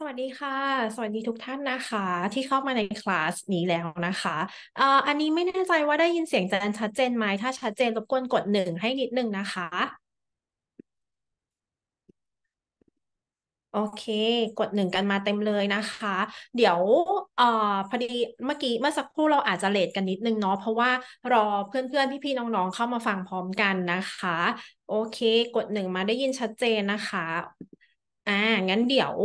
สวัสดีค่ะ สวัสดีทุกท่านนะคะที่เข้ามาในคลาสนี้แล้วนะคะเอ่ออันนี้ไม่แน่ใจว่าได้ยินเสียงจันชัดเจนไหมถ้าชัดเจนรบกวนกดหนึ่งให้นิดนึงนะคะโอเค กดหนึ่งกันมาเต็มเลยนะคะ เดี๋ยวเอ่อพอดีเมื่อกี้เมื่อสักครู่เราอาจจะเลทกันนิดนึงเนาะเพราะว่ารอเพื่อนๆพี่ๆน้องๆเข้ามาฟังพร้อมกันนะคะ โอเคกดหนึ่งมาได้ยินชัดเจนนะคะอ่างั้นเดี๋ยว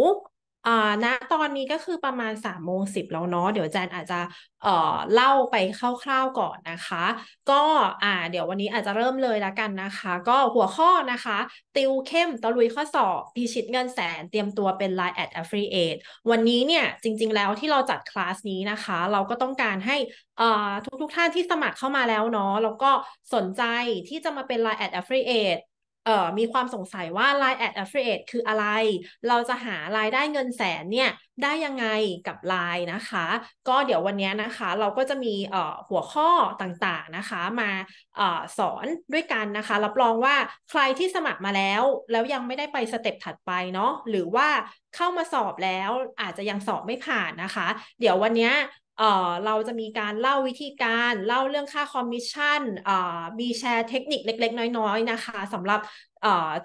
อ่าณตอนนี้ก็คือประมาณสามโมงสิบแล้วเนาะเดี๋ยวแจนอาจจะเอ่อเล่าไปคร่าว ๆก่อนนะคะ ก็อ่าเดี๋ยววันนี้อาจจะเริ่มเลยละกันนะคะ ก็หัวข้อนะคะ ติวเข้มตะลุยข้อสอบพิชิตเงินแสน เตรียมตัวเป็น Line at Affiliate วันนี้เนี่ย จริงๆแล้วที่เราจัดคลาสนี้นะคะ เราก็ต้องการให้อ่าทุกๆทท่านที่สมัครเข้ามาแล้วเนาะแล้วก็สนใจที่จะมาเป็น Line at Affiliate เอ่อมีความสงสัยว่า l i น e แอดแอฟเคืออะไร เราจะหารายได้เงินแสนเนี่ยได้ยังไงกับ Line นะคะ ก็เดี๋ยววันนี้นะคะ เราก็จะมีเอ่อหัวข้อต่างๆนะคะ มาเอ่อสอนด้วยกันนะคะ รับรองว่าใครที่สมัครมาแล้ว แล้วยังไม่ได้ไปสเต็ปถัดไปเนาะหรือว่าเข้ามาสอบแล้วอาจจะยังสอบไม่ผ่านนะคะ เดี๋ยววันนี้เราจะมีการเล่าวิธีการ เล่าเรื่องค่าคอมมิชชั่นบมีแชร์เทคนิคเล็กๆน้อยๆนะคะสำหรับ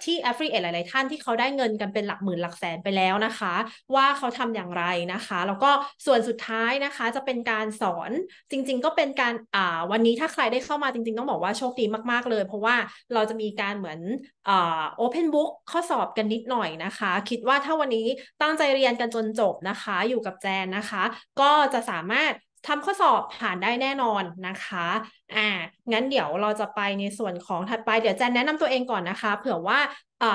ที่แอฟริเอหลายๆท่านที่เขาได้เงินกันเป็นหลักหมื่นหลักแสนไปแล้วนะคะ ว่าเขาทำอย่างไรนะคะแล้วก็ส่วนสุดท้ายนะคะจะเป็นการสอนจริงๆก็เป็นการวันนี้ถ้าใครได้เข้ามาจริงๆ ต้องบอกว่าโชคดีมากๆเลย เพราะว่าเราจะมีการเหมือนโอเพนบุ๊กข้อสอบกันนิดหน่อยนะคะ คิดว่าถ้าวันนี้ตั้งใจเรียนกันจนจบนะคะ อยู่กับแจนนะคะ ก็จะสามารถทำข้อสอบผ่านได้แน่นอนนะคะอ่า งั้นเดี๋ยวเราจะไปในส่วนของถัดไป เดี๋ยวแจนแนะนำตัวเองก่อนนะคะ เผื่อว่า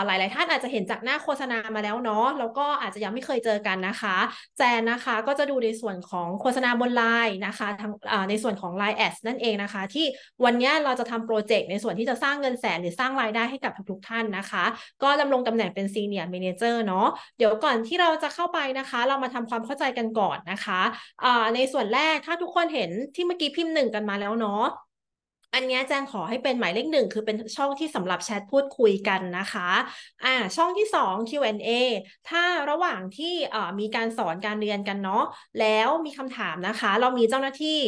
หลายๆท่านอาจจะเห็นจากหน้าโฆษณามาแล้วเนาะ แล้วก็อาจจะยังไม่เคยเจอกันนะคะ แจนนะคะก็จะดูในส่วนของโฆษณาบนไลน์นะคะ ทางในส่วนของ Line แอดนั่นเองนะคะ ที่วันนี้เราจะทำโปรเจกต์ในส่วนที่จะสร้างเงินแสนหรือสร้างรายได้ให้กับทุกๆท่านนะคะ ก็ดำรงตำแหน่งเป็นซีเนียร์เมนเจอร์เนาะ เดี๋ยวก่อนที่เราจะเข้าไปนะคะ เรามาทำความเข้าใจกันก่อนนะคะ ในส่วนแรกถ้าทุกคนเห็นที่เมื่อกี้พิมพ์หนึ่งกันมาแล้วเนาะอันนี้แจ้งขอให้เป็นหมายเลขหนึ่ง คือเป็นช่องที่สำหรับแชทพูดคุยกันนะคะ อ่าช่องที่สอง Q&A ถ้าระหว่างที่มีการสอนการเรียนกันเนาะแล้วมีคำถามนะคะ เรามีเจ้าหน้าที่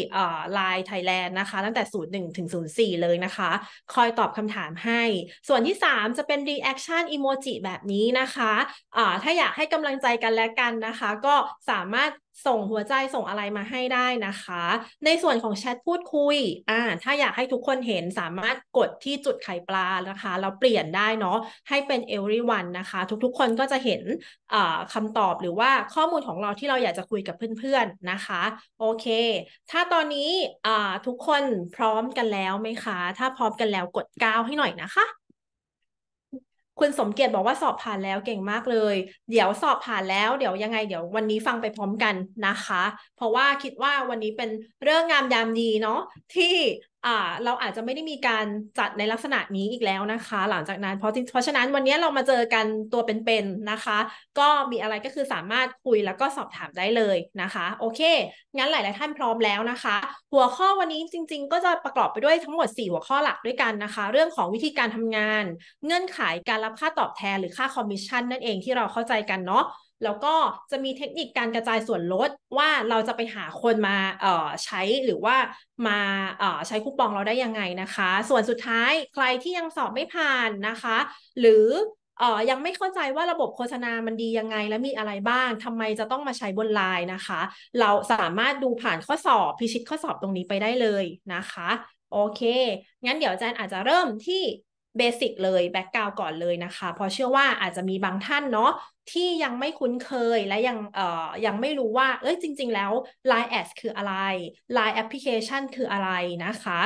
ไลน์ไทยแลนด์นะคะ ตั้งแต่ 0 1ถึง0 4 เลยนะคะ คอยตอบคำถามให้ ส่วนที่ 3 จะเป็น reaction emoji แบบนี้นะคะอ่าถ้าอยากให้กำลังใจกันและกันนะคะ ก็สามารถส่งหัวใจส่งอะไรมาให้ได้นะคะ ในส่วนของแชทพูดคุยอ่าถ้าอยากให้ทุกคนเห็นสามารถกดที่จุดไข่ปลานะคะแล้วเปลี่ยนได้เนาะ ให้เป็น everyone นะคะ ทุกๆคนก็จะเห็นคำตอบหรือว่าข้อมูลของเราที่เราอยากจะคุยกับเพื่อนๆนะคะ โอเค ถ้าตอนนี้ทุกคนพร้อมกันแล้วไหมคะ ถ้าพร้อมกันแล้วกดก้าวให้หน่อยนะคะคุณสมเกียรติบอกว่าสอบผ่านแล้วเก่งมากเลย เดี๋ยวสอบผ่านแล้วเดี๋ยวยังไง เดี๋ยววันนี้ฟังไปพร้อมกันนะคะ เพราะว่าคิดว่าวันนี้เป็นเรื่องงามยามดีเนาะที่อ่าเราอาจจะไม่ได้มีการจัดในลักษณะนี้อีกแล้วนะคะ หลังจากนั้นเพราะเพราะฉะนั้นวันนี้เรามาเจอกันตัวเป็นๆนะคะ ก็มีอะไรก็คือสามารถคุยแล้วก็สอบถามได้เลยนะคะ โอเคงั้นหลาย ๆ ท่านพร้อมแล้วนะคะ หัวข้อวันนี้จริงๆ ก็จะประกอบไปด้วยทั้งหมด4หัวข้อหลักด้วยกันนะคะ เรื่องของวิธีการทำงานเงื่อนไขการรับค่าตอบแทนหรือค่าคอมมิชชั่นนั่นเองที่เราเข้าใจกันเนาะแล้วก็จะมีเทคนิคการกระจายส่วนลดว่าเราจะไปหาคนมาเอ่อใช้หรือว่ามาเอ่อใช้คูปองเราได้ยังไงนะคะ ส่วนสุดท้ายใครที่ยังสอบไม่ผ่านนะคะ หรือเอ่อยังไม่เข้าใจว่าระบบโฆษณา มันดียังไง และมีอะไรบ้าง ทำไมจะต้องมาใช้บนไลน์นะคะ เราสามารถดูผ่านข้อสอบพิชิตข้อสอบตรงนี้ไปได้เลยนะคะ โอเคงั้นเดี๋ยวอาจารย์อาจจะเริ่มที่เบสิกเลย แบ็กกราวก่อนเลยนะคะเพราะเชื่อว่าอาจจะมีบางท่าน เนาะที่ยังไม่คุ้นเคยและยังเอ่อยัง ไม่รู้ว่า เอ้ย จริง ๆ แล้ว Line Ads คืออะไร Line Application คืออะไรนะคะ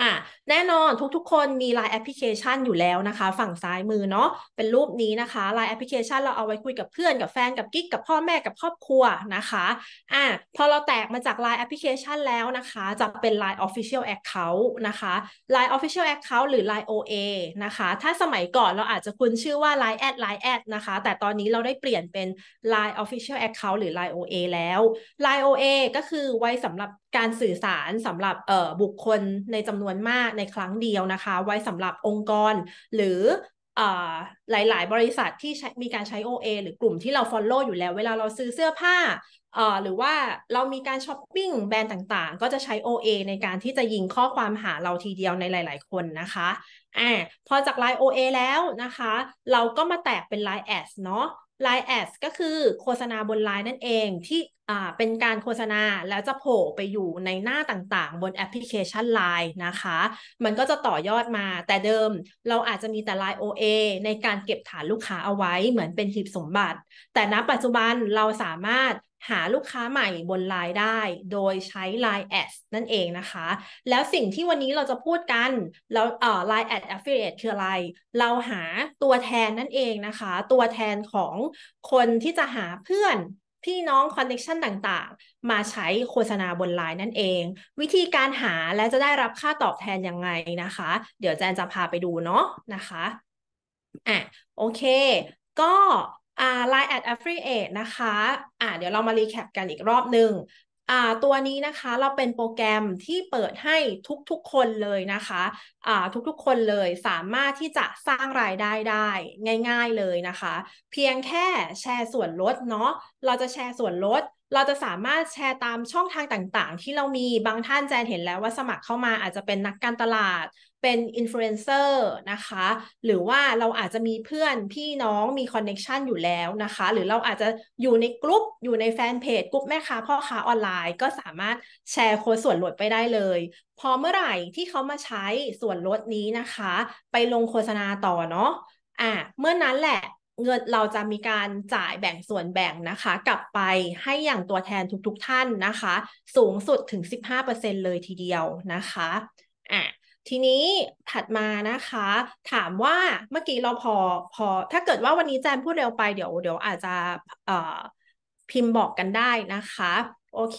อ่ะแน่นอนทุกๆคนมี Line Application อยู่แล้วนะคะ ฝั่งซ้ายมือเนาะเป็นรูปนี้นะคะ Line Application เราเอาไว้คุยกับเพื่อน กับแฟนกับกิ๊กกับพ่อแม่กับครอบครัวนะคะอ่ะพอเราแตกมาจาก Line Application แล้วนะคะจะเป็น Line Official Account นะคะ Line Official Account หรือ Line OA นะคะถ้าสมัยก่อนเราอาจจะคุ้นชื่อว่า Line Ad Line Ad นะคะแต่ตอนนี้เราได้เปลี่ยนเป็น Line Official Account หรือ Line OA แล้ว Line OA ก็คือไว้สำหรับการสื่อสารสำหรับบุคคลในจำนวนมากในครั้งเดียวนะคะ ไว้สำหรับองค์กรหรือหลายๆ บริษัทที่มีการใช้ OA หรือกลุ่มที่เรา follow อยู่แล้วเวลาเราซื้อเสื้อผ้าหรือว่าเรามีการช้อปปิ้งแบรนด์ต่างๆ ก็จะใช้ OA ในการที่จะยิงข้อความหาเราทีเดียวในหลายๆคนนะคะอ่าพอจากไลน์ OA แล้วนะคะ เราก็มาแตกเป็นไลน์แอดเนาะ l i น์แอก็คือโฆษณาบนไลน์นั่นเองที่อ่าเป็นการโฆษณาแล้วจะโผล่ไปอยู่ในหน้าต่างๆ บนแอปพลิเคชัน Line นะคะ มันก็จะต่อยอดมา แต่เดิมเราอาจจะมีแต่ Line OA ในการเก็บฐานลูกค้าเอาไว้เหมือนเป็นหีบสมบัติ แต่ณปัจจุบันเราสามารถหาลูกค้าใหม่บนไลน์ได้โดยใช้ Line Ads นั่นเองนะคะ แล้วสิ่งที่วันนี้เราจะพูดกันเราเอ่อ Line Ad Affiliate คืออะไร เราหาตัวแทนนั่นเองนะคะ ตัวแทนของคนที่จะหาเพื่อน พี่น้องคอนเน็ชันต่างๆ มาใช้โฆษณาบนไลน์นั่นเอง วิธีการหาและจะได้รับค่าตอบแทนยังไงนะคะ เดี๋ยวแจนจะพาไปดูเนาะนะคะอ่ะโอเค ก็ไลน์แอดแอฟร i เอทนะคะอ่าเดี๋ยวเรามารีแคปกันอีกรอบหนึ่งอ่าตัวนี้นะคะเราเป็นโปรแกรมที่เปิดให้ทุกๆคนเลยนะคะอ่าทุกๆคนเลยสามารถที่จะสร้างรายได้ได้ง่ายๆเลยนะคะ เพียงแค่แชร์ส่วนลดเนาะ เราจะแชร์ส่วนลด เราจะสามารถแชร์ตามช่องทางต่างๆที่เรามี บางท่านแจนเห็นแล้วว่าสมัครเข้ามาอาจจะเป็นนักการตลาดเป็นอินฟลูเอนเซอร์นะคะ หรือว่าเราอาจจะมีเพื่อนพี่น้องมีคอนเน็ชันอยู่แล้วนะคะ หรือเราอาจจะอยู่ในกลุ่มอยู่ในแฟนเพจ กลุ่มแม่ค้าพ่อค้าออนไลน์ก็สามารถแชร์โค้ดส่วนลดไปได้เลย พอเมื่อไหร่ที่เขามาใช้ส่วนลดนี้นะคะ ไปลงโฆษณาต่อเนาะ อ่ะเมื่อนั้นแหละเงินเราจะมีการจ่ายแบ่งส่วนแบ่งนะคะ กลับไปให้อย่างตัวแทนทุกๆทท่านนะคะ สูงสุดถึง15%เลยทีเดียวนะคะอ่ะทีนี้ถัดมานะคะ ถามว่าเมื่อกี้เราพอพอ ถ้าเกิดว่าวันนี้แจมพูดเร็วไปเดี๋ยว เดี๋ยวอาจจะเอ่อพิมพ์บอกกันได้นะคะ โอเค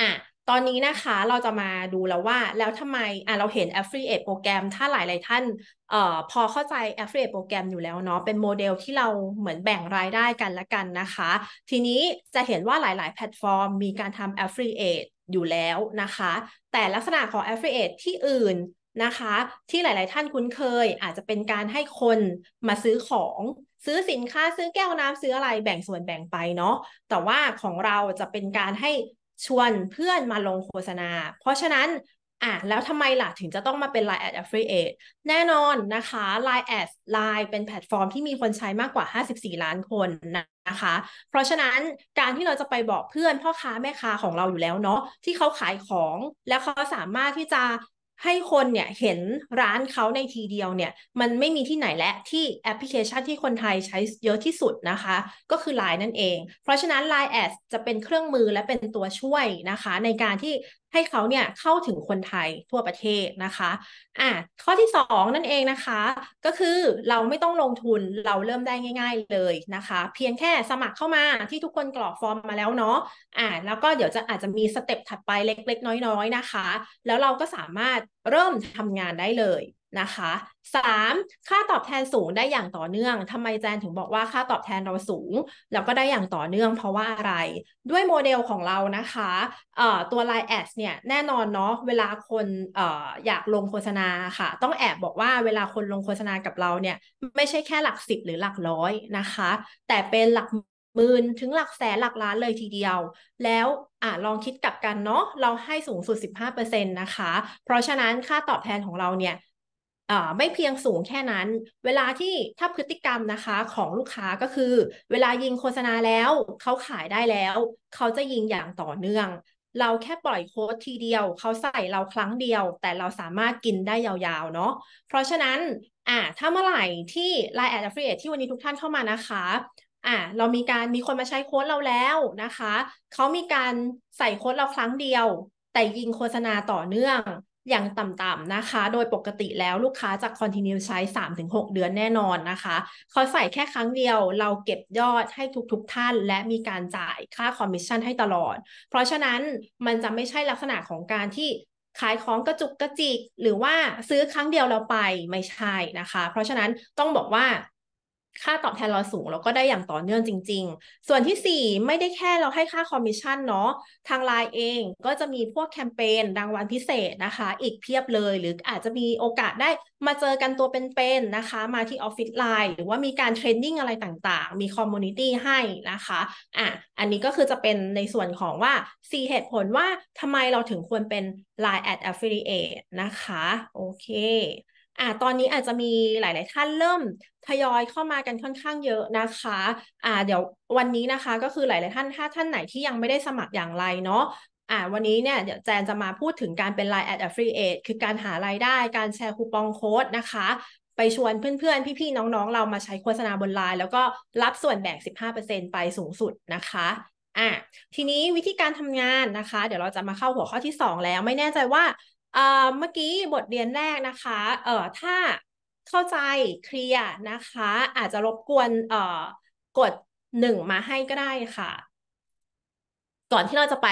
อ่ะตอนนี้นะคะเราจะมาดูแล้วว่าแล้วทำไมอ่ะเราเห็น affiliate โปรแกรมถ้าหลายหลายท่านเอ่อพอเข้าใจ affiliate โปรแกรมอยู่แล้วเนาะเป็นโมเดลที่เราเหมือนแบ่งรายได้กันละกันนะคะ ทีนี้จะเห็นว่าหลายๆแพลตฟอร์มมีการทำ affiliate อยู่แล้วนะคะ แต่ลักษณะของ affiliate ที่อื่นนะคะ ที่หลาย ๆท่านคุ้นเคยอาจจะเป็นการให้คนมาซื้อของซื้อสินค้าซื้อแก้วน้ำซื้ออะไร แบ่งส่วนแบ่งไปเนาะแต่ว่าของเราจะเป็นการให้ชวนเพื่อนมาลงโฆษณา เพราะฉะนั้นอ่ะแล้วทำไมล่ะถึงจะต้องมาเป็น Line Ad Affiliate แน่นอนนะคะ Line Ad Line เป็นแพลตฟอร์มที่มีคนใช้มากกว่า 54 ล้านคนนะคะ เพราะฉะนั้นการที่เราจะไปบอกเพื่อนพ่อค้าแม่ค้าของเราอยู่แล้วเนาะที่เขาขายของแล้วเขาสามารถที่จะให้คนเนี่ย เห็นร้านเขาในทีเดียวเนี่ย มันไม่มีที่ไหนและที่แอปพลิเคชันที่คนไทยใช้เยอะที่สุดนะคะ ก็คือ Line นั่นเองเพราะฉะนั้น Line Ads จะเป็นเครื่องมือและเป็นตัวช่วยนะคะในการที่ให้เขาเนี่ยเข้าถึงคนไทยทั่วประเทศนะคะ อ่ะข้อที่ 2 นั่นเองนะคะ ก็คือเราไม่ต้องลงทุนเราเริ่มได้ง่ายๆเลยนะคะ เพียงแค่สมัครเข้ามาที่ทุกคนกรอกฟอร์มมาแล้วเนาะอ่ะแล้วก็เดี๋ยวจะอาจจะมีสเต็ปถัดไปเล็กๆน้อยๆนะคะ แล้วเราก็สามารถเริ่มทำงานได้เลยนะคะสามค่าตอบแทนสูงได้อย่างต่อเนื่อง ทำไมแจนถึงบอกว่าค่าตอบแทนเราสูง แล้วก็ได้อย่างต่อเนื่องเพราะว่าอะไร ด้วยโมเดลของเรานะคะ ตัว l i น์แอ s เนี่ย แน่นอนเนาะ เวลาคนออยากลงโฆษณาค่ะ ต้องแอบบอกว่าเวลาคนลงโฆษณากับเราเนี่ย ไม่ใช่แค่หลักสิบหรือหลักร้อยนะคะ แต่เป็นหลักหมื่นถึงหลักแสนหลักล้านเลยทีเดียว แล้วอ่ลองคิดกับกันเนาะ เราให้สูงสุด 15%นะคะ เพราะฉะนั้นค่าตอบแทนของเราเนี่ยไม่เพียงสูงแค่นั้น เวลาที่ถ้าพฤติกรรมนะคะของลูกค้าก็คือ เวลายิงโฆษณาแล้วเขาขายได้แล้ว เขาจะยิงอย่างต่อเนื่อง เราแค่ปล่อยโค้ดทีเดียว เขาใส่เราครั้งเดียว แต่เราสามารถกินได้ยาวๆ เนาะ เพราะฉะนั้น อ่าถ้าเมื่อไหร่ที่ Line แอด f f i เ i ที่วันนี้ทุกท่านเข้ามานะคะ อ่าเรามีการมีคนมาใช้โค้ดเราแล้วนะคะเขามีการใส่โค้ดเราครั้งเดียว แต่ยิงโฆษณาต่อเนื่องอย่างต่ำๆนะคะ โดยปกติแล้วลูกค้าจะ continue ใช้ 3-6 เดือนแน่นอนนะคะเขาใส่แค่ครั้งเดียว เราเก็บยอดให้ทุกๆทท่าน และมีการจ่ายค่าคอมมิชชั่นให้ตลอด เพราะฉะนั้น มันจะไม่ใช่ลักษณะของการที่ขายของกระจุกกระจิก หรือว่าซื้อครั้งเดียวเราไปไม่ใช่นะคะ เพราะฉะนั้นต้องบอกว่าค่าตอบแทนเราสูงแล้วก็ได้อย่างต่อเนื่องจริง ๆ ส่วนที่4ไม่ได้แค่เราให้ค่าคอมมิชชั่นเนาะทางไลน์เองก็จะมีพวกแคมเปญรางวัลพิเศษนะคะ อีกเพียบเลย หรืออาจจะมีโอกาสได้มาเจอกันตัวเป็นๆนะคะ มาที่ออฟฟิศไลน์หรือว่ามีการเทรนนิ่งอะไรต่างๆมีคอมมูนิตี้ให้นะคะอ่ะอันนี้ก็คือจะเป็นในส่วนของว่า4เหตุผลว่าทำไมเราถึงควรเป็น Line a d Affiliate นะคะโอเคอ่ะตอนนี้อาจจะมีหลาย ๆท่านเริ่มทยอยเข้ามากันค่อนข้างเยอะนะคะอ่าเดี๋ยววันนี้นะคะก็คือหลายๆท่านถ้าท่านไหนที่ยังไม่ได้สมัครอย่างไรเนาะอ่าวันนี้เนี่ยเดี๋ยวแจนจะมาพูดถึงการเป็น Line at Affiliate คือการหารายได้การแชร์คูปองโค้ดนะคะ ไปชวนเพื่อนๆ พี่ๆ น้องๆ เรามาใช้โฆษณาบนไลน์ แล้วก็รับส่วนแบ่ง15%ไปสูงสุดนะคะอ่ะทีนี้วิธีการทำงานนะคะ เดี๋ยวเราจะมาเข้าหัวข้อที่ 2 แล้วไม่แน่ใจว่าเมื่อกี้บทเรียนแรกนะคะ เอ่อ ถ้าเข้าใจเคลียร์นะคะ อาจจะรบกวนเอ่อกดหนึ่งมาให้ก็ได้ค่ะก่อนที่เราจะไป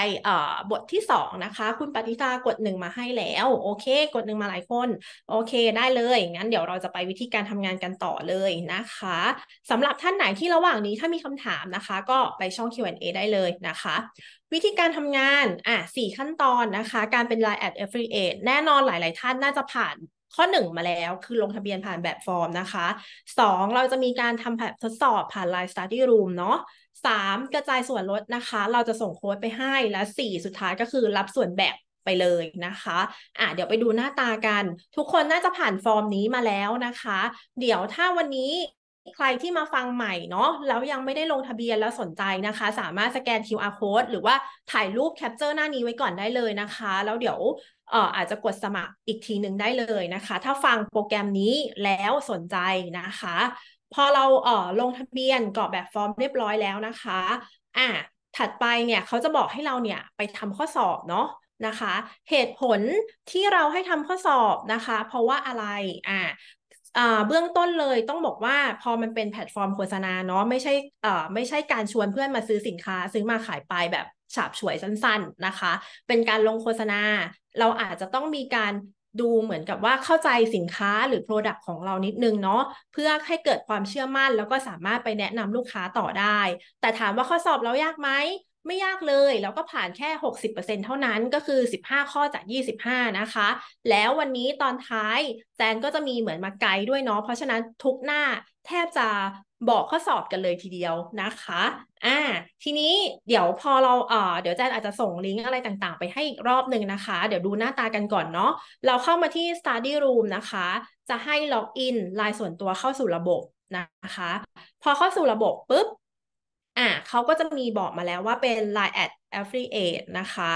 บทที่สองนะคะ คุณปฏิตากดหนึ่งมาให้แล้วโอเค กดหนึ่งมาหลายคน โอเคได้เลย งั้นเดี๋ยวเราจะไปวิธีการทำงานกันต่อเลยนะคะสำหรับท่านไหนที่ระหว่างนี้ถ้ามีคำถามนะคะ ก็ไปช่อง Q&A ได้เลยนะคะ วิธีการทำงานอ่ะสี่ขั้นตอนนะคะ การเป็น Line a d Affiliate แน่นอนหลาย ๆ ท่านน่าจะผ่านข้อ 1 มาแล้ว คือลงทะเบียนผ่านแบบฟอร์มนะคะ 2 เราจะมีการทำแบบทดสอบผ่าน Line Study Room เนาะสามกระจายส่วนลดนะคะ เราจะส่งโค้ดไปให้และสี่สุดท้ายก็คือรับส่วนแบ่งไปเลยนะคะอ่ะเดี๋ยวไปดูหน้าตากัน ทุกคนน่าจะผ่านฟอร์มนี้มาแล้วนะคะ เดี๋ยวถ้าวันนี้ใครที่มาฟังใหม่เนาะแล้วยังไม่ได้ลงทะเบียนแล้วสนใจนะคะสามารถสแกน QR code หรือว่าถ่ายรูปแคปเจอร์หน้านี้ไว้ก่อนได้เลยนะคะแล้วเดี๋ยวเอออาจจะกดสมัครอีกทีหนึ่งได้เลยนะคะ ถ้าฟังโปรแกรมนี้แล้วสนใจนะคะพอเราเอ่อลงทะเบียนกรอกแบบฟอร์มเรียบร้อยแล้วนะคะ อ่าถัดไปเนี่ยเขาจะบอกให้เราเนี่ยไปทำข้อสอบเนาะนะคะ เหตุผลที่เราให้ทำข้อสอบนะคะ เพราะว่าอะไรอ่าเบื้องต้นเลยต้องบอกว่าพอมันเป็นแพลตฟอร์มโฆษณาเนาะไม่ใช่ไม่ใช่การชวนเพื่อนมาซื้อสินค้า ซื้อมาขายไปแบบฉาบฉวยสั้นๆนะคะ เป็นการลงโฆษณาเราอาจจะต้องมีการดูเหมือนกับว่าเข้าใจสินค้าหรือ Product ของเรานิดนึงเนาะเพื่อให้เกิดความเชื่อมั่นแล้วก็สามารถไปแนะนำลูกค้าต่อได้ แต่ถามว่าข้อสอบเรายากไหม ไม่ยากเลยแล้วก็ผ่านแค่ 60%เท่านั้นก็คือ 15 ข้อจาก 25 นะคะ แล้ววันนี้ตอนท้ายแจนก็จะมีเหมือนมาไกด์ด้วยเนาะเพราะฉะนั้นทุกหน้าแทบจะบอกข้อสอบกันเลยทีเดียวนะคะ อ่า ทีนี้เดี๋ยวพอเราเอ่อเดี๋ยวแจนอาจจะส่งลิงก์อะไรต่างๆไปให้อีกรอบหนึ่งนะคะ เดี๋ยวดูหน้าตากันก่อนเนาะ เราเข้ามาที่ study room นะคะ จะให้ล็อกอินลายส่วนตัวเข้าสู่ระบบนะคะ พอเข้าสู่ระบบปุ๊บ อ่าเขาก็จะมีบอกมาแล้วว่าเป็น line at affiliate นะคะ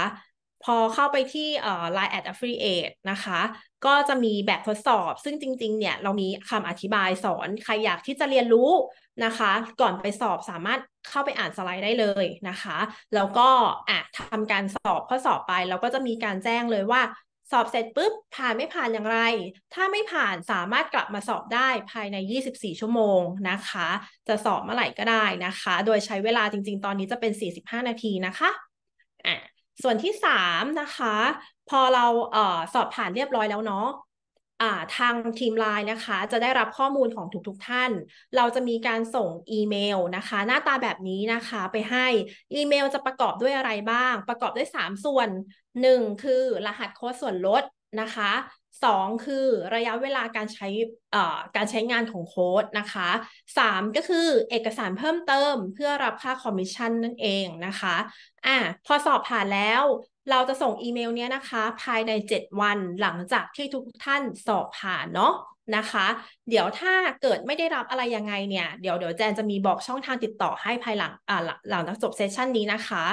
พอเข้าไปที่เอ Line at Affiliate นะคะ ก็จะมีแบบทดสอบซึ่งจริงๆเนี่ย เรามีคำอธิบายสอนใครอยากที่จะเรียนรู้นะคะ ก่อนไปสอบสามารถเข้าไปอ่านสไลด์ได้เลยนะคะแล้วก็อ่ะทำการสอบข้อสอบไป แล้วก็จะมีการแจ้งเลยว่าสอบเสร็จปุ๊บผ่านไม่ผ่านอย่างไร ถ้าไม่ผ่านสามารถกลับมาสอบได้ภายใน 24 ชั่วโมงนะคะ จะสอบเมื่อไหร่ก็ได้นะคะ โดยใช้เวลาจริง ๆ ตอนนี้จะเป็น 45 นาทีนะคะอ่ะส่วนที่สามนะคะ พอเราเอ่อสอบผ่านเรียบร้อยแล้วเนาะทางทีมไลน์นะคะ จะได้รับข้อมูลของทุกๆทท่าน เราจะมีการส่งอีเมลนะคะ หน้าตาแบบนี้นะคะ ไปให้อีเมลจะประกอบด้วยอะไรบ้าง ประกอบด้วย 3 ส่วน 1 คือ รหัสโค้ดส่วนลดนะคะสองคือระยะเวลาการใช้การใช้งานของโค้ดนะคะสามก็คือเอกสารเพิ่มเติมเพื่อรับค่าคอมมิชชั่นนั่นเองนะคะอ่ะพอสอบผ่านแล้วเราจะส่งอีเมลเนี้ยนะคะภายใน 7 วันหลังจากที่ทุกท่านสอบผ่านเนาะนะคะ เดี๋ยวถ้าเกิดไม่ได้รับอะไรยังไงเนี่ย เดี๋ยวเดี๋ยวแจนจะมีบอกช่องทางติดต่อให้ภายหลังอ่าหลังจากจบเซสชันนี้นะคะ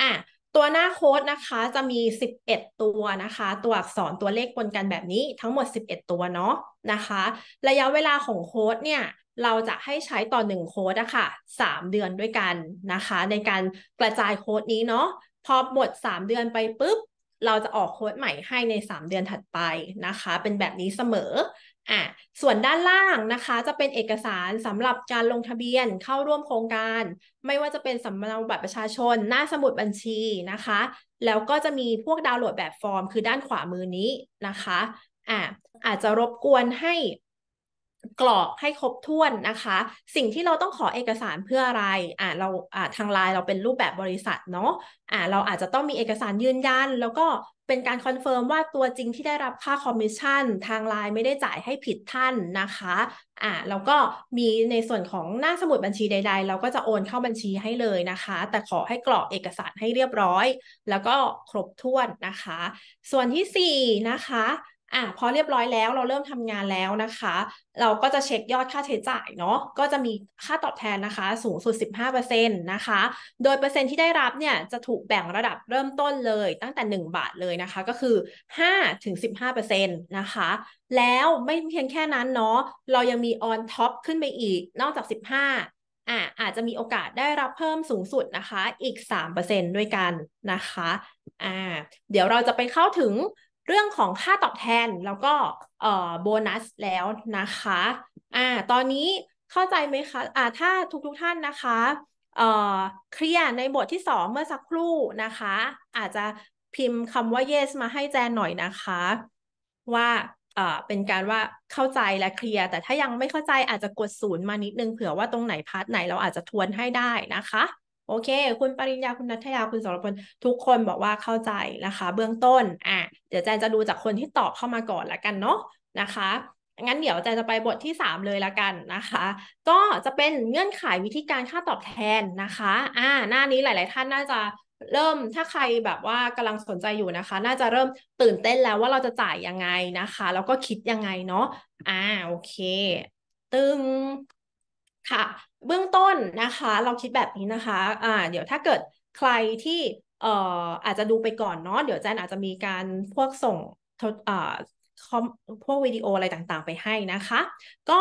อ่ะตัวหน้าโค้ดนะคะจะมี 11 ตัวนะคะ ตัวอักษรตัวเลขปนกันแบบนี้ทั้งหมด 11 ตัวเนาะนะคะ ระยะเวลาของโค้ดเนี่ยเราจะให้ใช้ต่อหนึ่งโค้ดอะค่ะสามเดือนด้วยกันนะคะ ในการกระจายโค้ดนี้เนาะพอหมด 3 เดือนไปปุ๊บ เราจะออกโค้ดใหม่ให้ใน 3 เดือนถัดไปนะคะ เป็นแบบนี้เสมออ่ะส่วนด้านล่างนะคะ จะเป็นเอกสารสำหรับการลงทะเบียนเข้าร่วมโครงการไม่ว่าจะเป็นสำเนาบัตรประชาชนหน้าสมุดบัญชีนะคะ แล้วก็จะมีพวกดาวน์โหลดแบบฟอร์ม คือด้านขวามือนี้นะคะอ่ะอาจจะรบกวนให้กรอกให้ครบถ้วนนะคะ สิ่งที่เราต้องขอเอกสารเพื่ออะไรอ่ะเราอ่ะทางไลน์เราเป็นรูปแบบบริษัทเนาะอ่ะเราอาจจะต้องมีเอกสารยืนยันแล้วก็เป็นการคอนเฟิร์มว่าตัวจริงที่ได้รับค่าคอมมิชชั่นทางไลน์ไม่ได้จ่ายให้ผิดท่านนะคะ อ่าแล้วก็มีในส่วนของหน้าสมุดบัญชีใด ๆ เราก็จะโอนเข้าบัญชีให้เลยนะคะ แต่ขอให้กรอกเอกสารให้เรียบร้อย แล้วก็ครบถ้วนนะคะ ส่วนที่ 4 นะคะอ่ะพอเรียบร้อยแล้วเราเริ่มทำงานแล้วนะคะ เราก็จะเช็คยอดค่าใช้จ่ายเนาะก็จะมีค่าตอบแทนนะคะสูงสุด 15%นะคะ โดยเปอร์เซ็นต์ที่ได้รับเนี่ย จะถูกแบ่งระดับเริ่มต้นเลยตั้งแต่ 1 บาทเลยนะคะ ก็คือ5-15%นะคะ แล้วไม่เพียงแค่นั้นเนาะเรายังมีออนท็อปขึ้นไปอีกนอกจาก 15อ่ะอาจจะมีโอกาสได้รับเพิ่มสูงสุดนะคะอีก 3%ด้วยกันนะคะอ่าเดี๋ยวเราจะไปเข้าถึงเรื่องของค่าตอบแทนแล้วก็โบนัสแล้วนะคะอ่าตอนนี้เข้าใจไหมคะอ่าถ้าทุกทุกท่านนะคะเอ่อเคลียร์ในบทที่สองเมื่อสักครู่นะคะ อาจจะพิมพ์คำว่า yes มาให้แจนหน่อยนะคะ ว่าเอ่อเป็นการว่าเข้าใจและเคลียร์ แต่ถ้ายังไม่เข้าใจอาจจะกดศูนย์มานิดนึงเผื่อว่าตรงไหนพาร์ทไหนเราอาจจะทวนให้ได้นะคะโอเค คุณปริญญา คุณนัทยาคุณสรพล ทุกคนบอกว่าเข้าใจนะคะเบื้องต้น อ่ะ เดี๋ยวแจนจะดูจากคนที่ตอบเข้ามาก่อนละกันเนาะนะคะ งั้นเดี๋ยวจนจะไปบทที่3เลยละกันนะคะ ก็จะเป็นเงื่อนไขวิธีการค่าตอบแทนนะคะ อ่า หน้านี้หลาย ๆ ท่านน่าจะเริ่มถ้าใครแบบว่ากำลังสนใจอยู่นะคะ น่าจะเริ่มตื่นเต้นแล้วว่าเราจะจ่ายยังไงนะคะ แล้วก็คิดยังไงเนาะ อ่า โอเค ตึงค่ะเบื้องต้นนะคะเราคิดแบบนี้นะคะอ่าเดี๋ยวถ้าเกิดใครที่ เอ่อ อาจจะดูไปก่อนเนาะ เดี๋ยวแจนอาจจะมีการพวกส่งทอ่อพวกวิดีโออะไรต่างๆไปให้นะคะ ก็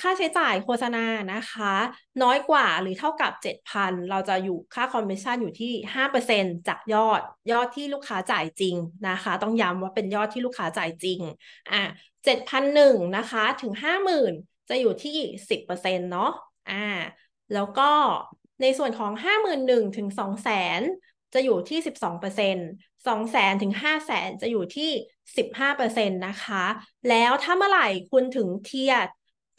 ค่าใช้จ่ายโฆษณานะคะ น้อยกว่าหรือเท่ากับ 7,000 เราจะอยู่ค่าคอมมิชชั่นอยู่ที่ 5%จากยอดยอดที่ลูกค้าจ่ายจริงนะคะ ต้องย้ำว่าเป็นยอดที่ลูกค้าจ่ายจริงอ่ะ7,001นะคะถึง50,000จะอยู่ที่10%เนาะอ่า แล้วก็ในส่วนของ 51,000 ถึง 2 0 0แสนจะอยู่ที่ 12% 200,000ถึง 5 0 0 0สนจะอยู่ที่ 15%นะคะ แล้วถ้าเมื่อไหร่คุณถึงเทียด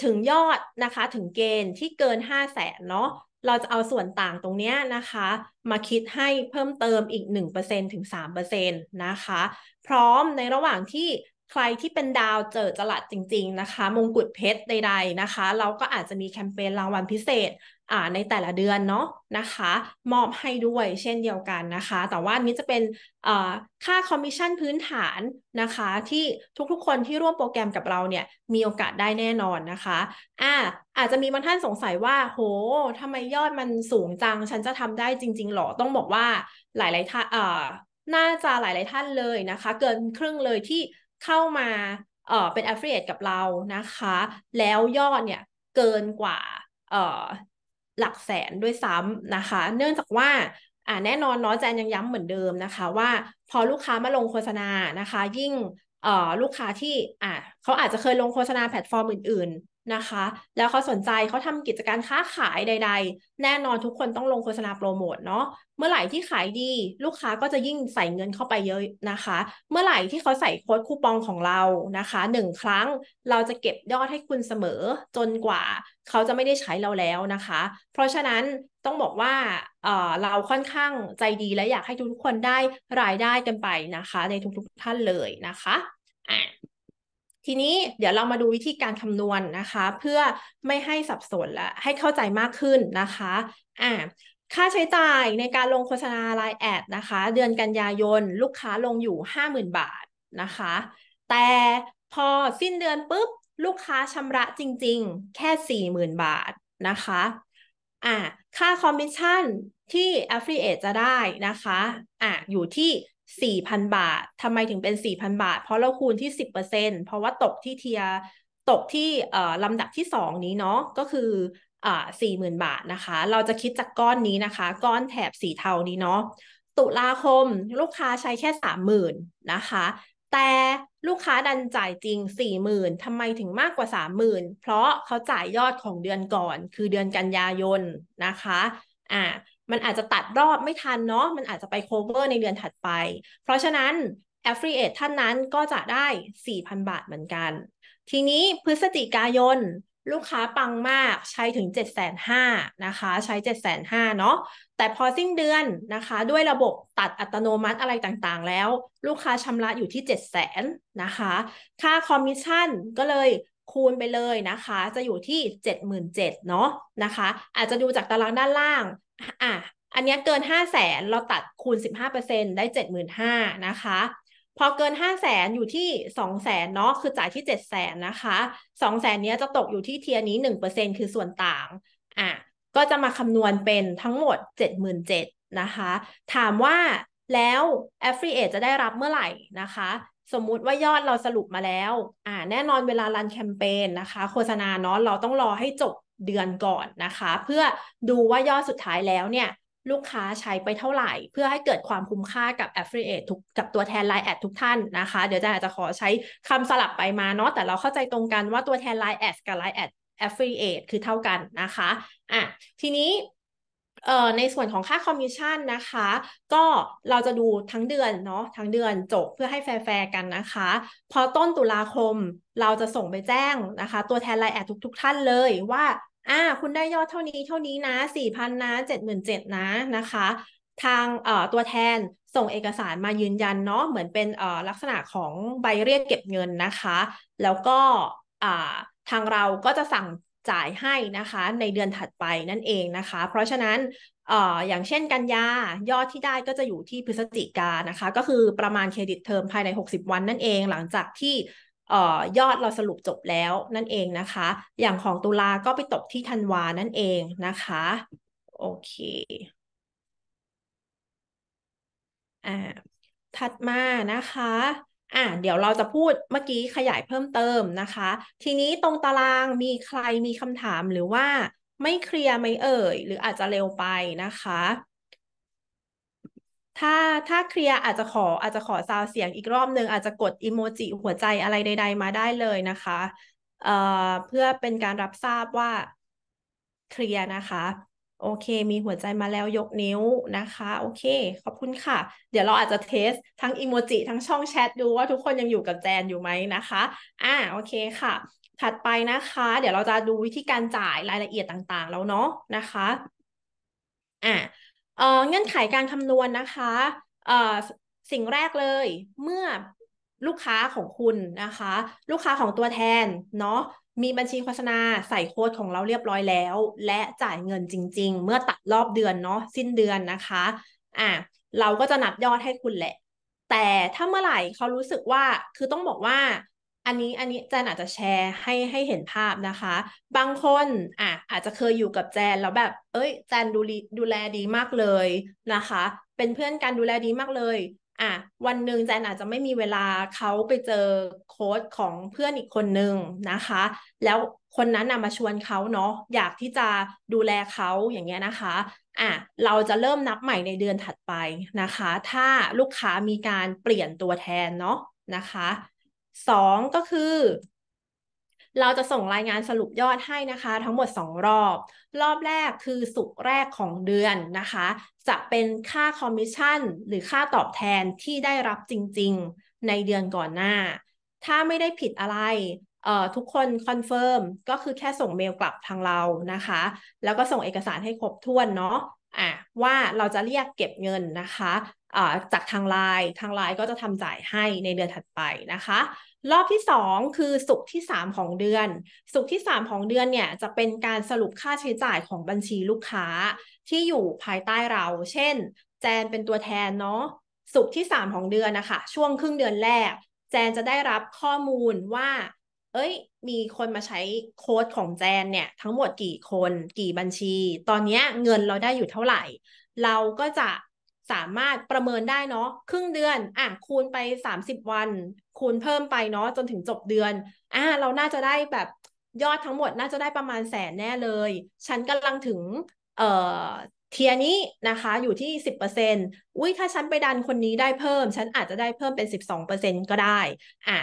ถึงยอดนะคะ ถึงเกณฑ์ที่เกิน 5 0 0แสนเนาะเราจะเอาส่วนต่างตรงนี้นะคะ มาคิดให้เพิ่มเติมอีก 1%ถึง 3%นะคะ พร้อมในระหว่างที่ใครที่เป็นดาวเจอจรัดจริง ๆ นะคะ มงกุฎเพชรใด ๆนะคะ เราก็อาจจะมีแคมเปญรางวัลพิเศษอ่าในแต่ละเดือนเนาะนะคะ มอบให้ด้วยเช่นเดียวกันนะคะแต่ว่านี้จะเป็นอ่าค่าคอมมิชชั่นพื้นฐานนะคะที่ทุกๆคนที่ร่วมโปรแกรมกับเราเนี่ย มีโอกาสได้แน่นอนนะคะอ่าอาจจะมีบางท่านสงสัยว่าโหทำไมยอดมันสูงจัง ฉันจะทำได้จริงๆหรอ ต้องบอกว่าหลายๆท่านอ่าน่าจะหลายๆท่านเลยนะคะ เกินครึ่งเลยที่เข้ามา เอ่อ เป็น affiliate กับเรานะคะ แล้วยอด เนี่ย เกินกว่า เอ่อ หลักแสนด้วยซ้ำนะคะ เนื่องจากว่า อ่า แน่นอนนนองแจนยังย้ำเหมือนเดิมนะคะ ว่าพอลูกค้ามาลงโฆษณา นะคะ ยิ่ง เอ่อ ลูกค้าที่ อ่า เขาอาจจะเคยลงโฆษณาแพลตฟอร์มอื่นนะคะ แล้วเขาสนใจเขาทำกิจการค้าขายใด ๆ แน่นอนทุกคนต้องลงโฆษณาโปรโมทเนาะเมื่อไหร่ที่ขายดีลูกค้าก็จะยิ่งใส่เงินเข้าไปเยอะนะคะ เมื่อไหร่ที่เขาใส่โค้ดคูปองของเรานะคะหนึ่งครั้งเราจะเก็บยอดให้คุณเสมอจนกว่า เขาจะไม่ได้ใช้เราแล้วนะคะ เพราะฉะนั้นต้องบอกว่าเเราค่อนข้างใจดีและอยากให้ทุกๆคนได้รายได้กันไปนะคะในทุกๆท่านเลยนะคะอ่ะทีนี้เดี๋ยวเรามาดูวิธีการคำนวณนนะคะ เพื่อไม่ให้สับสนและให้เข้าใจมากขึ้นนะคะอ่าค่าใช้จ่ายในการลงโฆษณาไลน์แอดนะคะ เดือนกันยายนลูกค้าลงอยู่ 50,000 บาทนะคะ แต่พอสิ้นเดือนปุ๊บ ลูกค้าชำระจริงๆ แค่ 40,000 บาทนะคะอ่าค่าคอมมิชชั่นที่ Affiliate จะได้นะคะอ่ะอยู่ที่สี่พันบาท ทำไมถึงเป็นสี่พันบาท เพราะเราคูณที่สิบเปอร์เซ็นเพราะว่าตกที่เทีย ตกที่ลำดับที่สองนี้เนาะ ก็คือสี่หมื่นบาทนะคะ เราจะคิดจากก้อนนี้นะคะ ก้อนแถบสีเทานี้เนาะ ตุลาคมลูกค้าใช้แค่สามหมื่นนะคะ แต่ลูกค้าดันจ่ายจริงสี่หมื่นทำไมถึงมากกว่าสามหมื่นเพราะเขาจ่ายยอดของเดือนก่อน คือเดือนกันยายนนะคะ อ่ามันอาจจะตัดรอบไม่ทันเนาะ มันอาจจะไป cover ในเดือนถัดไป เพราะฉะนั้น affiliate ท่านนั้นก็จะได้ 4,000 บาทเหมือนกัน ทีนี้พฤศจิกายน ลูกค้าปังมากใช้ถึง 7 5 0 0 0นะคะใช้ 7 5 0 0 0 เนาะ แต่พอสิ้นเดือนนะคะ ด้วยระบบตัดอัตโนมัติอะไรต่างๆ แล้ว ลูกค้าชำระอยู่ที่ 7 0 0 0 0 0 นะคะ ค่าคอมมิชชั่นก็เลยคูณไปเลยนะคะจะอยู่ที่ 77,000เนาะนะคะ อาจจะดูจากตารางด้านล่างอ่ะอันนี้เกิน 5 0 0แสนเราตัดคูณ 15%ได้ 75,000นะคะ พอเกิน5 0 0แสนอยู่ที่2 0 0แสนเนาะคือจ่ายที่7 0 0แสนนะคะ2 0 0แสนนี้จะตกอยู่ที่เทียนี้ 1%คือส่วนต่างอ่ะก็จะมาคำนวณเป็นทั้งหมด 77,000 นะคะ ถามว่าแล้ว a f f i l i a t e จะได้รับเมื่อไหร่นะคะสมมุติว่ายอดเราสรุปมาแล้วอ่าแน่นอนเวลารันแคมเปญนะคะ โฆษณาเนาะ เราต้องรอให้จบเดือนก่อนนะคะ เพื่อดูว่ายอดสุดท้ายแล้วเนี่ยลูกค้าใช้ไปเท่าไหร่ เพื่อให้เกิดความคุ้มค่ากับ Affiliate ทุกกับตัวแทน Line แอดทุกท่านนะคะ เดี๋ยวจะอาจจะขอใช้คำสลับไปมาเนาะ แต่เราเข้าใจตรงกันว่าตัวแทน Line แอดกับ Line แอด Affiliate คือเท่ากันนะคะอ่ะทีนี้เอ่อในส่วนของค่าคอมมิชชั่นนะคะ ก็เราจะดูทั้งเดือนเนาะทั้งเดือนจบเพื่อให้แฟร์กันนะคะ พอต้นตุลาคมเราจะส่งไปแจ้งนะคะ ตัวแทนรายแอดทุกๆท่านเลยว่า อ่าคุณได้ยอดเท่านี้เท่านี้นะสี่พันนะเจ็ดหมื่นเจ็ดนะนะคะ ทางตัวแทนส่งเอกสารมายืนยันเนาะ เหมือนเป็นลักษณะของใบเรียกเก็บเงินนะคะ แล้วก็ทางเราก็จะสั่งจ่ายให้นะคะในเดือนถัดไปนั่นเองนะคะ เพราะฉะนั้นออย่างเช่นกันยายอดที่ได้ก็จะอยู่ที่พฤศจิกานะคะ ก็คือประมาณเครดิตเทอมภายใน 60 วันนั่นเอง หลังจากที่ยอดเราสรุปจบแล้วนั่นเองนะคะ อย่างของตุลาก็ไปตกที่ธันวานั่นเองนะคะโอเคอ่าถัดมานะคะอ่ะเดี๋ยวเราจะพูดเมื่อกี้ขยายเพิ่มเติมนะคะ ทีนี้ตรงตารางมีใครมีคำถามหรือว่า ไม่เคลียร์ไหมเอ่ยหรืออาจจะเร็วไปนะคะ ถ้าถ้าเคลียร์อาจจะขออาจจะขอซาวเสียงอีกรอบหนึ่งอาจจะกดอิโมจิหัวใจอะไรใดๆมาได้เลยนะคะเอ่อเพื่อเป็นการรับทราบว่าเคลียร์นะคะโอเค มีหัวใจมาแล้วยกนิ้วนะคะ โอเค ขอบคุณค่ะ เดี๋ยวเราอาจจะเทสทั้งอีโมจิทั้งช่องแชทดูว่าทุกคนยังอยู่กับแจนอยู่ไหมนะคะ อ่า โอเคค่ะ ถัดไปนะคะ เดี๋ยวเราจะดูวิธีการจ่ายรายละเอียดต่างๆ แล้วเนาะนะคะ อ่าเงื่อนไขการคำนวณนนะคะเอ่อสิ่งแรกเลย เมื่อลูกค้าของคุณนะคะ ลูกค้าของตัวแทนเนาะมีบัญชีโฆษณาใส่โค้ดของเราเรียบร้อยแล้ว และจ่ายเงินจริง ๆ เมื่อตัดรอบเดือนเนาะสิ้นเดือนนะคะอ่ะเราก็จะนับยอดให้คุณแหละ แต่ถ้าเมื่อไหร่เขารู้สึกว่า คือต้องบอกว่า อันนี้อันนี้แจนอาจจะแชร์ให้ให้เห็นภาพนะคะ บางคนอ่ะอาจจะเคยอยู่กับแจนแล้วแบบเอ้ยแจนดูดูแลดีมากเลยนะคะ เป็นเพื่อนกันดูแลดีมากเลยอ่ะวันหนึ่งแจนอาจจะไม่มีเวลาเขาไปเจอโค้ดของเพื่อนอีกคนหนึ่งนะคะ แล้วคนนั้นนะมาชวนเขาเนาะอยากที่จะดูแลเขาอย่างเงี้ยนะคะอ่ะเราจะเริ่มนับใหม่ในเดือนถัดไปนะคะ ถ้าลูกค้ามีการเปลี่ยนตัวแทนเนาะนะคะสองก็คือเราจะส่งรายงานสรุปยอดให้นะคะ ทั้งหมด 2 รอบ รอบแรกคือสุกแรกของเดือนนะคะ จะเป็นค่าคอมมิชชั่นหรือค่าตอบแทนที่ได้รับจริง ๆในเดือนก่อนหน้า ถ้าไม่ได้ผิดอะไรเอ่อทุกคนคอนเฟิร์มก็คือแค่ส่งเมลกลับทางเรานะคะ แล้วก็ส่งเอกสารให้ครบถ้วนเนาะะว่าเราจะเรียกเก็บเงินนะคะะจากทางไลน์ทางไลน์ก็จะทำจ่ายให้ในเดือนถัดไปนะคะรอบที่2คือสุขที่3 ของเดือน สุขที่3ของเดือนเนี่ยจะเป็นการสรุปค่าใช้จ่ายของบัญชีลูกค้า ที่อยู่ภายใต้เรา เช่น แจนเป็นตัวแทนเนาะ สุขที่3ของเดือนนะคะช่วงครึ่งเดือนแรก แจนจะได้รับข้อมูลว่า เอ้ย มีคนมาใช้โค้ดของแจนเนี่ย ทั้งหมดกี่คน กี่บัญชี ตอนนี้เงินเราได้อยู่เท่าไหร่ เราก็จะสามารถประเมินได้เนาะครึ่งเดือน อ่ะคูณไป 30 วัน คูณเพิ่มไปเนาะจนถึงจบเดือนอ่ะเราน่าจะได้แบบยอดทั้งหมดน่าจะได้ประมาณแสนแน่เลย ฉันกำลังถึงเอ่อเทียนี้นะคะอยู่ที่ 10%อุ้ยถ้าฉันไปดันคนนี้ได้เพิ่ม ฉันอาจจะได้เพิ่มเป็น 12%ก็ได้อ่ะ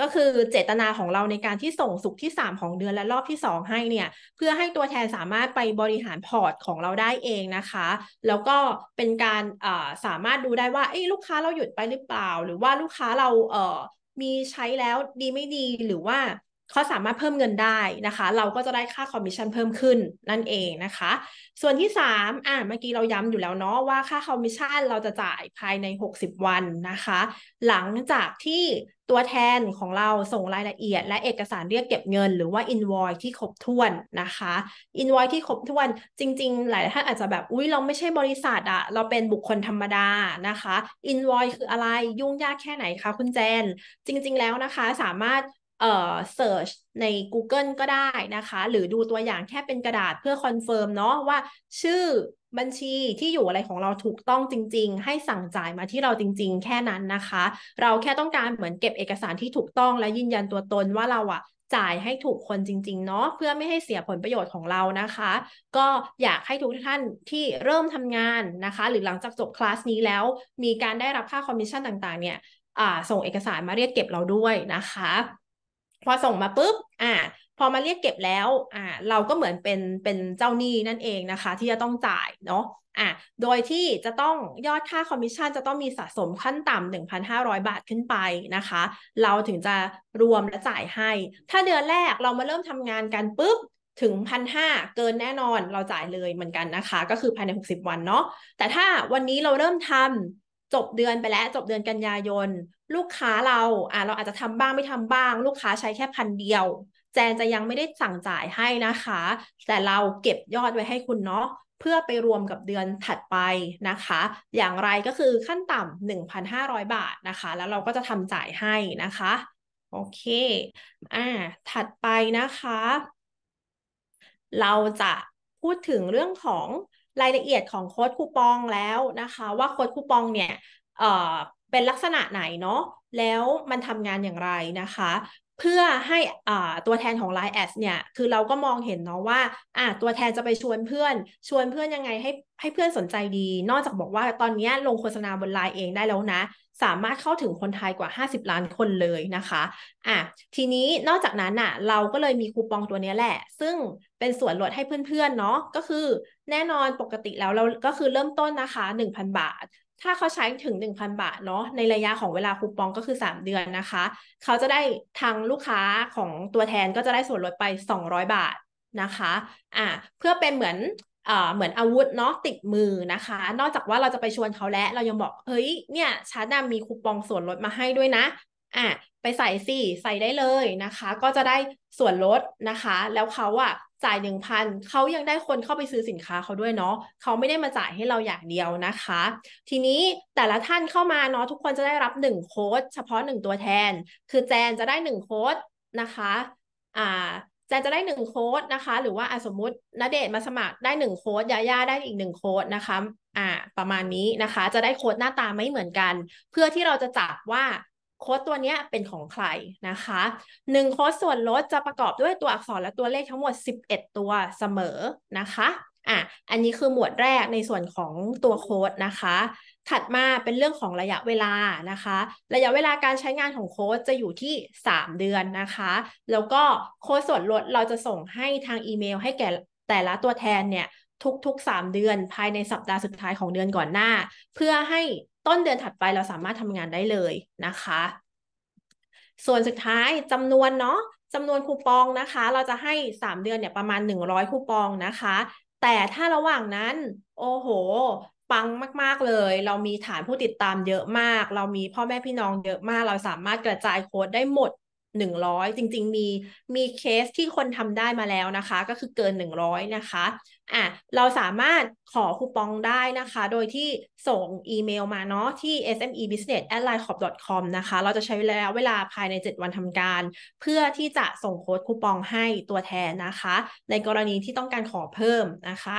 ก็คือเจตนาของเราในการที่ส่งสุขที่ 3 ของเดือนและรอบที่ 2 ให้เนี่ยเพื่อให้ตัวแทนสามารถไปบริหารพอร์ตของเราได้เองนะคะ แล้วก็เป็นการสามารถดูได้ว่าลูกค้าเราหยุดไปหรือเปล่า หรือว่าลูกค้าเราเมีใช้แล้วดีไม่ดีหรือว่าเขาสามารถเพิ่มเงินได้นะคะเราก็จะได้ค่าคอมมิชชั่นเพิ่มขึ้นนั่นเองนะคะส่วนที่ 3อ่าเมื่อกี้เราย้ำอยู่แล้วเนาะว่าค่าคอมมิชชั่นเราจะจ่ายภายใน60 วันนะคะ หลังจากที่ตัวแทนของเราส่งรายละเอียด และเอกสารเรียกเก็บเงินหรือว่า invoice ที่ครบถ้วนนะคะ invoice ที่ครบถ้วน จริง ๆ หลายท่านอาจจะแบบ อุ้ยเราไม่ใช่บริษัทอะเราเป็นบุคคลธรรมดานะคะ invoice คืออะไรยุ่งยากแค่ไหนคะคุณเจนจริง ๆแล้วนะคะสามารถเอ่อเซิร์ชใน Google ก็ได้นะคะ หรือดูตัวอย่างแค่เป็นกระดาษเพื่อคอนเฟิร์มเนาะว่าชื่อบัญชีที่อยู่อะไรของเราถูกต้องจริงๆ ให้สั่งจ่ายมาที่เราจริงๆ แค่นั้นนะคะ เราแค่ต้องการเหมือนเก็บเอกสารที่ถูกต้องและยืนยันตัวตนว่าเราอะจ่ายให้ถูกคนจริงๆ เนาะเพื่อไม่ให้เสียผลประโยชน์ของเรานะคะ ก็อยากให้ทุกท่านที่เริ่มทำงานนะคะ หรือหลังจากจบคลาสนี้แล้วมีการได้รับค่าคอมมิชชั่นต่างๆ เนี่ยส่งเอกสารมาเรียกเก็บเราด้วยนะคะพอส่งมาปุ๊บ อ่า พอมาเรียกเก็บแล้ว อ่า เราก็เหมือนเป็น เป็นเจ้าหนี้นั่นเองนะคะ ที่จะต้องจ่ายเนาะ อ่าโดยที่จะต้องยอดค่าคอมมิชชั่นจะต้องมีสะสมขั้นต่ำ1,500 บาทขึ้นไปนะคะ เราถึงจะรวมและจ่ายให้ ถ้าเดือนแรกเรามาเริ่มทำงานกันปุ๊บ ถึงพันห้าเกินแน่นอนเราจ่ายเลยเหมือนกันนะคะ ก็คือภายใน 60 วันเนาะ แต่ถ้าวันนี้เราเริ่มทำจบเดือนไปแล้วจบเดือนกันยายน ลูกค้าเราอ่ะเราอาจจะทำบ้างไม่ทำบ้าง ลูกค้าใช้แค่พันเดียว แจนจะยังไม่ได้สั่งจ่ายให้นะคะ แต่เราเก็บยอดไว้ให้คุณเนาะเพื่อไปรวมกับเดือนถัดไปนะคะอย่างไรก็คือขั้นต่ำา1,500บาทนะคะ แล้วเราก็จะทำจ่ายให้นะคะโอเคอ่าถัดไปนะคะ เราจะพูดถึงเรื่องของรายละเอียดของโค้ดคูปองแล้วนะคะ ว่าโค้ดคูปองเนี่ยเป็นลักษณะไหนเนาะแล้วมันทำงานอย่างไรนะคะเพื่อให้อ่าตัวแทนของ Line แอดเนี่ยคือเราก็มองเห็นเนาะว่าอ่าตัวแทนจะไปชวนเพื่อน ชวนเพื่อนยังไงให้ให้เพื่อนสนใจดี นอกจากบอกว่าตอนนี้ลงโฆษณาบนไลน์เองได้แล้วนะสามารถเข้าถึงคนไทยกว่า 50 ล้านคนเลยนะคะอ่ะทีนี้นอกจากนั้นอ่ะเราก็เลยมีคูปองตัวนี้แหละ ซึ่งเป็นส่วนลดให้เพื่อนๆเนาะก็คือแน่นอนปกติแล้วเราก็คือเริ่มต้นนะคะ 1,000 บาทถ้าเขาใช้ถึง 1,000 บาทเนาะในระยะของเวลาคูปองก็คือ 3 เดือนนะคะ เขาจะได้ทางลูกค้าของตัวแทนก็จะได้ส่วนลดไป 200 บาทนะคะอ่าเพื่อเป็นเหมือนเหมือนอาวุธเนาะติดมือนะคะ นอกจากว่าเราจะไปชวนเขาแล้วเรายังบอกเฮ้ย เนี่ยชฉดามีคูปองส่วนลดมาให้ด้วยนะอ่ะไปใส่สิใส่ได้เลยนะคะ ก็จะได้ส่วนลดนะคะ แล้วเขาอ่ะจ่ายหนึ่งพัน เขายังได้คนเข้าไปซื้อสินค้าเขาด้วยเนาะเขาไม่ได้มาจ่ายให้เราอย่างเดียวนะคะ ทีนี้แต่ละท่านเข้ามาเนาะทุกคนจะได้รับหนึ่งโค้ดเฉพาะหนึ่งตัวแทน คือแจนจะได้หนึ่งโค้ดนะคะ อ่า แจนจะได้หนึ่งโค้ดนะคะหรือว่าสมมตินเดชมาสมัครได้หนึ่งโค้ดยาย่าได้อีกหนึ่งโค้ดนะคะ อ่า ประมาณนี้นะคะ จะได้โค้ดหน้าตาไม่เหมือนกัน เพื่อที่เราจะจับว่าโค้ดตัวนี้เป็นของใครนะคะ1โค้ดส่วนลดจะประกอบด้วยตัวอักษรและตัวเลขทั้งหมด 11 ตัวเสมอนะคะอ่ะ อันนี้คือหมวดแรกในส่วนของตัวโค้ดนะคะ ถัดมาเป็นเรื่องของระยะเวลานะคะ ระยะเวลาการใช้งานของโค้ดจะอยู่ที่ 3 เดือนนะคะ แล้วก็โค้ดส่วนลดเราจะส่งให้ทางอีเมล ให้แก่แต่ละตัวแทนเนี่ยทุก ๆ 3 เดือน ภายในสัปดาห์สุดท้ายของเดือนก่อนหน้า เพื่อใหต้นเดือนถัดไปเราสามารถทำงานได้เลยนะคะ ส่วนสุดท้ายจำนวนเนาะจำนวนคูปองนะคะ เราจะให้ 3 เดือนเนี่ยประมาณ 100 คูปองนะคะ แต่ถ้าระหว่างนั้นโอ้โหปังมากๆเลย เรามีฐานผู้ติดตามเยอะมาก เรามีพ่อแม่พี่น้องเยอะมาก เราสามารถกระจายโค้ดได้หมดหนึ่งร้อยจริงๆ มีมีเคสที่คนทำได้มาแล้วนะคะก็คือเกินหนึ่งร้อยนะคะ อ่ะ เราสามารถขอคูปองได้นะคะ โดยที่ส่งอีเมล มา เนาะ ที่ smebusiness@linecorp.com a นะคะ เราจะใช้เวลาเวลาภายใน 7 วันทำการ เพื่อที่จะส่งโค้ดคูปองให้ตัวแทนนะคะ ในกรณีที่ต้องการขอเพิ่มนะคะ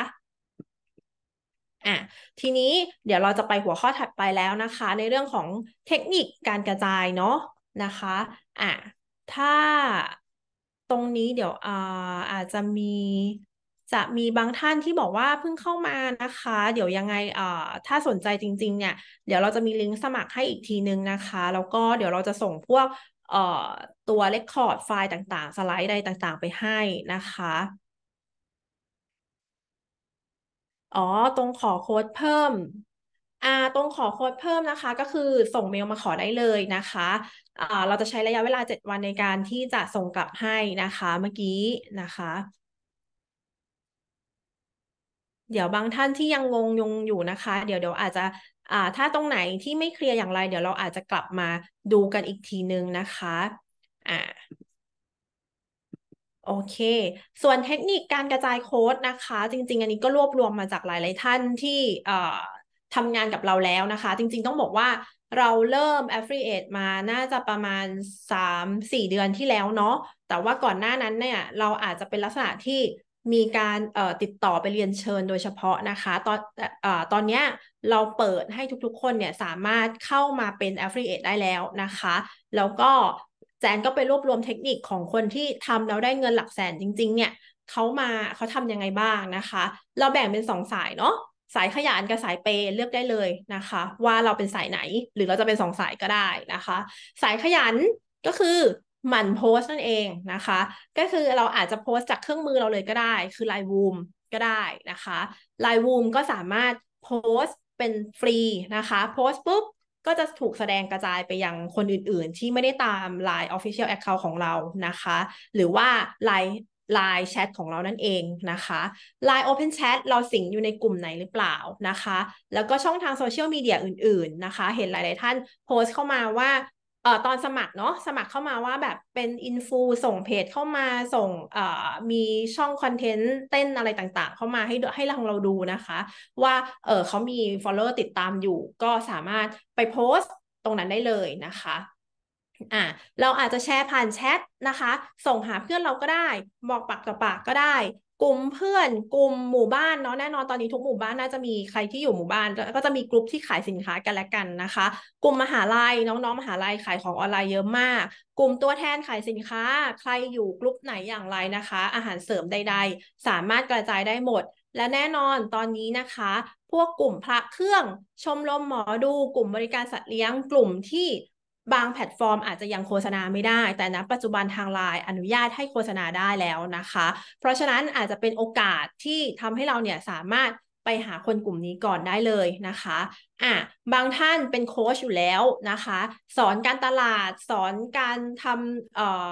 อ่ะทีนี้เดี๋ยวเราจะไปหัวข้อถัดไปแล้วนะคะ ในเรื่องของเทคนิคการกระจายเนาะนะคะอ่ะถ้าตรงนี้เดี๋ยวอาอาจจะมีจะมีบางท่านที่บอกว่าเพิ่งเข้ามานะคะ เดี๋ยวยังไงเอ่อถ้าสนใจจริงๆ เนี่ย เดี๋ยวเราจะมีลิงก์สมัครให้อีกทีนึงนะคะแล้วก็เดี๋ยวเราจะส่งพวกเอ่อตัวเรคคอร์ดไฟล์ต่างๆ สไลด์ใดต่างๆ ไปให้นะคะอ๋อตรงขอโค้ดเพิ่มอ่าตรงขอโค้ดเพิ่มนะคะก็คือส่งเมลมาขอได้เลยนะคะอ่าเราจะใช้ระยะเวลาเจ็ดวันในการที่จะส่งกลับให้นะคะเมื่อกี้นะคะ เดี๋ยวบางท่านที่ยังงงยงอยู่นะคะ เดี๋ยวเดี๋ยวอาจจะอ่าถ้าตรงไหนที่ไม่เคลียร์อย่างไร เดี๋ยวเราอาจจะกลับมาดูกันอีกทีนึงนะคะอ่าโอเค ส่วนเทคนิคการกระจายโค้ดนะคะ จริง ๆ อันนี้ก็รวบรวมมาจากหลายๆท่านที่อ่าทำงานกับเราแล้วนะคะ จริงๆต้องบอกว่าเราเริ่ม affiliate มาน่าจะประมาณ 3-4 เดือนที่แล้วเนาะแต่ว่าก่อนหน้านั้นเนี่ย เราอาจจะเป็นลักษณะที่มีการติดต่อไปเรียนเชิญโดยเฉพาะนะคะ ตอนอตอนนี้เราเปิดให้ทุก ๆ คนเนี่ยสามารถเข้ามาเป็น affiliate ได้แล้วนะคะ แล้วก็แจนก็ไปรวบรวมเทคนิคของคนที่ทำแล้วได้เงินหลักแสนจริง ๆเนี่ยเขามาเขาทำยังไงบ้างนะคะ เราแบ่งเป็นสองสายเนาะสายขยานกับสายเปเลือกได้เลยนะคะ ว่าเราเป็นสายไหนหรือเราจะเป็นสองสายก็ได้นะคะ สายขยันก็คือ หมั่นโพสต์นั่นเองนะคะ ก็คือเราอาจจะโพสต์จากเครื่องมือเราเลยก็ได้ คือไลน์วูมก็ได้นะคะไลน์วูมก็สามารถโพสต์เป็นฟรีนะคะโพสต์ปุ๊บก็จะถูกแสดงกระจายไปยังคนอื่นๆ ที่ไม่ได้ตาม Line Official Account ของเรานะคะ หรือว่า Line l ล n e Chat ของเรานั่นเองนะคะ Line Open Chat เราสิงอยู่ในกลุ่มไหนหรือเปล่านะคะ แล้วก็ช่องทางโซเชียลมีเดียอื่นๆนะคะ เห็นหลาย ๆท่านโพสต์เข้ามาว่าเอ่อตอนสมัครเนาะสมัครเข้ามาว่าแบบเป็นอินฟูส่งเพจเข้ามาส่งเอ่อมีช่องคอนเทนต์เต้นอะไรต่างๆ เข้ามาให้ให้ทางเราดูนะคะ ว่าเออเขามีฟอลโล่ติดตามอยู่ก็สามารถไปโพสต์ตรงนั้นได้เลยนะคะอ่ะเราอาจจะแชร์ผ่านแชท นะคะ ส่งหาเพื่อนเราก็ได้ บอกปากต่อปากก็ได้ กลุ่มเพื่อนกลุ่มหมู่บ้านเนาะแน่นอนตอนนี้ทุกหมู่บ้าน น่าจะมีใครที่อยู่หมู่บ้าน แล้วก็จะมีกลุ่มที่ขายสินค้ากันและกันนะคะ กลุ่มมหาลัยน้องๆ มหาลัยขายของออนไลน์เยอะมาก กลุ่มตัวแทนขายสินค้า ใครอยู่กลุ่มไหนอย่างไรนะคะ อาหารเสริมใด ๆ สามารถกระจายได้หมด และแน่นอนตอนนี้นะคะ พวกกลุ่มพระเครื่องชมรมหมอดูกลุ่มบริการสัตว์เลี้ยงกลุ่มที่บางแพลตฟอร์มอาจจะยังโฆษณาไม่ได้ แต่ณปัจจุบันทางไลน์อนุญาตให้โฆษณาได้แล้วนะคะ เพราะฉะนั้นอาจจะเป็นโอกาสที่ทำให้เราเนี่ยสามารถไปหาคนกลุ่มนี้ก่อนได้เลยนะคะอ่ะบางท่านเป็นโค้ชอยู่แล้วนะคะ สอนการตลาดสอนการทำเอ่อ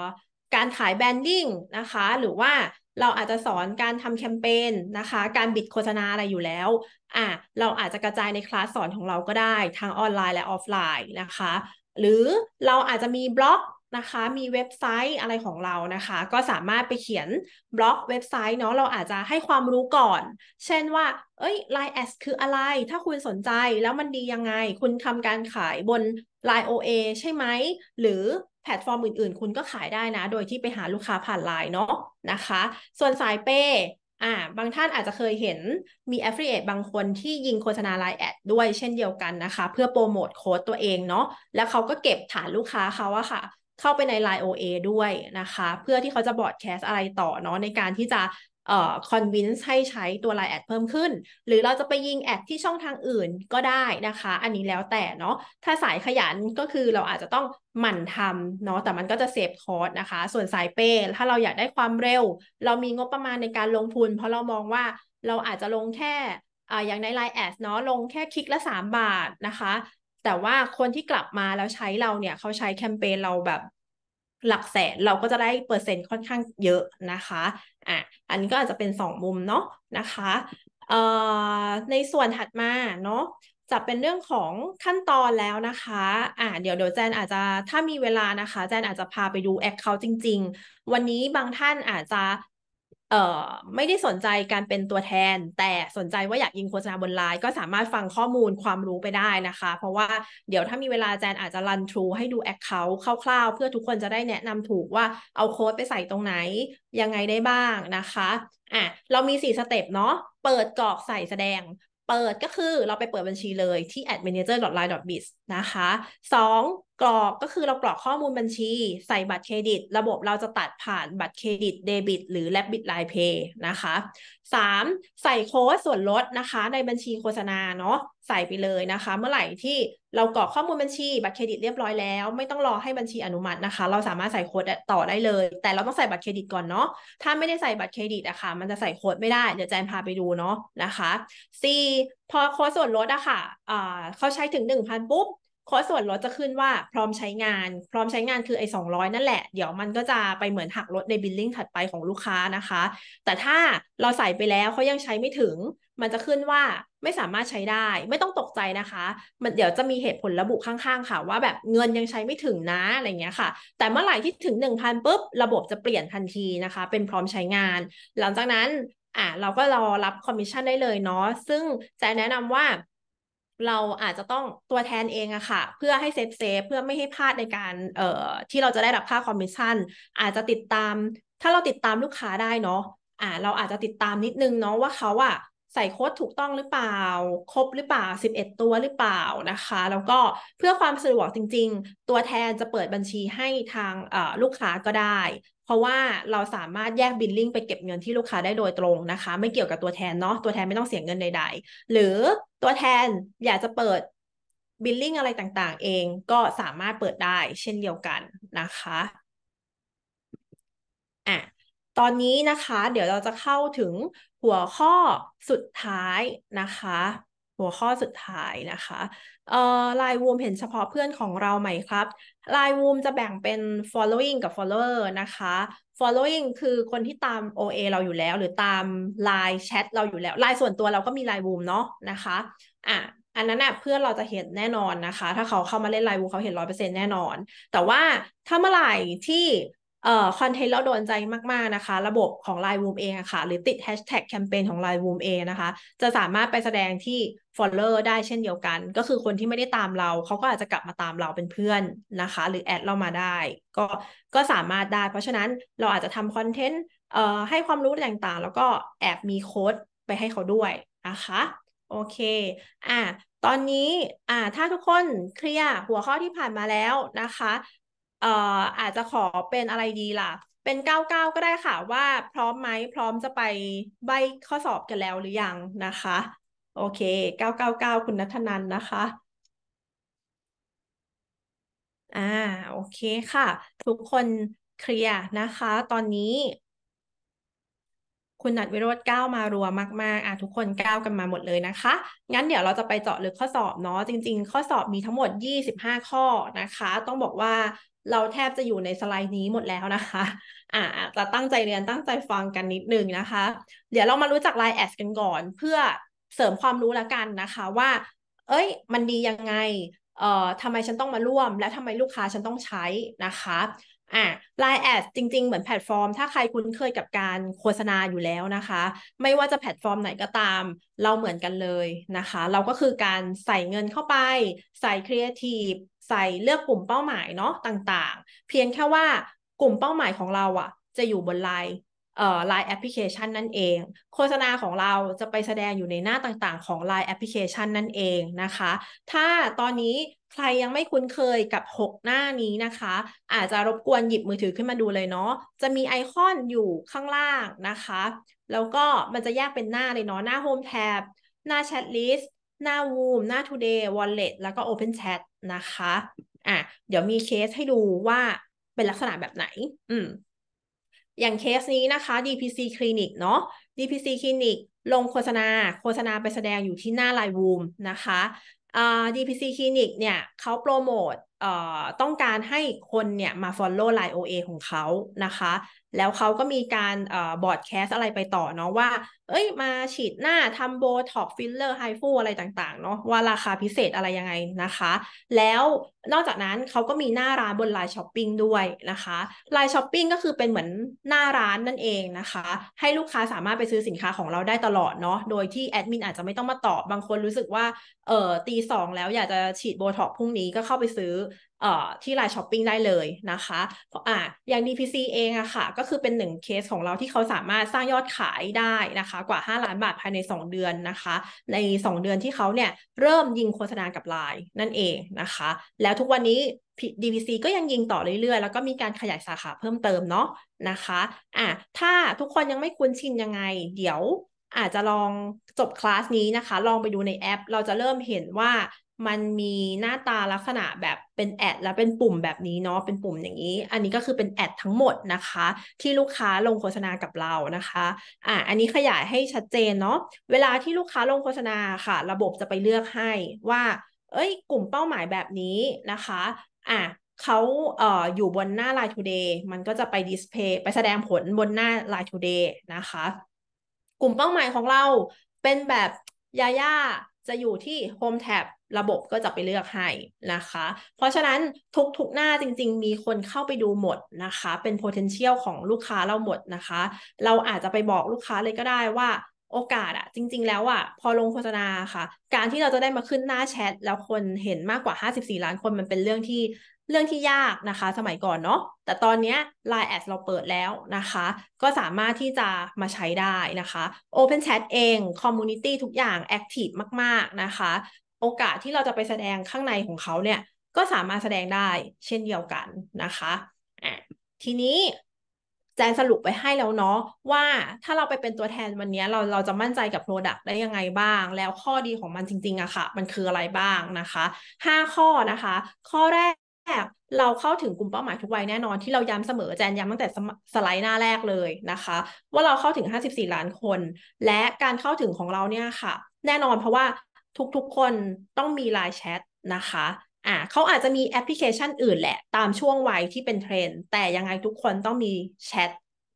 การขายแบรนดิ้งนะคะ หรือว่าเราอาจจะสอนการทำแคมเปญนะคะ การบิดโฆษณาอะไรอยู่แล้วอ่ะเราอาจจะกระจายในคลาสสอนของเราก็ได้ทางออนไลน์และออฟไลน์นะคะหรือเราอาจจะมีบล็อกนะคะ มีเว็บไซต์อะไรของเรานะคะ ก็สามารถไปเขียนบล็อกเว็บไซต์เนาะเราอาจจะให้ความรู้ก่อน เช่นว่าเอ้ย Line แอคืออะไร ถ้าคุณสนใจแล้วมันดียังไงคุณทำการขายบน Line OA ใช่ไหม หรือแพลตฟอร์มอื่นๆ คุณก็ขายได้นะ โดยที่ไปหาลูกค้าผ่านไลน์เนาะนะคะ ส่วนสายเปอ่าบางท่านอาจจะเคยเห็นมี affiliate บางคนที่ยิงโฆษณาไลน์แอดด้วยเช่นเดียวกันนะคะ เพื่อโปรโมทโค้ดตัวเองเนาะแล้วเขาก็เก็บฐานลูกค้าเขาอะค่ะ เข้าไปใน Line OA ด้วยนะคะ เพื่อที่เขาจะบอดแคสอะไรต่อเนาะในการที่จะเอ่อคอนวินส์ให้ใช้ตัวไลน์แอดเพิ่มขึ้น หรือเราจะไปยิงแอดที่ช่องทางอื่นก็ได้นะคะ อันนี้แล้วแต่เนาะถ้าสายขยันก็คือเราอาจจะต้องหมั่นทำเนาะแต่มันก็จะเซฟคอร์สนะคะ ส่วนสายเปถ้าเราอยากได้ความเร็ว เรามีงบประมาณในการลงทุน เพราะเรามองว่าเราอาจจะลงแค่อ่าอย่างใน Line แอดเนาะลงแค่คลิกละ 3 บาทนะคะ แต่ว่าคนที่กลับมาแล้วใช้เราเนี่ยเขาใช้แคมเปญเราแบบหลักแสน เราก็จะได้เปอร์เซ็นต์ค่อนข้างเยอะนะคะ อ่ะ อันนี้ก็อาจจะเป็นสองมุมเนาะนะคะ เอ่อ ในส่วนถัดมาเนาะ จะเป็นเรื่องของขั้นตอนแล้วนะคะ อ่ะ เดี๋ยวเดี๋ยวแจนอาจจะถ้ามีเวลานะคะ แจนอาจจะพาไปดูแอคเคาท์จริงๆ วันนี้บางท่านอาจจะเอ่อไม่ได้สนใจการเป็นตัวแทน แต่สนใจว่าอยากยิงโฆษณาบนไลน์ก็สามารถฟังข้อมูลความรู้ไปได้นะคะ เพราะว่าเดี๋ยวถ้ามีเวลาแจนอาจจะรันทรูให้ดูแอคเคาท์คร่าวๆ เพื่อทุกคนจะได้แนะนำถูกว่าเอาโค้ดไปใส่ตรงไหนยังไงได้บ้างนะคะ อ่ะ เรามี 4 สเต็ปเนาะเปิดกรอกใส่แสดงเปิดก็คือเราไปเปิดบัญชีเลยที่ admanager.line.biz นะคะ 2. กรอกก็คือเรากรอกข้อมูลบัญชีใส่บัตรเครดิตระบบเราจะตัดผ่านบัตรเครดิตเดบิตหรือ Rabbit Line Pay นะคะ 3. ใส่โค้ดส่วนลดนะคะในบัญชีโฆษณาเนาะใส่ไปเลยนะคะ เมื่อไหร่ที่เรากรอกข้อมูลบัญชีบัตรเครดิตเรียบร้อยแล้วไม่ต้องรอให้บัญชีอนุมัตินะคะ เราสามารถใส่โค้ดต่อได้เลย แต่เราต้องใส่บัตรเครดิตก่อนเนาะถ้าไม่ได้ใส่บัตรเครดิตอะคะ่ะมันจะใส่โค้ดไม่ได้เดี๋ยวแจนพาไปดูเนาะนะคะ C พอโค้ดส่วนลดอะคะ่ะเขาใช้ถึง 1,000ปุ๊บโค้ดส่วนลดจะขึ้นว่าพร้อมใช้งาน พร้อมใช้งานคือไอ้สองร้อยนั่นแหละ เดี๋ยวมันก็จะไปเหมือนหักลดในบิลลิ่งถัดไปของลูกค้านะคะ แต่ถ้าเราใส่ไปแล้วเขายังใช้ไม่ถึงมันจะขึ้นว่าไม่สามารถใช้ได้ ไม่ต้องตกใจนะคะ มันเดี๋ยวจะมีเหตุผลระบุข้างๆค่ะ ว่าแบบเงินยังใช้ไม่ถึงนะอะไรเงี้ยค่ะ แต่เมื่อไหร่ที่ถึง 1,000 ปุ๊บ ระบบจะเปลี่ยนทันทีนะคะ เป็นพร้อมใช้งาน หลังจากนั้นอ่ะเราก็รอรับคอมมิชชั่นได้เลยเนาะซึ่งจะแนะนำว่า เราอาจจะต้องตัวแทนเองอะค่ะ เพื่อให้เซฟเซฟเพื่อไม่ให้พลาดในการเอ่อที่เราจะได้รับค่าคอมมิชชั่นอาจจะติดตาม ถ้าเราติดตามลูกค้าได้เนาะอ่า เราอาจจะติดตามนิดนึงเนาะว่าเขาอะใส่โค้ดถูกต้องหรือเปล่าครบหรือเปล่า11 ตัวหรือเปล่านะคะ แล้วก็เพื่อความสะดวกจริงๆ ตัวแทนจะเปิดบัญชีให้ทางลูกค้าก็ได้ เพราะว่าเราสามารถแยกบิลลิ่งไปเก็บเงินที่ลูกค้าได้โดยตรงนะคะ ไม่เกี่ยวกับตัวแทนเนาะตัวแทนไม่ต้องเสียเงินใด ๆ หรือตัวแทนอยากจะเปิดบิลลิ่งอะไรต่างๆเองก็สามารถเปิดได้เช่นเดียวกันนะคะอ่ะตอนนี้นะคะ เดี๋ยวเราจะเข้าถึงหัวข้อสุดท้ายนะคะ หัวข้อสุดท้ายนะคะเอ่อไลน์วูมเห็นเฉพาะเพื่อนของเราไหมครับไลน์วูมจะแบ่งเป็น following กับ follower นะคะ following คือคนที่ตาม OA เราอยู่แล้ว หรือตามไลน์แชทเราอยู่แล้วไลน์ส่วนตัวเราก็มีไลน์วูมเนาะนะคะอ่ะอันนั้นนะเพื่อนเราจะเห็นแน่นอนนะคะ ถ้าเขาเข้ามาเล่นไลน์วูมเขาเห็นร้อยเปอร์เซ็นแน่นอน แต่ว่าถ้าเมื่อไหร่ที่เอ่อคอนเทนต์เราโดนใจมาก ๆนะคะ ระบบของ Line Room เองค่ะหรือติดแฮชแท็กแคมเปญของ Line Room เองนะคะ จะสามารถไปแสดงที่ follower ได้เช่นเดียวกัน ก็คือคนที่ไม่ได้ตามเราเขาก็อาจจะกลับมาตามเราเป็นเพื่อนนะคะ หรือแอดเรามาได้ ก็ก็สามารถได้ เพราะฉะนั้นเราอาจจะทำคอนเทนต์เอ่อให้ความรู้ต่างๆ แล้วก็แอบมีโค้ด ไปให้เขาด้วยนะคะโอเคอ่ะตอนนี้อ่าถ้าทุกคนเคลียร์หัวข้อที่ผ่านมาแล้วนะคะเอ่ออาจจะขอเป็นอะไรดีล่ะ เป็นเก้าเก้าก็ได้ค่ะว่าพร้อมไหมพร้อมจะไปใบข้อสอบกันแล้วหรือยังนะคะ โอเคเก้าเก้าเก้าคุณนัทนันนะคะอ่าโอเคค่ะ ทุกคนเคลียร์นะคะ ตอนนี้ คุณนัดวิโรธก้าวมารัวมากๆอ่ะทุกคนก้าวกันมาหมดเลยนะคะ งั้นเดี๋ยวเราจะไปเจาะลึกข้อสอบเนาะจริงๆข้อสอบมีทั้งหมด 25 ข้อนะคะ ต้องบอกว่าเราแทบจะอยู่ในสไลด์นี้หมดแล้วนะคะ อ่าจะตั้งใจเรียนตั้งใจฟังกันนิดนึงนะคะ เดี๋ยวเรามารู้จัก Line Ads กันก่อน เพื่อเสริมความรู้ละกันนะคะว่า เอ้ย มันดียังไง เอ่อทำไมฉันต้องมาร่วม และทำไมลูกค้าฉันต้องใช้นะคะ อ่า Line Ads จริงๆ เหมือนแพลตฟอร์ม ถ้าใครคุ้นเคยกับการโฆษณาอยู่แล้วนะคะ ไม่ว่าจะแพลตฟอร์มไหนก็ตาม เราเหมือนกันเลยนะคะ เราก็คือการใส่เงินเข้าไป ใส่ครีเอทีฟใส่เลือกกลุ่มเป้าหมายเนาะต่างๆ เพียงแค่ว่ากลุ่มเป้าหมายของเราอะจะอยู่บนไลน์เอ่อไลน์แอปพลิเคชันนั่นเองโฆษณาของเราจะไปแสดงอยู่ในหน้าต่างๆของ Line แอปพลิเคชันนั่นเองนะคะถ้าตอนนี้ใครยังไม่คุ้นเคยกับ 6 หน้านี้นะคะ อาจจะรบกวนหยิบมือถือขึ้นมาดูเลยเนาะจะมีไอคอนอยู่ข้างล่างนะคะ แล้วก็มันจะแยกเป็นหน้าเลยเนาะหน้าโฮมแท็บหน้าแชทลิสตหน้า Woom หน้า Today Wallet แล้วก็ Open Chat นะคะ อ่ะ เดี๋ยวมีเคสให้ดูว่าเป็นลักษณะแบบไหน อืม อย่างเคสนี้นะคะ DPC คลินิกเนาะ DPC คลินิกลงโฆษณา โฆษณาไปแสดงอยู่ที่หน้าไลน์วูมนะคะอ่า DPC คลินิกเนี่ยเขาโปรโมทต้องการให้คนเนี่ย มา Follow Line OA ของเขานะคะแล้วเขาก็มีการบอร์ดแคสอะไรไปต่อเนาะว่า เอ้ยมาฉีดหน้าทำโบท็อกฟิลเลอร์ไฮฟูอะไรต่างๆเนาะว่าราคาพิเศษอะไรยังไงนะคะ แล้วนอกจากนั้นเขาก็มีหน้าร้านบนไลน์ช้อปปิ้งด้วยนะคะไลน์ช้อปปิ้งก็คือเป็นเหมือนหน้าร้านนั่นเองนะคะ ให้ลูกค้าสามารถไปซื้อสินค้าของเราได้ตลอดเนาะโดยที่แอดมินอาจจะไม่ต้องมาตอบบางคนรู้สึกว่าเออตีสองแล้วอยากจะฉีดโบท็อกพรุ่งนี้ก็เข้าไปซื้อที่ไลน์ช้อปปิ้งได้เลยนะคะอ่าอย่าง DPC เองอะค่ะ ก็คือเป็นหนึ่งเคสของเราที่เขาสามารถสร้างยอดขายได้นะคะกว่า 5 ล้านบาทภายใน 2 เดือนนะคะ ใน 2 เดือนที่เขาเนี่ยเริ่มยิงโฆษณากับไลน์นั่นเองนะคะ แล้วทุกวันนี้ d p c ก็ยังยิงต่อเรื่อยๆ แล้วก็มีการขยายสาขาเพิ่มเติมเนาะนะคะอ่ะถ้าทุกคนยังไม่คุ้นชินยังไง เดี๋ยวอาจจะลองจบคลาสนี้นะคะ ลองไปดูในแอปเราจะเริ่มเห็นว่ามันมีหน้าตาลักษณะแบบเป็นแอดแล้วเป็นปุ่มแบบนี้เนาะเป็นปุ่มอย่างนี้ อันนี้ก็คือเป็นแอดทั้งหมดนะคะ ที่ลูกค้าลงโฆษณากับเรานะคะอ่าอันนี้ขยายให้ชัดเจนเนาะเวลาที่ลูกค้าลงโฆษณาค่ะ ระบบจะไปเลือกให้ว่า เอ้ยกลุ่มเป้าหมายแบบนี้นะคะอ่าเขาเอ่ออยู่บนหน้า Line Today มันก็จะไปดิสเพย์ไปแสดงผลบนหน้า Line Today นะคะกลุ่มเป้าหมายของเราเป็นแบบยาย่าจะอยู่ที่โฮมแท็บระบบก็จะไปเลือกให้นะคะ เพราะฉะนั้นทุกๆหน้าจริงๆ มีคนเข้าไปดูหมดนะคะ เป็น potential ของลูกค้าเราหมดนะคะ เราอาจจะไปบอกลูกค้าเลยก็ได้ว่าโอกาสอะจริงๆ แล้วอะพอลงโฆษณาค่ะ การที่เราจะได้มาขึ้นหน้าแชทแล้วคนเห็นมากกว่า 54 ล้านคน มันเป็นเรื่องที่ เรื่องที่ยากนะคะ สมัยก่อนเนาะ แต่ตอนนี้ Line แอดเราเปิดแล้วนะคะ ก็สามารถที่จะมาใช้ได้นะคะ Open Chat เอง Community ทุกอย่าง Active มากๆ นะคะโอกาสที่เราจะไปแสดงข้างในของเขาเนี่ยก็สามารถแสดงได้เช่นเดียวกันนะคะทีนี้แจนสรุปไปให้แล้วเนาะว่าถ้าเราไปเป็นตัวแทนวันนี้ เราเราจะมั่นใจกับโปรดักต์ได้ยังไงบ้าง แล้วข้อดีของมันจริงๆอะค่ะ มันคืออะไรบ้างนะคะ 5 ข้อนะคะ ข้อแรกเราเข้าถึงกลุ่มเป้าหมายทุกวัยแน่นอนที่เราย้ำเสมอแจนย้ำตั้งแต่สไลด์หน้าแรกเลยนะคะ ว่าเราเข้าถึง 54 ล้านคน และการเข้าถึงของเราเนี่ยค่ะ แน่นอนเพราะว่าทุกๆ คนต้องมีไลน์แชทนะคะ อ่าเขาอาจจะมีแอปพลิเคชันอื่นแหละตามช่วงวัยที่เป็นเทรนด์ แต่ยังไงทุกคนต้องมีแชท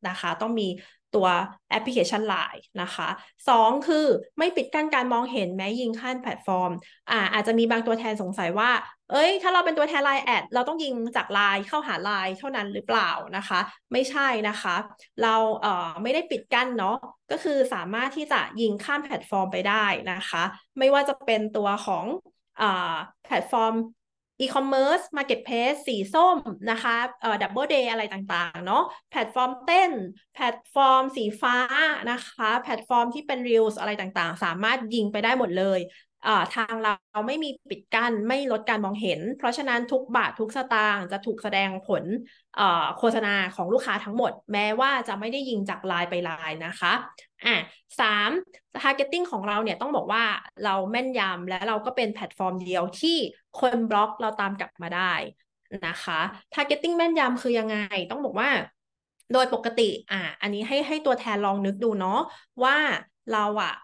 นะคะ ต้องมีตัวแอปพลิเคชันไลน์นะคะสองคือไม่ปิดกั้นการมองเห็นแม้ยิงข้ามแพลตฟอร์มอ่าอาจจะมีบางตัวแทนสงสัยว่า เอ้ย ถ้าเราเป็นตัวแทนไลน์แอดเราต้องยิงจากไลน์เข้าหาไลน์เท่านั้นหรือเปล่านะคะ ไม่ใช่นะคะ เราเอ่อไม่ได้ปิดกั้นเนาะก็คือสามารถที่จะยิงข้ามแพลตฟอร์มไปได้นะคะ ไม่ว่าจะเป็นตัวของแพลตฟอร์มอีคอมเมิร์ซมาร์เก็ตเพสสีส้มนะคะ เอ่อดับเบิลเดย์อะไรต่างๆเนาะแพลตฟอร์มเต้นแพลตฟอร์มสีฟ้านะคะแพลตฟอร์มที่เป็นรีลส์อะไรต่างๆ สามารถยิงไปได้หมดเลยทางเราไม่มีปิดกั้นไม่ลดการมองเห็น เพราะฉะนั้นทุกบาททุกสตางค์จะถูกแสดงผลโฆษณาของลูกค้าทั้งหมด แม้ว่าจะไม่ได้ยิงจากลายไปลายนะคะอ่ะสาม targeting ของเราเนี่ยต้องบอกว่าเราแม่นยำและเราก็เป็นแพลตฟอร์มเดียวที่คนบล็อกเราตามกลับมาได้นะคะ targeting แม่นยำคือยังไง ต้องบอกว่าโดยปกติอ่ะอันนี้ให้ให้ตัวแทนลองนึกดูเนาะว่าเราอะ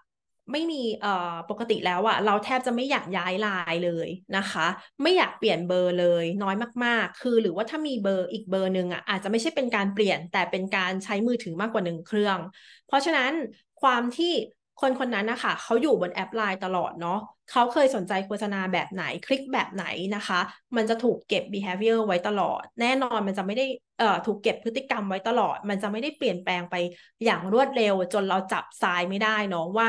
ไม่มี เอ่อ ปกติแล้วอะเราแทบจะไม่อยากย้ายไลน์เลยนะคะ ไม่อยากเปลี่ยนเบอร์เลย น้อยมากๆ คือหรือว่าถ้ามีเบอร์อีกเบอร์หนึ่งอะอาจจะไม่ใช่เป็นการเปลี่ยนแต่เป็นการใช้มือถือมากกว่าหนึ่งเครื่อง เพราะฉะนั้นความที่คนคนนั้นนะคะ เขาอยู่บนแอปไลน์ตลอดเนาะเขาเคยสนใจโฆษณาแบบไหนคลิกแบบไหนนะคะ มันจะถูกเก็บ behavior ไว้ตลอด แน่นอนมันจะไม่ได้ เอ่อ ถูกเก็บพฤติกรรมไว้ตลอด มันจะไม่ได้เปลี่ยนแปลงไปอย่างรวดเร็วจนเราจับสายไม่ได้เนาะว่า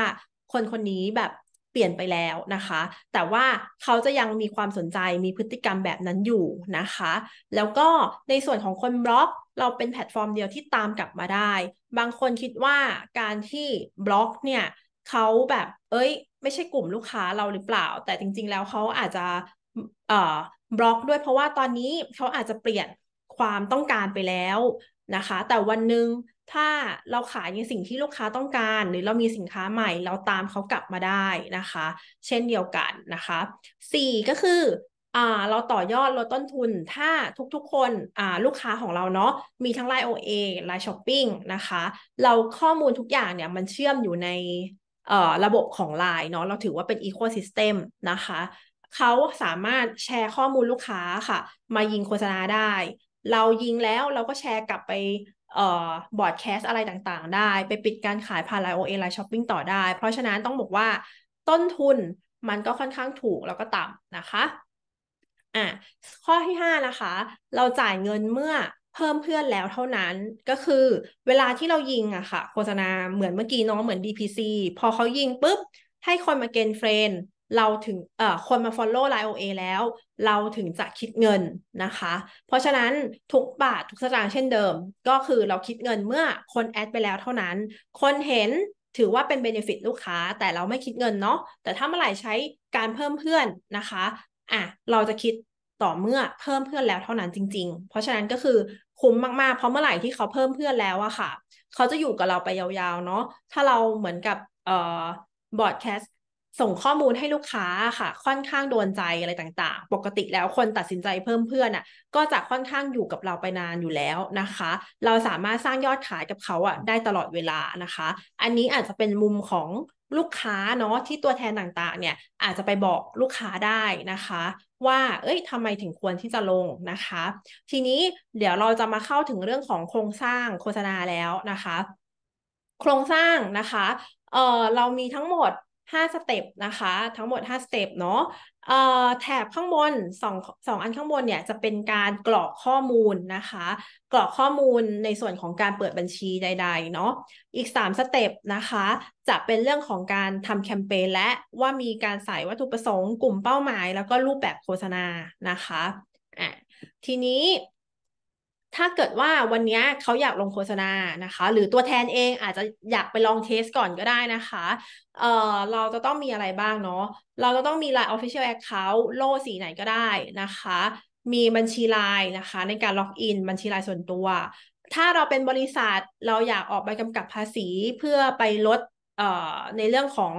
คนคนนี้แบบเปลี่ยนไปแล้วนะคะ แต่ว่าเขาจะยังมีความสนใจมีพฤติกรรมแบบนั้นอยู่นะคะ แล้วก็ในส่วนของคนบล็อก เราเป็นแพลตฟอร์มเดียวที่ตามกลับมาได้ บางคนคิดว่าการที่บล็อกเนี่ยเขาแบบ เอ้ย ไม่ใช่กลุ่มลูกค้าเราหรือเปล่า แต่จริงๆแล้วเขาอาจจะเอ่อบล็อกด้วย เพราะว่าตอนนี้เขาอาจจะเปลี่ยนความต้องการไปแล้วนะคะ แต่วันหนึ่งถ้าเราขายในสิ่งที่ลูกค้าต้องการ หรือเรามีสินค้าใหม่เราตามเขากลับมาได้นะคะ เช่นเดียวกันนะคะ 4 ก็คือเราต่อยอดลดต้นทุน ถ้าทุกๆคนลูกค้าของเราเนาะมีทั้งไลน์โอเอไลน์ช้อปปิ้งนะคะ เราข้อมูลทุกอย่างเนี่ยมันเชื่อมอยู่ในระบบของไลน์เนาะเราถือว่าเป็นอีโคซิสเต็มนะคะเขาสามารถแชร์ข้อมูลลูกค้าค่ะ มายิงโฆษณาได้ เรายิงแล้วเราก็แชร์กลับไปเอ่อบอร์ดแคสอะไรต่างๆ ได้ ไปปิดการขายผ่านไลน์โอเอไลน์ช้อปปิ้งต่อได้ เพราะฉะนั้นต้องบอกว่า ต้นทุนมันก็ค่อนข้างถูก แล้วก็ต่ำนะคะ อ่ะ ข้อที่ 5 นะคะ เราจ่ายเงินเมื่อเพิ่มเพื่อนแล้วเท่านั้น ก็คือเวลาที่เรายิงอะค่ะโฆษณาเหมือนเมื่อกี้ น้องเหมือน DPC พอเขายิงปุ๊บให้คนมาเกณฑ์เฟรนเราถึงเอ่อคนมา Follow Line OA แล้ว เราถึงจะคิดเงินนะคะ เพราะฉะนั้นทุกบาททุกสตางค์เช่นเดิมก็คือเราคิดเงินเมื่อคนแอดไปแล้วเท่านั้น คนเห็นถือว่าเป็นเบนฟิตลูกค้าแต่เราไม่คิดเงินเนาะแต่ถ้าเมื่อไหร่ใช้การเพิ่มเพื่อนนะคะอ่ะเราจะคิดต่อเมื่อเพิ่มเพื่อนแล้วเท่านั้นจริงๆ เพราะฉะนั้นก็คือคุ้มมากๆ เพราะเมื่อไหร่ที่เขาเพิ่มเพื่อนแล้วอะค่ะ เขาจะอยู่กับเราไปยาวๆ เนาะถ้าเราเหมือนกับเอ่อบอดแคสตส่งข้อมูลให้ลูกค้าค่ะค่อนข้างโดนใจอะไรต่าง ๆ ปกติแล้วคนตัดสินใจเพิ่มเพื่อนอ่ะก็จะค่อนข้างอยู่กับเราไปนานอยู่แล้วนะคะ เราสามารถสร้างยอดขายกับเขาอ่ะได้ตลอดเวลานะคะ อันนี้อาจจะเป็นมุมของลูกค้าเนาะที่ตัวแทนต่างๆ เนี่ยอาจจะไปบอกลูกค้าได้นะคะ ว่าเอ้ยทำไมถึงควรที่จะลงนะคะ ทีนี้เดี๋ยวเราจะมาเข้าถึงเรื่องของโครงสร้างโฆษณาแล้วนะคะ โครงสร้างนะคะเออเรามีทั้งหมดห้าสเต็ปนะคะทั้งหมดห้าสเต็ปเนาะแถบข้างบนสองสองอันข้างบนเนี่ยจะเป็นการกรอกข้อมูลนะคะกรอกข้อมูลในส่วนของการเปิดบัญชีใดๆเนาะอีก 3 สเต็ปนะคะจะเป็นเรื่องของการทำแคมเปญและว่ามีการใส่วัตถุประสงค์กลุ่มเป้าหมายแล้วก็รูปแบบโฆษณานะคะอ่ะทีนี้ถ้าเกิดว่าวันนี้เขาอยากลงโฆษณานะคะ หรือตัวแทนเองอาจจะอยากไปลองเทสก่อนก็ได้นะคะ เอ่อเราจะต้องมีอะไรบ้างเนาะเราจะต้องมี Line Official Account โล่สีไหนก็ได้นะคะมีบัญชีไลน์นะคะในการล็อกอินบัญชีไลน์ส่วนตัว ถ้าเราเป็นบริษัทเราอยากออกใบกำกับภาษีเพื่อไปลดในเรื่องของ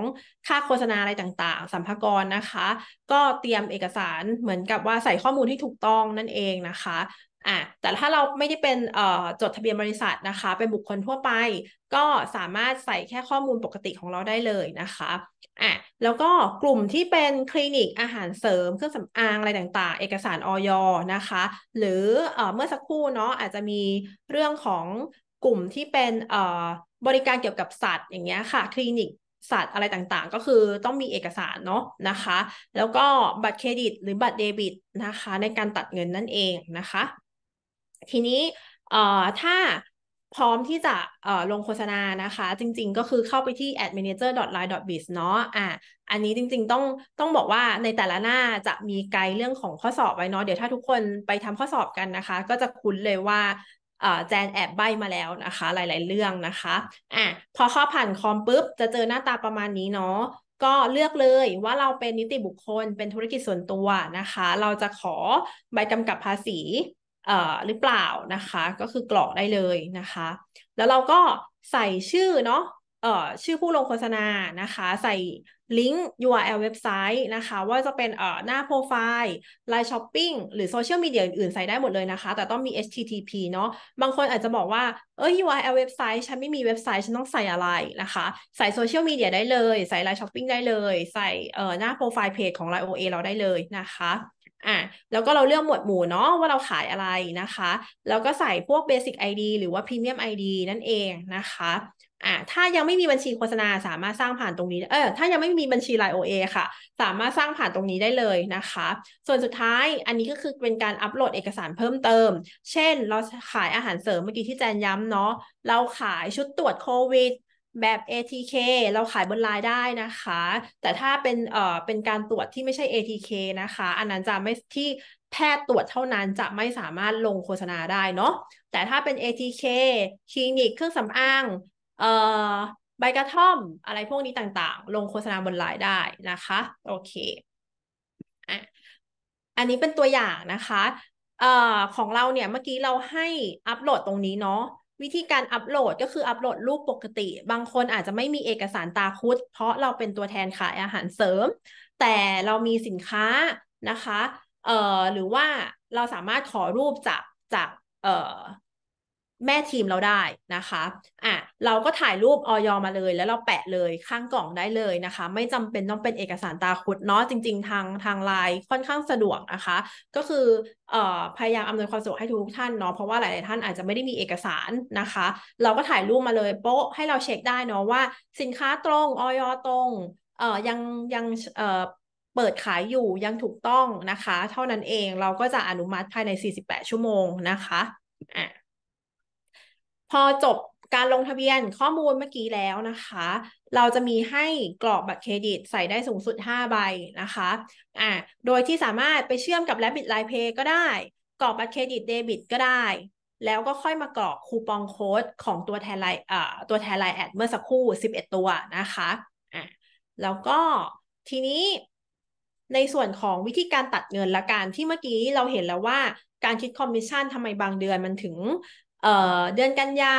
ค่าโฆษณาอะไรต่างๆ สัมภาระนะคะ ก็เตรียมเอกสารเหมือนกับว่าใส่ข้อมูลที่ถูกต้องนั่นเองนะคะอ่ะแต่ถ้าเราไม่ได้เป็นจดทะเบียนบริษัทนะคะ เป็นบุคคลทั่วไป ก็สามารถใส่แค่ข้อมูลปกติของเราได้เลยนะคะอ่ะแล้วก็กลุ่มที่เป็นคลินิกอาหารเสริมเครื่องสำอางอะไรต่างๆ เอกสารออยนะคะ หรือเอเมื่อสักครู่เนาะอาจจะมีเรื่องของกลุ่มที่เป็นบริการเกี่ยวกับสัตว์อย่างเงี้ยค่ะ คลินิกสัตว์อะไรต่างๆ ก็คือต้องมีเอกสารเนาะนะคะ แล้วก็บัตรเครดิตหรือบัตรเดบิตนะคะ ในการตัดเงินนั่นเองนะคะทีนี้เอ่อถ้าพร้อมที่จะเอ่อลงโฆษณานะคะ จริงๆก็คือเข้าไปที่ admanager.line.biz เนาะอ่ะอันนี้จริงๆต้องต้องบอกว่าในแต่ละหน้าจะมีไกด์เรื่องของข้อสอบไว้เนาะเดี๋ยวถ้าทุกคนไปทำข้อสอบกันนะคะ ก็จะคุ้นเลยว่าแจนแอบใบมาแล้วนะคะ หลายๆเรื่องนะคะอ่ะพอเข้าผ่านคอมปุ๊บ จะเจอหน้าตาประมาณนี้เนาะก็เลือกเลยว่าเราเป็นนิติบุคคล เป็นธุรกิจส่วนตัวนะคะ เราจะขอใบกำกับภาษีหรือเปล่านะคะก็คือกรอกได้เลยนะคะ แล้วเราก็ใส่ชื่อเนาะเอ่อชื่อผู้ลงโฆษณานะคะ ใส่ลิงก์ URL เว็บไซต์นะคะ ว่าจะเป็นเอ่อหน้าโปรไฟล์ไลน์ช้อปปิ้งหรือโซเชียลมีเดียอื่นๆใส่ได้หมดเลยนะคะ แต่ต้องมี HTTP เนาะบางคนอาจจะบอกว่า เอ้ย URL เว็บไซต์ฉันไม่มีเว็บไซต์ฉันต้องใส่อะไรนะคะใส่โซเชียลมีเดียได้เลย ใส่ไลน์ช้อปปิ้งได้เลย ใส่เอ่อหน้าโปรไฟล์เพจของไลน์ OA เราได้เลยนะคะอ่ะแล้วก็เราเลือกหมวดหมู่เนาะว่าเราขายอะไรนะคะ แล้วก็ใส่พวก Basic ID หรือว่า Premium ID นั่นเองนะคะอ่ะถ้ายังไม่มีบัญชีโฆษณาสามารถสร้างผ่านตรงนี้เออถ้ายังไม่มีบัญชี l i โอ OA ค่ะ สามารถสร้างผ่านตรงนี้ได้เลยนะคะ ส่วนสุดท้ายอันนี้ก็คือเป็นการอัปโหลดเอกสารเพิ่มเติม เช่นเราขายอาหารเสริมเมื่อกี้ที่แจนย้ำเนาะเราขายชุดตรวจโควิดแบบ ATK เราขายบนไลน์ได้นะคะ แต่ถ้าเป็นเอ่อเป็นการตรวจที่ไม่ใช่ ATK นะคะ อันนั้นจะไม่ที่แพทย์ตรวจเท่านั้นจะไม่สามารถลงโฆษณาได้เนาะแต่ถ้าเป็น ATK คลินิกเครื่องสำอางเอ่อใบกระท่อมอะไรพวกนี้ต่างๆ ลงโฆษณาบนไลน์ได้นะคะโอเคอ่ะอันนี้เป็นตัวอย่างนะคะเอ่อของเราเนี่ยเมื่อกี้เราให้อัปโหลดตรงนี้เนาะวิธีการอัปโหลดก็คืออัปโหลดรูปปกติ บางคนอาจจะไม่มีเอกสารตาคุดเพราะเราเป็นตัวแทนขายอาหารเสริม แต่เรามีสินค้านะคะเอ่อหรือว่าเราสามารถขอรูปจากจากเอ่อแม่ทีมเราได้นะคะ อ่ะ เราก็ถ่ายรูปออยมาเลย แล้วเราแปะเลยข้างกล่องได้เลยนะคะ ไม่จำเป็นต้องเป็นเอกสารตาคุดเนาะจริง ๆ ทางทางไลน์ค่อนข้างสะดวกนะคะ ก็คือเอ่อพยายามอำนวยความสะดวกให้ทุกท่านเนาะเพราะว่าหลายๆท่านอาจจะไม่ได้มีเอกสารนะคะ เราก็ถ่ายรูปมาเลยโป๊ะให้เราเช็คได้เนาะว่าสินค้าตรงออยตรงเอ่อยังยังเอ่อเปิดขายอยู่ยังถูกต้องนะคะ เท่านั้นเองเราก็จะอนุมัติภายใน 48 ชั่วโมงนะคะอ่ะพอจบการลงทะเบียนข้อมูลเมื่อกี้แล้วนะคะ เราจะมีให้กรอกบัตรเครดิตใส่ได้สูงสุด 5 ใบนะคะอ่าโดยที่สามารถไปเชื่อมกับ Rabbit Line Pay ก็ได้ กรอกบัตรเครดิตเดบิตก็ได้ แล้วก็ค่อยมากรอกคูปองโค้ดของตัวแทนไลน์อ่าตัวแทนไลน์แอดเมื่อสักครู่ 11 ตัวนะคะอ่าแล้วก็ทีนี้ในส่วนของวิธีการตัดเงินละกันที่เมื่อกี้เราเห็นแล้วว่าการคิดคอมมิชชั่นทำไมบางเดือนมันถึงเอ่อเดือนกันยา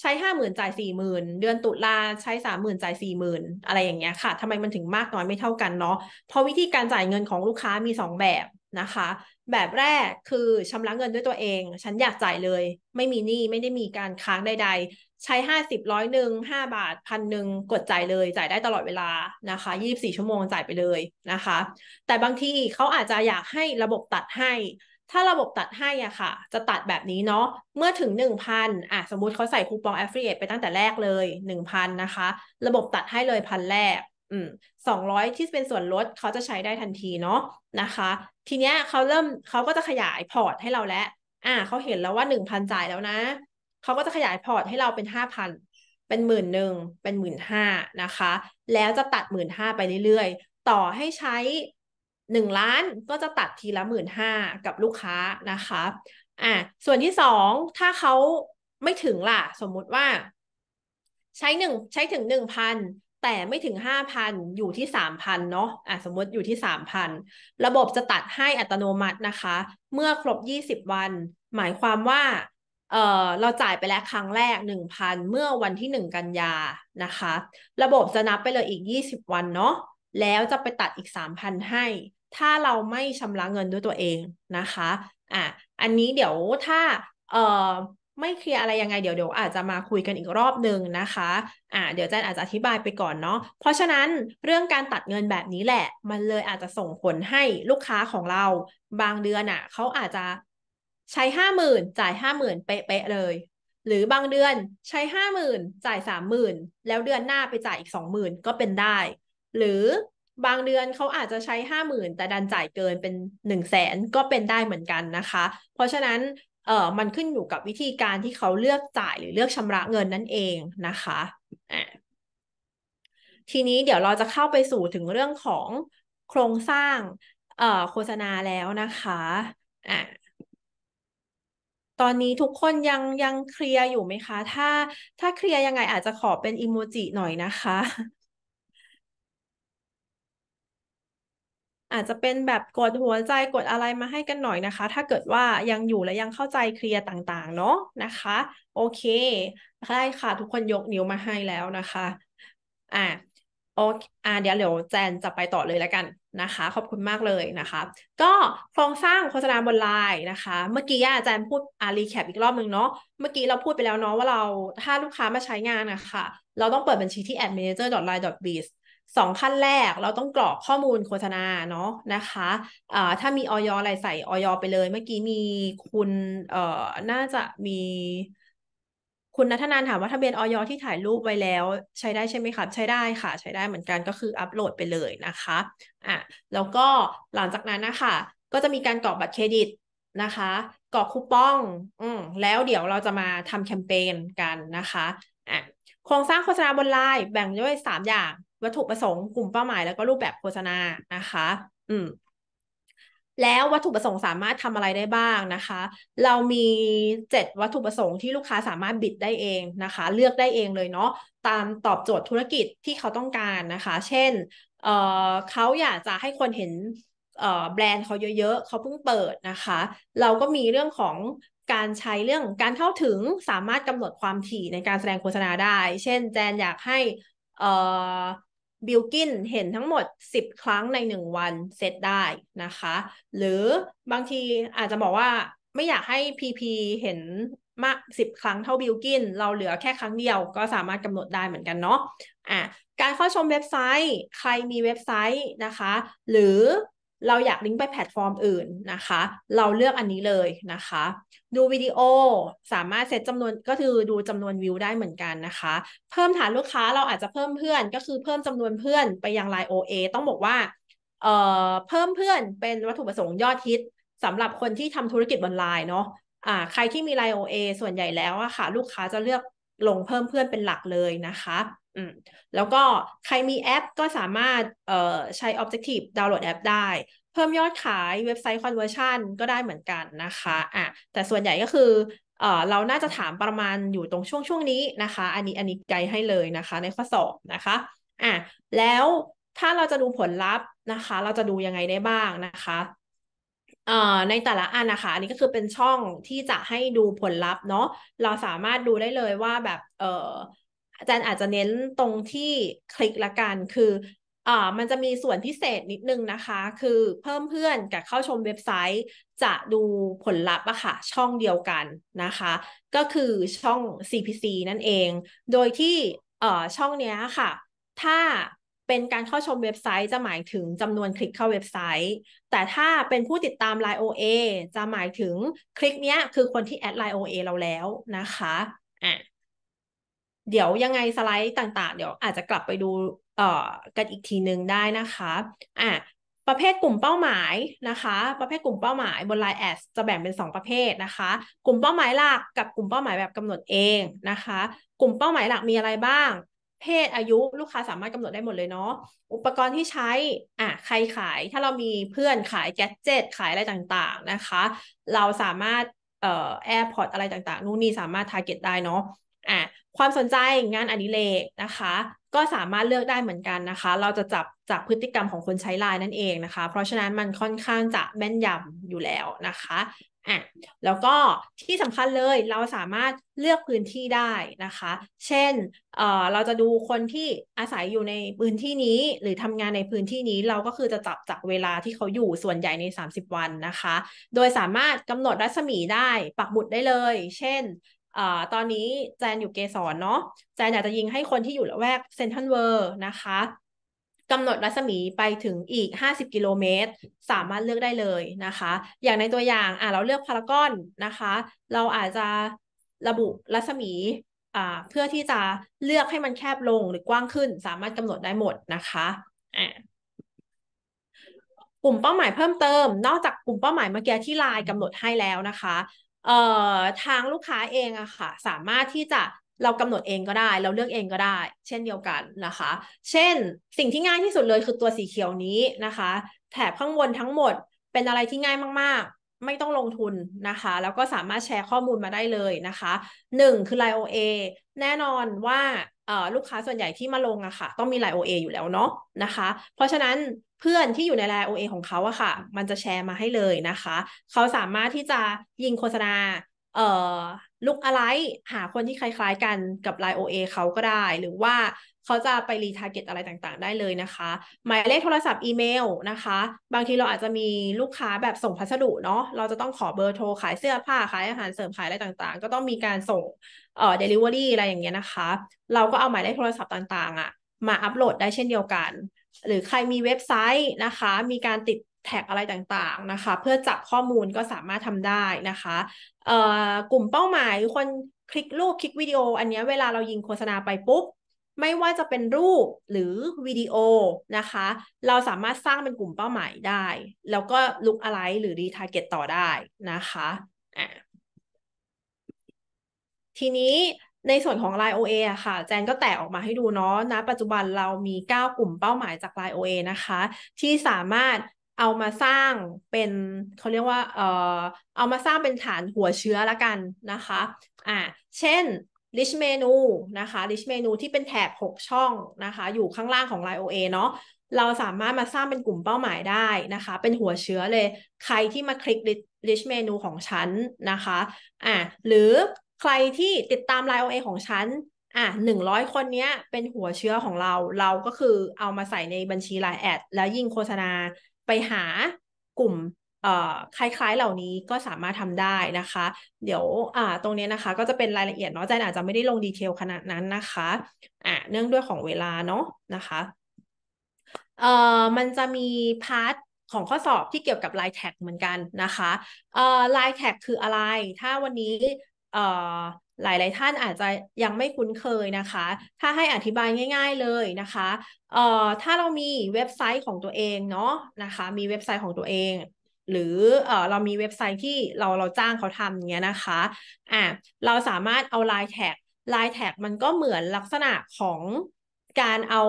ใช้ห้าหมื่นจ่ายสี่หมื่นเดือนตุลาใช้สามหมื่นจ่ายสี่หมื่นอะไรอย่างเงี้ยค่ะทำไมมันถึงมากน้อยไม่เท่ากันเนาะเพราะวิธีการจ่ายเงินของลูกค้ามีสองแบบนะคะ แบบแรกคือชำระเงินด้วยตัวเอง ฉันอยากจ่ายเลย ไม่มีหนี้ไม่ได้มีการค้างใด ๆ ใช้ห้าสิบร้อยหนึ่งห้าบาทพันหนึ่งกดจ่ายเลยจ่ายได้ตลอดเวลานะคะยี่บสี่ชั่วโมงจ่ายไปเลยนะคะ แต่บางทีเขาอาจจะอยากให้ระบบตัดให้ถ้าระบบตัดให้อ่ะค่ะ จะตัดแบบนี้เนาะ เมื่อถึง 1,000อ่ะสมมุติเขาใส่คูปองแอฟเฟร a t ไปตั้งแต่แรกเลย1,000นะคะ ระบบตัดให้เลยพันแรก อืมสองร้อยที่เป็นส่วนลดเขาจะใช้ได้ทันทีเนาะนะคะ ทีเนี้ยเขาเริ่มเขาก็จะขยายพอร์ตให้เราแล้ว อ่าเขาเห็นแล้วว่าหนึ่งพันจ่ายแล้วนะ เขาก็จะขยายพอร์ตให้เราเป็นห้าพันเป็นหมื่นหนึ่ง เป็นหมื่นห้านะคะ แล้วจะตัดหมื่นห้าไปเรื่อยๆ ต่อให้ใช้หนึ่งล้านก็จะตัดทีละหมื่นห้ากับลูกค้านะคะอ่าส่วนที่สองถ้าเขาไม่ถึงล่ะ สมมุติว่าใช้หนึ่งใช้ถึงหนึ่งพันแต่ไม่ถึงห้าพันอยู่ที่สามพันเนาะอ่ะสมมติอยู่ที่สามพันระบบจะตัดให้อัตโนมัตินะคะ เมื่อครบยี่สิบวัน หมายความว่า เออเราจ่ายไปแล้วครั้งแรกหนึ่งพันเมื่อวันที่หนึ่งกันยานะคะ ระบบจะนับไปเลยอีกยี่สิบวันเนาะแล้วจะไปตัดอีก 3,000 ให้ ถ้าเราไม่ชำระเงินด้วยตัวเองนะคะ อ่ะ อันนี้เดี๋ยวถ้าเอ่อไม่เคลียอะไรยังไง เดี๋ยวเดี๋ยวอาจจะมาคุยกันอีกรอบหนึ่งนะคะ อ่าเดี๋ยวจันอาจจะอธิบายไปก่อนเนาะ เพราะฉะนั้นเรื่องการตัดเงินแบบนี้แหละ มันเลยอาจจะส่งผลให้ลูกค้าของเรา บางเดือนอะ่ะเขาอาจจะใช้ห้าหมื่นจ่ายห้าหมื่นเป๊ะเลย หรือบางเดือนใช้ห้าหมื่นจ่ายสามหมื่นแล้วเดือนหน้าไปจ่ายอีกสองหมื่นก็เป็นได้หรือบางเดือนเขาอาจจะใช้ห้าหมื่นแต่ดันจ่ายเกินเป็นหนึ่งแสนก็เป็นได้เหมือนกันนะคะ เพราะฉะนั้นเออมันขึ้นอยู่กับวิธีการที่เขาเลือกจ่ายหรือเลือกชำระเงินนั่นเองนะคะอ่ะทีนี้เดี๋ยวเราจะเข้าไปสู่ถึงเรื่องของโครงสร้างเอ่อโฆษณาแล้วนะคะอ่ะตอนนี้ทุกคนยังยังเคลียร์อยู่ไหมคะ ถ้าถ้าเคลียร์ยังไงอาจจะขอเป็นอิโมจิหน่อยนะคะอาจจะเป็นแบบกดหัวใจกดอะไรมาให้กันหน่อยนะคะ ถ้าเกิดว่ายังอยู่และยังเข้าใจเคลียร์ต่างๆเนาะนะคะโอเค ได้ค่ะทุกคนยกนิ้วมาให้แล้วนะคะอ่าโอเคอ่าเดี๋ยวเดี๋ยวแจนจะไปต่อเลยแล้วกันนะคะขอบคุณมากเลยนะคะ ก็โครงสร้างโฆษณาบนไลน์นะคะ เมื่อกี้อาจารย์พูดอารีแคปอีกรอบหนึ่งเนาะเมื่อกี้เราพูดไปแล้วเนาะว่าเราถ้าลูกค้ามาใช้งานนะคะเราต้องเปิดบัญชีที่ administrator.line.biz สองขั้นแรกเราต้องกรอกข้อมูลโฆษณาเนาะนะคะอ่าถ้ามีออยอะไรใส่ออยไปเลย เมื่อกี้ มีคุณเอ่อน่าจะมี คุณนัทนานถามว่าทะเบียนออยที่ถ่ายรูปไว้แล้ว ใช้ได้ใช่ไหมครับ ใช้ได้ค่ะ ใช้ได้เหมือนกันก็คืออัปโหลดไปเลยนะคะอ่ะแล้วก็หลังจากนั้นนะคะก็จะมีการกรอกบัตรเครดิตนะคะกรอกคูปอง อืมแล้วเดี๋ยวเราจะมาทำแคมเปญกันนะคะอ่ะโครงสร้างโฆษณาบนไลน์แบ่งด้วย3อย่างวัตถุประสงค์กลุ่มเป้าหมายแล้วก็รูปแบบโฆษณานะคะ อืม แล้ววัตถุประสงค์สามารถทำอะไรได้บ้างนะคะ เรามีเจ็ดวัตถุประสงค์ที่ลูกค้าสามารถบิดได้เองนะคะ เลือกได้เองเลยเนาะ ตามตอบโจทย์ธุรกิจที่เขาต้องการนะคะ เช่นเเขาอยากจะให้คนเห็นแบรนด์เขาเยอะๆเขาเพิ่งเปิดนะคะ เราก็มีเรื่องของการใช้เรื่องการเข้าถึงสามารถกำหนดความถี่ในการแสดงโฆษณาได้ เช่น แจนอยากให้อ่บิลกินเห็นทั้งหมด 10 ครั้งใน 1 วันเซตได้นะคะ หรือบางทีอาจจะบอกว่าไม่อยากให้ PP เห็นมากสิบครั้งเท่าบิลกินเราเหลือแค่ครั้งเดียวก็สามารถกำหนดได้เหมือนกันเนาะอ่ะการเข้าชมเว็บไซต์ใครมีเว็บไซต์นะคะหรือเราอยากลิงก์ไปแพลตฟอร์มอื่นนะคะ เราเลือกอันนี้เลยนะคะ ดูวิดีโอสามารถเซตจำนวนก็คือดูจำนวนวิวได้เหมือนกันนะคะ เพิ่มฐานลูกค้าเราอาจจะเพิ่มเพื่อน ก็คือเพิ่มจำนวนเพื่อนไปยังไลน์ OA ต้องบอกว่าเอ่อเพิ่มเพื่อนเป็นวัตถุประสงค์ยอดฮิตสำหรับคนที่ทำธุรกิจออนไลน์เนาะอ่า ใครที่มีไลน์ OA ส่วนใหญ่แล้วอะค่ะ ลูกค้าจะเลือกลงเพิ่มเพื่อนเป็นหลักเลยนะคะอืมแล้วก็ใครมีแอปก็สามารถเอ่อใช้ Objective ดาวน์โหลดแอปได้เพิ่มยอดขายเว็บไซต์คอนเวอร์ชันก็ได้เหมือนกันนะคะอ่ะแต่ส่วนใหญ่ก็คือเอ่อเราน่าจะถามประมาณอยู่ตรงช่วงช่วงนี้นะคะ อันนี้อันนี้ไกด์ให้เลยนะคะ ในข้อสอบนะคะอ่ะแล้วถ้าเราจะดูผลลัพธ์นะคะ เราจะดูยังไงได้บ้างนะคะในแต่ละอันนะคะอันนี้ก็คือเป็นช่องที่จะให้ดูผลลัพธ์เนาะเราสามารถดูได้เลยว่าแบบเออจารย์อาจจะเน้นตรงที่คลิกละกันคือ อ่า มันจะมีส่วนพิเศษนิดนึงนะคะ คือเพิ่มเพื่อนกับเข้าชมเว็บไซต์ จะดูผลลัพธ์อะค่ะช่องเดียวกันนะคะ ก็คือช่อง CPC นั่นเอง โดยที่ เอ่อ ช่องเนี้ยค่ะ ถ้าเป็นการเข้าชมเว็บไซต์จะหมายถึงจำนวนคลิกเข้าเว็บไซต์ แต่ถ้าเป็นผู้ติดตาม Line OA จะหมายถึงคลิกเนี้ยคือคนที่แอด Line OA เราแล้วนะคะ อ่ะเดี๋ยวยังไงสไลด์ต่าง ๆ เดี๋ยวอาจจะกลับไปดูเอ่อกันอีกทีหนึ่งได้นะคะอ่ะประเภทกลุ่มเป้าหมายนะคะ ประเภทกลุ่มเป้าหมายบนไลน์แอดจะแบ่งเป็น 2 ประเภทนะคะ กลุ่มเป้าหมายหลักกับกลุ่มเป้าหมายแบบกำหนดเองนะคะ กลุ่มเป้าหมายหลักมีอะไรบ้าง เพศอายุลูกค้าสามารถกำหนดได้หมดเลยเนาะอุปกรณ์ที่ใช้อ่ะใครขายถ้าเรามีเพื่อนขายแกจเจตขายอะไรต่างๆนะคะ เราสามารถเอ่อแอร์พอร์ตอะไรต่างๆนู่นนี่สามารถทาร์เก็ตได้เนาะอ่ะความสนใจงานอดิเรกนะคะ ก็สามารถเลือกได้เหมือนกันนะคะ เราจะจับจากพฤติกรรมของคนใช้ไลน์นั่นเองนะคะ เพราะฉะนั้นมันค่อนข้างจะแม่นยำอยู่แล้วนะคะอ่ะแล้วก็ที่สำคัญเลยเราสามารถเลือกพื้นที่ได้นะคะ เช่นเอ่อเราจะดูคนที่อาศัยอยู่ในพื้นที่นี้ หรือทำงานในพื้นที่นี้ เราก็คือจะจับจากเวลาที่เขาอยู่ส่วนใหญ่ใน 30 วันนะคะ โดยสามารถกำหนดรัศมีได้ปักหมุดได้เลย เช่นอตอนนี้แจนอยู่เกสรเนาะแจนอยากจะยิงให้คนที่อยู่ละแวกเซนทันเวอร์นะคะกำหนดรัศมีไปถึงอีก 50กิโลเมตรสามารถเลือกได้เลยนะคะ อย่างในตัวอย่างอ่ะเราเลือกพารากอนนะคะ เราอาจจะระบุรัศมีอ่าเพื่อที่จะเลือกให้มันแคบลงหรือกว้างขึ้นสามารถกำหนดได้หมดนะคะอ่ากลุ่มเป้าหมายเพิ่มเติม นอกจากกลุ่มเป้าหมายเมื่อกี้ที่ไลน์กำหนดให้แล้วนะคะเอ่อทางลูกค้าเองอะค่ะสามารถที่จะเรากำหนดเองก็ได้ เราเลือกเองก็ได้เช่นเดียวกันนะคะ เช่นสิ่งที่ง่ายที่สุดเลยคือตัวสีเขียวนี้นะคะ แถบข้างบนทั้งหมดเป็นอะไรที่ง่ายมากๆ ไม่ต้องลงทุนนะคะแล้วก็สามารถแชร์ข้อมูลมาได้เลยนะคะ 1 คือ l i โ e OA แน่นอนว่าลูกค้าส่วนใหญ่ที่มาลงอะค่ะต้องมีไลน์ OA อยู่แล้วเนาะนะคะ เพราะฉะนั้นเพื่อนที่อยู่ในไลน์ OA ของเขาอะค่ะ มันจะแชร์มาให้เลยนะคะ เขาสามารถที่จะยิงโฆษณาลุกอะไร หาคนที่คล้ายๆกันกับไลน์ OA เขาก็ได้ หรือว่าเขาจะไปรีทาร์เก็ตอะไรต่างๆ ได้เลยนะคะ หมายเลขโทรศัพท์อีเมลนะคะ บางทีเราอาจจะมีลูกค้าแบบส่งพัสดุเนาะ เราจะต้องขอเบอร์โทร ขายเสื้อผ้า ขายอาหารเสริมขาย อะไรต่างๆ ก็ต้องมีการส่งเอ่อเดลิเวอรี่อะไรอย่างเงี้ยนะคะ เราก็เอาหมายเลขโทรศัพท์ต่างๆอะ่ะมาอัปโหลดได้เช่นเดียวกัน หรือใครมีเว็บไซต์นะคะ มีการติดแท็กอะไรต่างๆนะคะ เพื่อจับข้อมูลก็สามารถทำได้นะคะเอ่อกลุ่มเป้าหมายคนคลิกรูปคลิกวิดีโออันนี้เวลาเรายิงโฆษณาไปปุ๊บไม่ว่าจะเป็นรูปหรือวิดีโอนะคะ เราสามารถสร้างเป็นกลุ่มเป้าหมายได้ แล้วก็ลุกอะไรหรือรีทาร์เก็ตต่อได้นะคะะทีนี้ในส่วนของ Line OA อะค่ะ แจนก็แตกออกมาให้ดูเนาะนะ ปัจจุบันเรามี 9 กลุ่มเป้าหมายจาก Line OA นะคะ ที่สามารถเอามาสร้างเป็นเขาเรียกว่าเอ่อเอามาสร้างเป็นฐานหัวเชื้อละกันนะคะอ่าเช่นลิชเมนูนะคะลิชเมนูที่เป็นแถบ6 ช่องนะคะ อยู่ข้างล่างของ l i น์ OA เนาะเราสามารถมาสร้างเป็นกลุ่มเป้าหมายได้นะคะ เป็นหัวเชื้อเลยใครที่มาคลิกลิชเมนูของฉันนะคะอ่ะหรือใครที่ติดตาม Line OA ของฉันอ่ะหนึ่งร้อยคนเนี้ยเป็นหัวเชื้อของเรา เราก็คือเอามาใส่ในบัญชี l i น์แอดแล้วยิงโฆษณาไปหากลุ่มคล้ายๆ เหล่านี้ก็สามารถทำได้นะคะเดี๋ยวตรงนี้นะคะก็จะเป็นรายละเอียดเนาะใจอาจจะไม่ได้ลงดีเทลขนาดนั้นนะคะะเนื่องด้วยของเวลาเนาะนะคะเออมันจะมีพาร์ทของข้อสอบที่เกี่ยวกับไลน์แท็กเหมือนกันนะคะเออไลน์แท็กคืออะไร ถ้าวันนี้เออหลายๆท่านอาจจะยังไม่คุ้นเคยนะคะ ถ้าให้อธิบายง่าย ๆเลยนะคะเออถ้าเรามีเว็บไซต์ของตัวเองเนาะนะคะมีเว็บไซต์ของตัวเองหรือเออเรามีเว็บไซต์ที่เราเราจ้างเขาทำเงี้ยนะคะ อ่าเราสามารถเอาไลน์แท็ก ไลน์แท็กมันก็เหมือนลักษณะของการเอา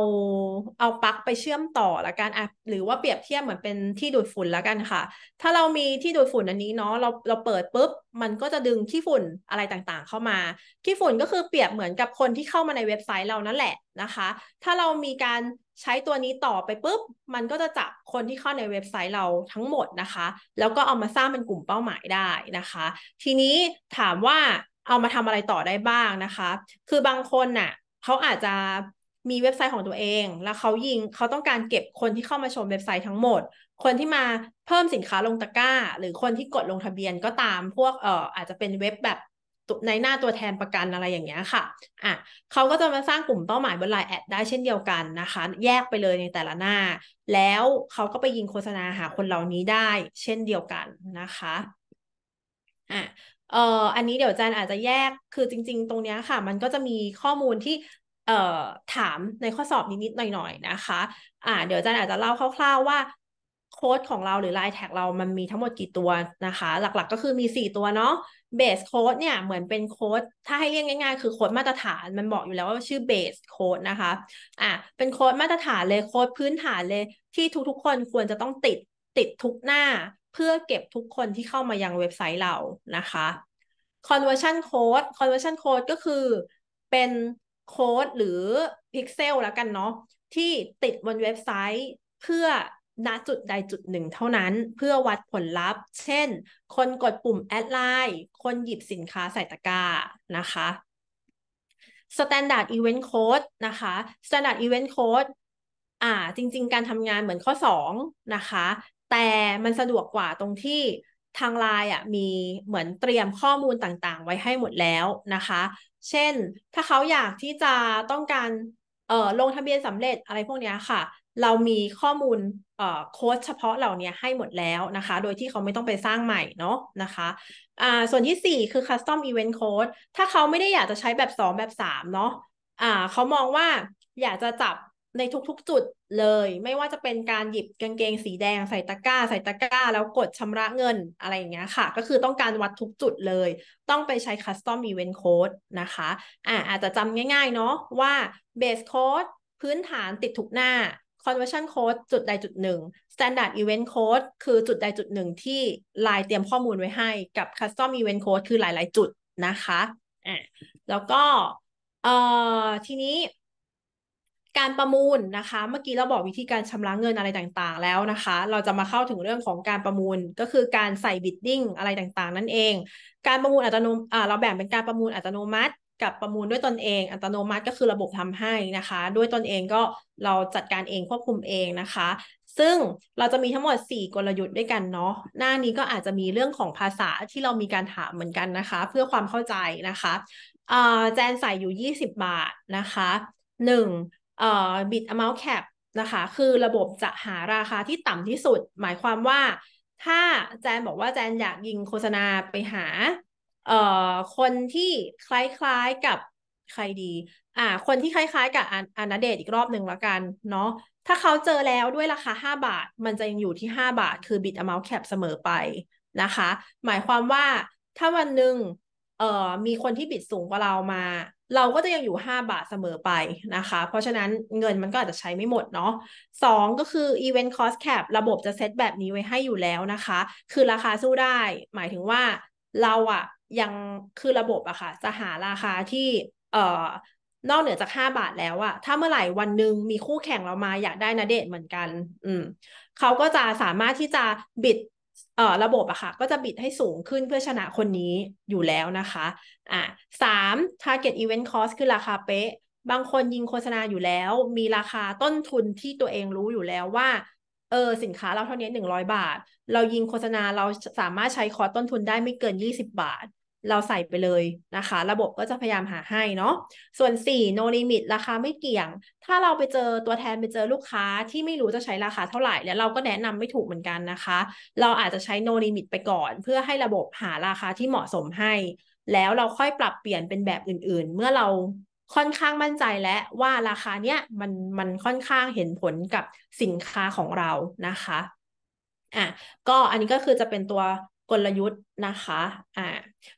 เอาปลั๊กไปเชื่อมต่อละกันอ่ะหรือว่าเปรียบเทียบเหมือนเป็นที่ดูดฝุ่นละกันค่ะ ถ้าเรามีที่ดูดฝุ่นอันนี้เนาะ เราเราเปิดปุ๊บ มันก็จะดึงขี้ฝุ่นอะไรต่างๆ เข้ามา ขี้ฝุ่นก็คือเปรียบเหมือนกับคนที่เข้ามาในเว็บไซต์เรานั่นแหละนะคะ ถ้าเรามีการใช้ตัวนี้ต่อไปปุ๊บ มันก็จะจับคนที่เข้าในเว็บไซต์เราทั้งหมดนะคะ แล้วก็เอามาสร้างเป็นกลุ่มเป้าหมายได้นะคะ ทีนี้ถามว่าเอามาทำอะไรต่อได้บ้างนะคะ คือบางคนน่ะเขาอาจจะมีเว็บไซต์ของตัวเอง แล้วเขายิงเขาต้องการเก็บคนที่เข้ามาชมเว็บไซต์ทั้งหมด คนที่มาเพิ่มสินค้าลงตะกร้า หรือคนที่กดลงทะเบียนก็ตามพวกเอ่ออาจจะเป็นเว็บแบบในหน้าตัวแทนประกันอะไรอย่างเงี้ยค่ะ อ่ะ เขาก็จะมาสร้างกลุ่มเป้าหมายบนไลน์แอดได้เช่นเดียวกันนะคะ แยกไปเลยในแต่ละหน้า แล้วเขาก็ไปยิงโฆษณาหาคนเหล่านี้ได้ เช่นเดียวกันนะคะ อ่ะ เอ่ออันนี้เดี๋ยวจันอาจจะแยก คือจริงๆ ตรงเนี้ยค่ะ มันก็จะมีข้อมูลที่เอ่อถามในข้อสอบนิดๆ หน่อยๆ นะคะ อ่าเดี๋ยวจันอาจจะเล่าคร่าวๆ ว่าโค้ดของเราหรือลน์แท็กเรามันมีทั้งหมดกี่ตัวนะคะ หลัก ๆก็คือมี 4 ตัวเนาะเบสโค้ดเนี่ยเหมือนเป็นโค้ดถ้าให้เรียกง่ายๆคือโค้ดมาตรฐานมันบอกอยู่แล้วว่าชื่อเบสโค้ดนะคะอ่ะเป็นโค้ดมาตรฐานเลยโค้ดพื้นฐานเลยที่ทุกๆ คนควรจะต้องติดติดทุกหน้าเพื่อเก็บทุกคนที่เข้ามายังเว็บไซต์เรานะคะ conversion code conversion code ก็คือเป็นโค้ดหรือพิกเซลแล้วกันเนาะที่ติดบนเว็บไซต์เพื่อณจุดใดจุดหนึ่งเท่านั้นเพื่อวัดผลลัพธ์ เช่น คนกดปุ่มแอดไลน์คนหยิบสินค้าใส่ตะกร้านะคะ Standard Event Code นะคะ Standard Event Code อ่าจริง ๆ การทำงานเหมือนข้อ 2 นะคะ แต่มันสะดวกกว่าตรงที่ทางไลน์อ่ะมีเหมือนเตรียมข้อมูลต่างๆ ไว้ให้หมดแล้วนะคะ เช่น ถ้าเขาอยากที่จะต้องการเอ่อลงทะเบียนสำเร็จอะไรพวกนี้ค่ะเรามีข้อมูลโค้ดเฉพาะเหล่านี้ให้หมดแล้วนะคะ โดยที่เขาไม่ต้องไปสร้างใหม่เนาะนะคะะส่วนที่ 4 คือ custom event code ถ้าเขาไม่ได้อยากจะใช้แบบ 2 แบบ 3เนาะะเขามองว่าอยากจะจับในทุกๆจุดเลย ไม่ว่าจะเป็นการหยิบกางเกงสีแดงใส่ตะกร้า ใส่ตะกร้า แล้วกดชำระเงินอะไรอย่างเงี้ยค่ะ ก็คือต้องการวัดทุกจุดเลย ต้องไปใช้ custom event code นะคะอ่าอาจจะจำง่าย ๆเนาะว่า base code พื้นฐานติดทุกหน้า conversion code จุดใดจุดหนึ่ง standard event code คือจุดใดจุดหนึ่งที่ลายเตรียมข้อมูลไว้ให้ กับ custom event code คือหลาย ๆ จุดนะคะ แล้วก็เอ่อทีนี้ การประมูลนะคะ เมื่อกี้เราบอกวิธีการชำระเงินอะไรต่างๆแล้วนะคะ เราจะมาเข้าถึงเรื่องของการประมูลก็คือการใส่บิดดิ้งอะไรต่างๆ นั่นเอง การประมูลอัตโนมัติเราแบ่งเป็นการประมูลอัตโนมัติกับประมูลด้วยตนเอง อัตโนมัติก็คือระบบทำให้นะคะ ด้วยตนเองก็เราจัดการเองควบคุมเองนะคะ ซึ่งเราจะมีทั้งหมด 4 กลยุทธ์ด้วยกันเนาะ หน้านี้ก็อาจจะมีเรื่องของภาษาที่เรามีการถามเหมือนกันนะคะ เพื่อความเข้าใจนะคะ แจนใส่อยู่ 20 บาทนะคะ1นึ่อ bid a m ม u n t c นะคะคือระบบจะหาราคาที่ต่ำที่สุดหมายความว่าถ้าแจนบอกว่าแจนอยากยิงโฆษณาไปหาเอ่อคนที่คล้าย ๆกับใครดีอ่าคนที่คล้ายๆกับอานาเดตอีกรอบหนึ่งละกันเนาะถ้าเขาเจอแล้วด้วยราคา 5 บาท มันจะยังอยู่ที่ 5 บาท คือ bid amount cap เสมอไปนะคะ หมายความว่าถ้าวันหนึ่งเอ่อมีคนที่บิดสูงกว่าเรามา เราก็จะยังอยู่ 5 บาทเสมอไปนะคะเพราะฉะนั้นเงินมันก็อาจจะใช้ไม่หมดเนาะสองก็คือ event cost cap ระบบจะเซตแบบนี้ไว้ให้อยู่แล้วนะคะ คือราคาสู้ได้ หมายถึงว่าเราอะยังคือระบบอะค่ะจะหาราคาที่เอ่อนอกเหนือจากห้าบาทแล้วอะถ้าเมื่อไหร่วันหนึ่งมีคู่แข่งเรามาอยากได้นาเดทเหมือนกัน อืมเขาก็จะสามารถที่จะบิด เอ่อระบบอะค่ะก็จะบิดให้สูงขึ้นเพื่อชนะคนนี้อยู่แล้วนะคะอ่ะสาม target event cost คือราคาเป๊ะ บางคนยิงโฆษณาอยู่แล้ว มีราคาต้นทุนที่ตัวเองรู้อยู่แล้วว่าเออ สินค้าเราเท่านี้หนึ่งร้อยบาท เรายิง โฆษณาเราสามารถใช้ คอต้นทุนได้ไม่เกินยี่สิบบาท เราใส่ไปเลยนะคะ ระบบก็จะพยายามหาให้เนาะส่วน4 no limit ราคาไม่เกี่ยง ถ้าเราไปเจอตัวแทนไปเจอลูกค้าที่ไม่รู้จะใช้ราคาเท่าไหร่ แล้วเราก็แนะนำไม่ถูกเหมือนกันนะคะ เราอาจจะใช้ no limit ไปก่อน เพื่อให้ระบบหาราคาที่เหมาะสมให้ แล้วเราค่อยปรับเปลี่ยนเป็นแบบอื่นๆ เมื่อเราค่อนข้างมั่นใจและว่าราคาเนี้ยมันมันค่อนข้างเห็นผลกับสินค้าของเรานะคะอ่ะก็อันนี้ก็คือจะเป็นตัวกลยุทธ์นะคะอ่า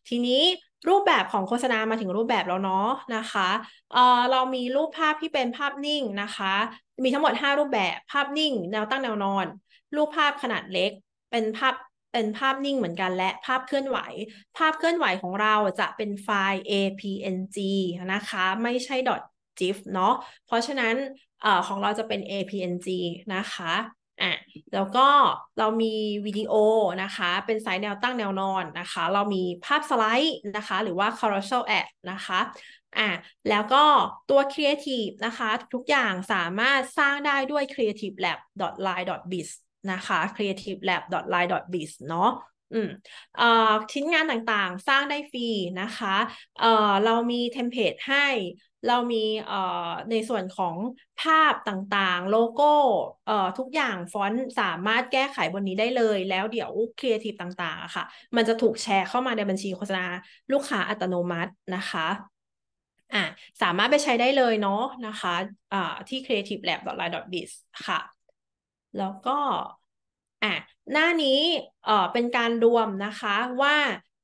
ทีนี้รูปแบบของโฆษณามาถึงรูปแบบแล้วเนาะนะคะเออเรามีรูปภาพที่เป็นภาพนิ่งนะคะ มีทั้งหมด 5 รูปแบบภาพนิ่งแนวตั้งแนวนอน รูปภาพขนาดเล็กเป็นภาพเป็นภาพนิ่งเหมือนกันและภาพเคลื่อนไหว ภาพเคลื่อนไหวของเราจะเป็นไฟล์ APNG นะคะไม่ใช่ .gif เนาะเพราะฉะนั้นอของเราจะเป็น APNG นะคะอ่ะแล้วก็เรามีวิดีโอนะคะเป็นสายแนวตั้งแนวนอนนะคะ เรามีภาพสไลด์นะคะหรือว่า carousel ad นะคะอ่ะแล้วก็ตัว Creative นะคะ ทุกอย่างสามารถสร้างได้ด้วย creative lab line biz นะคะ creative lab line biz เนาะอืมเอ่อชิ้นงานต่างๆ สร้างได้ฟรีนะคะเอ่อเรามีเทมเพลตให้ เรามีเอ่อในส่วนของภาพต่างๆ โลโก้เอ่อทุกอย่างฟอนต์สามารถแก้ไขบนนี้ได้เลย แล้วเดี๋ยวครีเอทีฟต่างๆ ค่ะ มันจะถูกแชร์เข้ามาในบัญชีโฆษณาลูกค้าอัตโนมัตินะคะ อ่าสามารถไปใช้ได้เลยเนาะ นะคะ อ่า ที่ creative lab line biz ค่ะแล้วก็อ่ะหน้านี้เอ่อเป็นการรวมนะคะว่า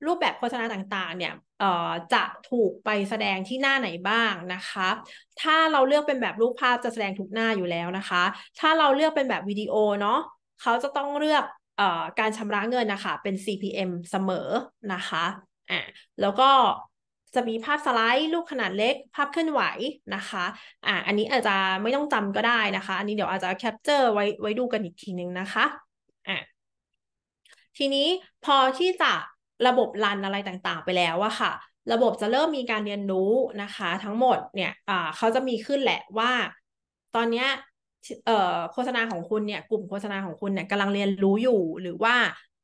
รูปแบบโฆษณาต่างๆเนี่ยเอ่อจะถูกไปแสดงที่หน้าไหนบ้างนะคะ ถ้าเราเลือกเป็นแบบรูปภาพจะแสดงทุกหน้าอยู่แล้วนะคะ ถ้าเราเลือกเป็นแบบวิดีโอเนาะเขาจะต้องเลือกเอ่อการชำระเงินนะคะเป็น CPM เสมอนะคะอ่ะแล้วก็จะมีภาพสไลด์รูปขนาดเล็ก ภาพเคลื่อนไหวนะคะ อ่า อันนี้อาจจะไม่ต้องจำก็ได้นะคะ อันนี้เดี๋ยวอาจจะแคปเจอร์ไว้ไว้ดูกันอีกทีนึงนะคะ อ่าทีนี้พอที่จะระบบรันอะไรต่างๆ ไปแล้วอะค่ะ ระบบจะเริ่มมีการเรียนรู้นะคะ ทั้งหมดเนี่ย อ่าเขาจะมีขึ้นแหละว่าตอนเนี้ยเอ่อ โฆษณาของคุณเนี่ย กลุ่มโฆษณาของคุณเนี่ยกำลังเรียนรู้อยู่หรือว่า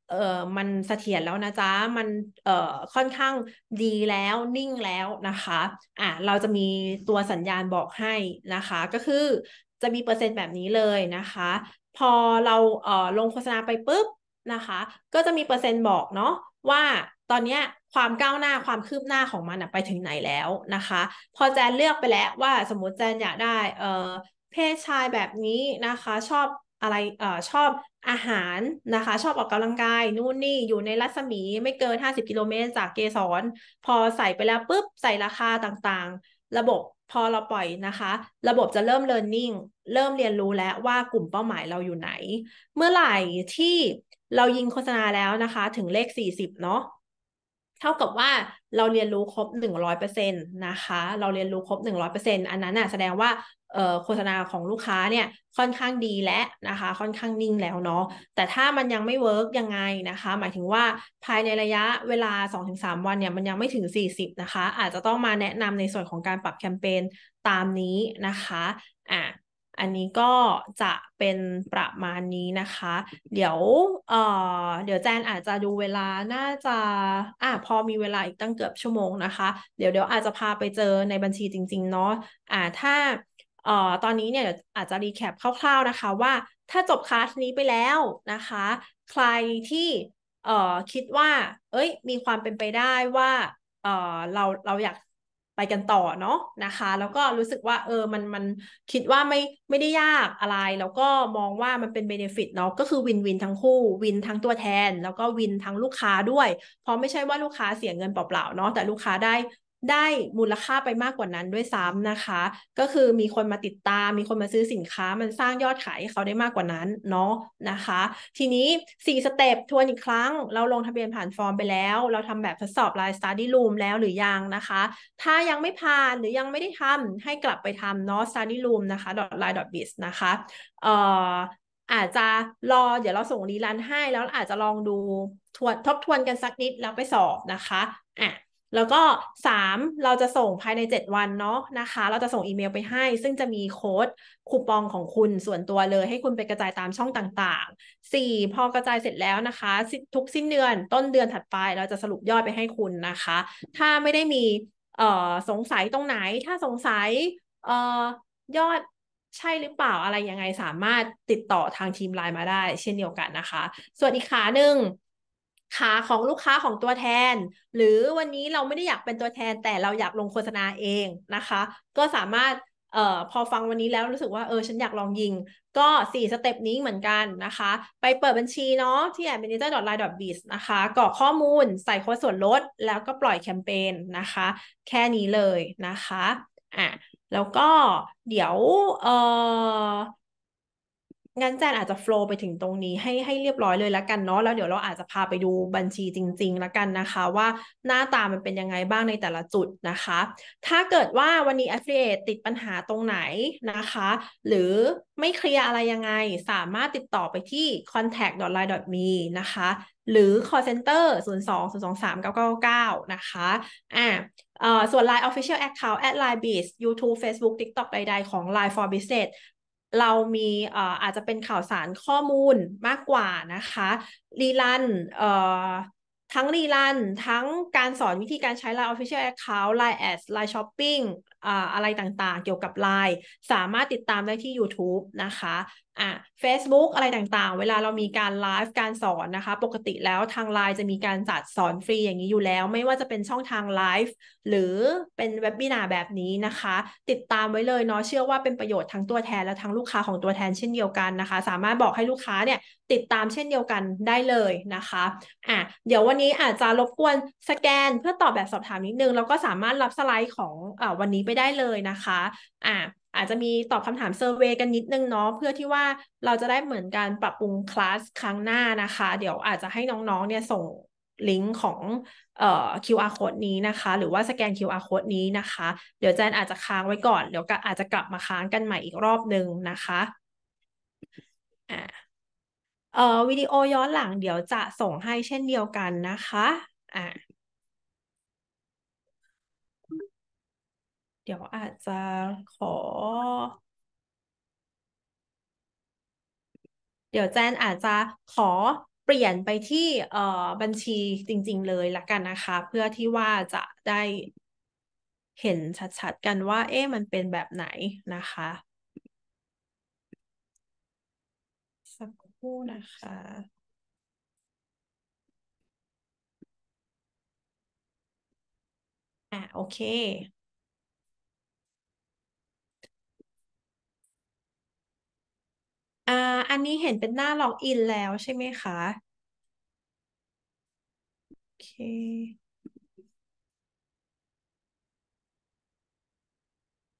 เออมันเสถียรแล้วนะจ๊ะมันเออค่อนข้างดีแล้วนิ่งแล้วนะคะ อ่ะ เราจะมีตัวสัญญาณบอกให้นะคะ ก็คือจะมีเปอร์เซ็นต์แบบนี้เลยนะคะ พอเราเออลงโฆษณาไปปุ๊บนะคะ ก็จะมีเปอร์เซ็นต์บอกเนาะว่าตอนนี้ความก้าวหน้าความคืบหน้าของมันไปถึงไหนแล้วนะคะ พอแจนเลือกไปแล้วว่าสมมติแจนอยากได้เออเพศชายแบบนี้นะคะ ชอบอะไรเอ่อชอบอาหารนะคะ ชอบออกกำลังกาย นู่นนี่อยู่ในรัศมีไม่เกิน 50กิโลเมตรจากเกสรพอใส่ไปแล้วปุ๊บใส่ราคาต่าง ๆ ระบบพอเราปล่อยนะคะ ระบบจะเริ่ม learning เริ่มเรียนรู้แล้วว่ากลุ่มเป้าหมายเราอยู่ไหน เมื่อไหร่ที่เรายิงโฆษณาแล้วนะคะ ถึงเลข 40เนาะเท่ากับว่าเราเรียนรู้ครบหนึ่งร้อยเปอร์เซ็นต์นะคะเราเรียนรู้ครบหนึ่งร้อยเปอร์เซ็นต์อันนั้นน่ะแสดงว่าโฆษณาของลูกค้าเนี่ยค่อนข้างดีและนะคะค่อนข้างนิ่งแล้วเนาะแต่ถ้ามันยังไม่เวิร์กยังไงนะคะ หมายถึงว่าภายในระยะเวลา 2-3 วันเนี่ยมันยังไม่ถึง 40นะคะอาจจะต้องมาแนะนำในส่วนของการปรับแคมเปญตามนี้นะคะอ่ะอันนี้ก็จะเป็นประมาณนี้นะคะ เดี๋ยวเอ่อเดี๋ยวแจนอาจจะดูเวลาน่าจะอ่ะพอมีเวลาอีกตั้งเกือบชั่วโมงนะคะ เดี๋ยวเดี๋ยวอาจจะพาไปเจอในบัญชีจริง ๆ เนาะอ่าถ้าเอ่อตอนนี้เนี่ยอาจจะรีแคปคร่าวๆนะคะว่าถ้าจบคลาสนี้ไปแล้วนะคะ ใครที่เอ่อคิดว่า เอ้ย มีความเป็นไปได้ว่าเอ่อเราเราอยากไปกันต่อเนาะนะคะ แล้วก็รู้สึกว่าเออมันมันคิดว่าไม่ไม่ได้ยากอะไร แล้วก็มองว่ามันเป็นเบเนฟิตเนาะก็คือวินวินทั้งคู่วินทั้งตัวแทน แล้วก็วินทั้งลูกค้าด้วย เพราะไม่ใช่ว่าลูกค้าเสียเงินเปล่าๆเนาะแต่ลูกค้าได้ได้มูลค่าไปมากกว่านั้นด้วยซ้ำนะคะ ก็คือมีคนมาติดตาม มีคนมาซื้อสินค้ามันสร้างยอดขายให้เขาได้มากกว่านั้นเนาะนะคะ ทีนี้ 4 สเต็ปทวนอีกครั้ง เราลงทะเบียนผ่านฟอร์มไปแล้ว เราทำแบบทดสอบ Line Study Room แล้วหรือยังนะคะ ถ้ายังไม่ผ่านหรือยังไม่ได้ทำให้กลับไปทำเนาะ Study Room นะคะ .line .biz นะคะเอ่ออาจจะรอ เดี๋ยวเราส่งรีลันให้ แล้วอาจจะลองดูทวนทบทวนกันสักนิดแล้วไปสอบนะคะอ่ะแล้วก็3เราจะส่งภายใน 7 วันเนาะนะคะ เราจะส่งอีเมลไปให้ ซึ่งจะมีโค้ดคูปองของคุณส่วนตัวเลย ให้คุณไปกระจายตามช่องต่างๆ4พอกระจายเสร็จแล้วนะคะทุกสิ้นเดือนต้นเดือนถัดไป เราจะสรุปยอดไปให้คุณนะคะ ถ้าไม่ได้มีสงสัยตรงไหน ถ้าสงสัยออยอดใช่หรือเปล่าอะไรยังไงสามารถติดต่อทางทีมไลน์มาได้ เช่นเดียวกันนะคะส่วนอีกขาหนึ่งขาของลูกค้าของตัวแทน หรือวันนี้เราไม่ได้อยากเป็นตัวแทนแต่เราอยากลงโฆษณาเองนะคะ ก็สามารถเอ่อพอฟังวันนี้แล้วรู้สึกว่าเออฉันอยากลองยิง ก็สี่สเต็ปนี้เหมือนกันนะคะ ไปเปิดบัญชีเนาะที่ a d m i n a t o r l i n e b i z นะคะกรอกข้อมูลใส่โค้ดส่วนลดแล้วก็ปล่อยแคมเปญนะคะ แค่นี้เลยนะคะอ่ะแล้วก็เดี๋ยวเอ่องั้นแจนอาจจะโฟล์ไปถึงตรงนี้ให้ให้เรียบร้อยเลยละกันเนาะแล้วเดี๋ยวเราอาจจะพาไปดูบัญชีจริงๆละกันนะคะ ว่าหน้าตามันเป็นยังไงบ้างในแต่ละจุดนะคะ ถ้าเกิดว่าวันนี้ Affiliate ติดปัญหาตรงไหนนะคะ หรือไม่เคลียร์อะไรยังไงสามารถติดต่อไปที่ contact.line.me นะคะ หรือ call center 02-023-999 นะคะ อ่าส่วน Line Official Account at Line b i z YouTube Facebook TikTok ใดๆของ Line for Business เรามีอาจจะเป็นข่าวสารข้อมูลมากกว่านะคะรีลันทั้งรีลันทั้งการสอนวิธีการใช้ Line Official Account Line Ads Line Shopping อะไรต่างๆเกี่ยวกับ Line สามารถติดตามได้ที่ YouTube นะคะ่ะ Facebook อะไรต่างๆ เวลาเรามีการไลฟ์การสอนนะคะ ปกติแล้วทางไลน์จะมีการจัดสอนฟรีอย่างนี้อยู่แล้ว ไม่ว่าจะเป็นช่องทางไลฟ์หรือเป็นเว็บบินาแบบนี้นะคะ ติดตามไว้เลยเนาะเชื่อว่าเป็นประโยชน์ ทั้งตัวแทนและทั้งลูกค้าของตัวแทนเช่นเดียวกันนะคะ สามารถบอกให้ลูกค้าเนี่ยติดตามเช่นเดียวกันได้เลยนะคะอ่ะเดี๋ยววันนี้อาจจะรบกวนสแกน เพื่อตอบแบบสอบถามนิดนึงแล้วก็สามารถรับสไลด์ของอวันนี้ไปได้เลยนะคะอ่ะอาจจะมีตอบคำถามเซอร์เวยกันนิดนึงเนาะเพื่อที่ว่าเราจะได้เหมือนการปรับปรุงคลาสครั้งหน้านะคะ เดี๋ยวอาจจะให้น้องๆเนี่ยส่งลิงก์ของเอ่อ QR code นี้นะคะ หรือว่าสแกน QR code นี้นะคะ เดี๋ยวแจนอาจจะค้างไว้ก่อนเดี๋ยวก็อาจจะกลับมาค้างกันใหม่อีกรอบหนึ่งนะคะอ่าเอ่อวิดีโอย้อนหลังเดี๋ยวจะส่งให้เช่นเดียวกันนะคะอ่าเดี๋ยวอาจจะขอ เดี๋ยวแจนอาจจะขอเปลี่ยนไปที่เอ่อ บัญชีจริงๆเลยละกันนะคะ เพื่อที่ว่าจะได้เห็นชัดๆกันว่า เอ๊ะมันเป็นแบบไหนนะคะ สักครู่นะคะ อ่ะ โอเคอ่าอันนี้เห็นเป็นหน้าล็อกอินแล้วใช่ไหมคะโอเค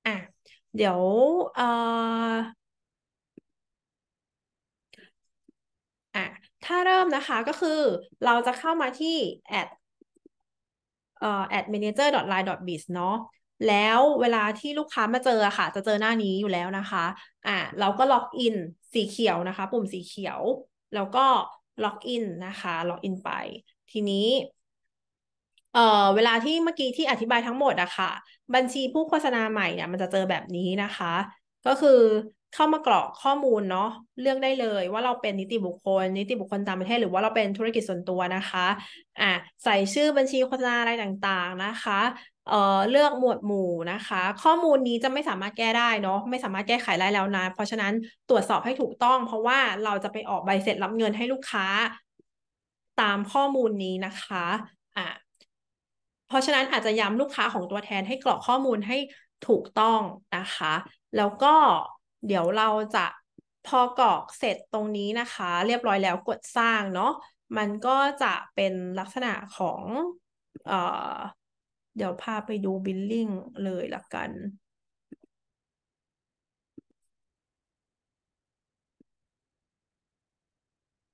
อ่ะเดี๋ยวเอ่ออ่ะ ถ้าเริ่มนะคะก็คือเราจะเข้ามาที่ add เอ่อ add manager line biz เนาะแล้วเวลาที่ลูกค้ามาเจอค่ะ จะเจอหน้านี้อยู่แล้วนะคะอ่าเราก็ล็อกอินสีเขียวนะคะ ปุ่มสีเขียว แล้วก็ล็อกอินนะคะล็อกอินไปทีนี้ เอ่อเวลาที่เมื่อกี้ที่อธิบายทั้งหมดอะคะ่ะ บัญชีผู้โฆษณาใหม่เนี่ยมันจะเจอแบบนี้นะคะ ก็คือเข้ามากรอกข้อมูลเนาะเลือกได้เลย ว่าเราเป็นนิติบุคคล นิติบุคคลตามประเทศหรือว่าเราเป็นธุรกิจส่วนตัวนะคะอ่าใส่ชื่อบัญชีโฆษณาอะไรต่างๆนะคะเอ่อเลือกหมวดหมู่นะคะ ข้อมูลนี้จะไม่สามารถแก้ได้เนาะไม่สามารถแก้ไขได้แล้วนะเพราะฉะนั้นตรวจสอบให้ถูกต้อง เพราะว่าเราจะไปออกใบเสร็จรับเงินให้ลูกค้า ตามข้อมูลนี้นะคะอ่ะเพราะฉะนั้นอาจจะย้ำลูกค้าของตัวแทนให้กรอกข้อมูลให้ถูกต้องนะคะ แล้วก็เดี๋ยวเราจะพอกรอกเสร็จตรงนี้นะคะ เรียบร้อยแล้วกดสร้างเนาะมันก็จะเป็นลักษณะของ เอ่อเดี๋ยวพาไปดูบิลลิ่งเลยละกัน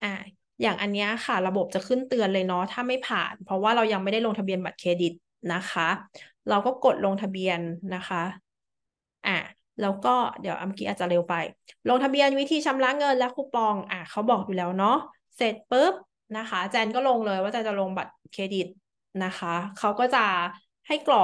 อ่าอย่างอันนี้ค่ะ ระบบจะขึ้นเตือนเลยเนาะถ้าไม่ผ่านเพราะว่าเรายังไม่ได้ลงทะเบียนบัตรเครดิตนะคะ เราก็กดลงทะเบียนนะคะ อ่าแล้วก็เดี๋ยวอัมกี้อาจจะเร็วไป ลงทะเบียนวิธีชำระเงินและคูปองอ่ะเขาบอกอยู่แล้วเนาะเสร็จปุ๊บนะคะ แจนก็ลงเลยว่าจะจะลงบัตรเครดิตนะคะ เขาก็จะให้กรอ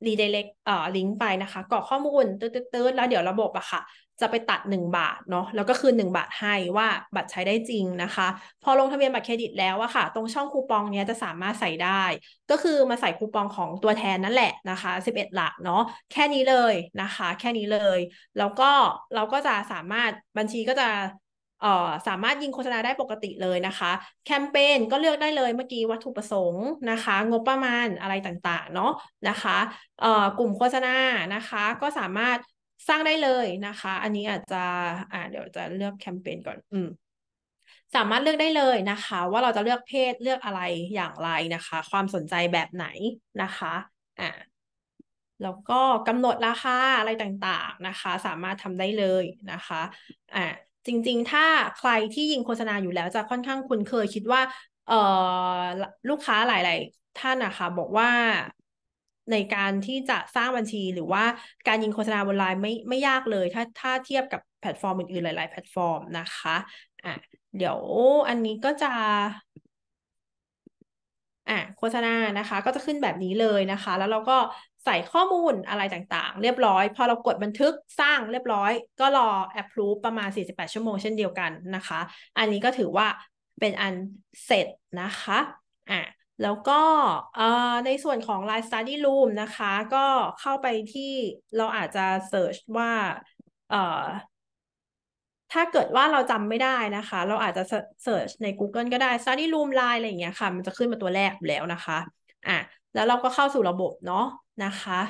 กี e d ดเล็กเอ่อลิงก์ไปนะคะกรอกข้อมูลเตืดๆแล้ว เดี๋ยวระบบอะค่ะ จะไปตัด 1 บาทเนาะแล้วก็คืน1บาทให้ว่าบัตรใช้ได้จริงนะคะ พอลงทะเบียนบัตรเครดิตแล้วอะค่ะ ตรงช่องคูปองเนี้ยจะสามารถใส่ได้ ก็คือมาใส่คูปองของตัวแทนนั่นแหละนะคะ 11หลักเนาะแค่นี้เลยนะคะ แค่นี้เลย แล้วก็เราก็จะสามารถบัญชีก็จะสามารถยิงโฆษณาได้ปกติเลยนะคะ แคมเปญก็เลือกได้เลยเมื่อกี้วัตถุประสงค์นะคะ งบประมาณอะไรต่างๆเนาะนะคะกลุ่มโฆษณานะคะ ก็สามารถสร้างได้เลยนะคะ อันนี้อาจจะะเดี๋ยวจะเลือกแคมเปญก่อนอืม สามารถเลือกได้เลยนะคะ ว่าเราจะเลือกเพศเลือกอะไรอย่างไรนะคะ ความสนใจแบบไหนนะคะอ่าแล้วก็กำหนดราคาอะไรต่างๆนะคะ สามารถทำได้เลยนะคะอ่าจริงๆ ถ้าใครที่ยิงโฆษณาอยู่แล้วจะค่อนข้างคุ้นเคยคิดว่า เออลูกค้าหลายๆท่านนะคะบอกว่าในการที่จะสร้างบัญชีหรือว่าการยิงโฆษณาออนไลน์ไม่ไม่ยากเลย ถ้าถ้าเทียบกับแพลตฟอร์ม อื่นๆหลายๆแพลตฟอร์มนะคะ อ่ะ เดี๋ยวอันนี้ก็จะ อ่ะโฆษณานะคะ ก็จะขึ้นแบบนี้เลยนะคะ แล้วเราก็ใส่ข้อมูลอะไรต่างๆ เรียบร้อย พอเรากดบันทึกสร้างเรียบร้อย ก็รอแอปพลูประมาณ 48 ชั่วโมงเช่นเดียวกันนะคะ อันนี้ก็ถือว่าเป็นอันเสร็จนะคะอ่ะแล้วก็ในส่วนของ Line Study Room นะคะ ก็เข้าไปที่เราอาจจะเสิร์ชว่าถ้าเกิดว่าเราจำไม่ได้นะคะ เราอาจจะเสิร์ชใน Google ก็ได้ Study Room Line อะไรอย่างเงี้ยค่ะ มันจะขึ้นมาตัวแรกแล้วนะคะอ่ะแล้วเราก็เข้าสู่ระบบเนาะนะคะ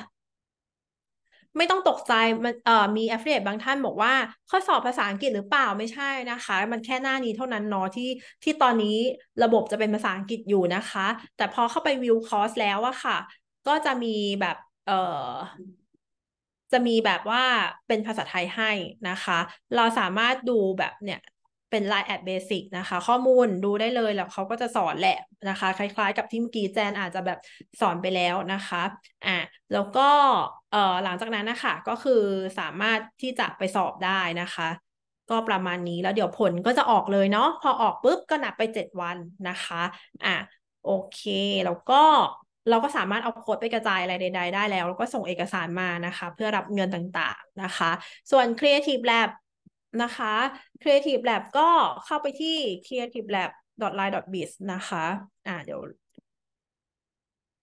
ไม่ต้องตกใจมันเอ่อมีแอฟเฟบางท่านบอกว่าข้อสอบภาษาอังกฤษหรือเปล่าไม่ใช่นะคะ มันแค่หน้านี้เท่านั้นเนาะที่ที่ตอนนี้ระบบจะเป็นภาษาอังกฤษอยู่นะคะ แต่พอเข้าไปวิวคอร์สแล้วอะค่ะก็จะมีแบบเอ่อจะมีแบบว่าเป็นภาษาไทยให้นะคะ เราสามารถดูแบบเนี่ยเป็น Line แอดเบสิกนะคะ ข้อมูลดูได้เลยแล้วเขาก็จะสอนแหละนะคะ คล้าย ๆ กับที่เมื่อกี้แจนอาจจะแบบสอนไปแล้วนะคะอ่ะแล้วก็เอ่อหลังจากนั้นนะคะก็คือสามารถที่จะไปสอบได้นะคะ ก็ประมาณนี้แล้วเดี๋ยวผลก็จะออกเลยเนาะพอออกปุ๊บก็นับไป 7 วันนะคะอ่ะโอเค แล้วก็เราก็สามารถเอาโค้ดไปกระจายอะไรใดๆได้แล้ว แล้วก็ส่งเอกสารมานะคะ เพื่อรับเงินต่างๆนะคะ ส่วน Creative Lab นะคะ Creative Lab ก็เข้าไปที่ creative lab line biz นะคะอ่าเดี๋ยว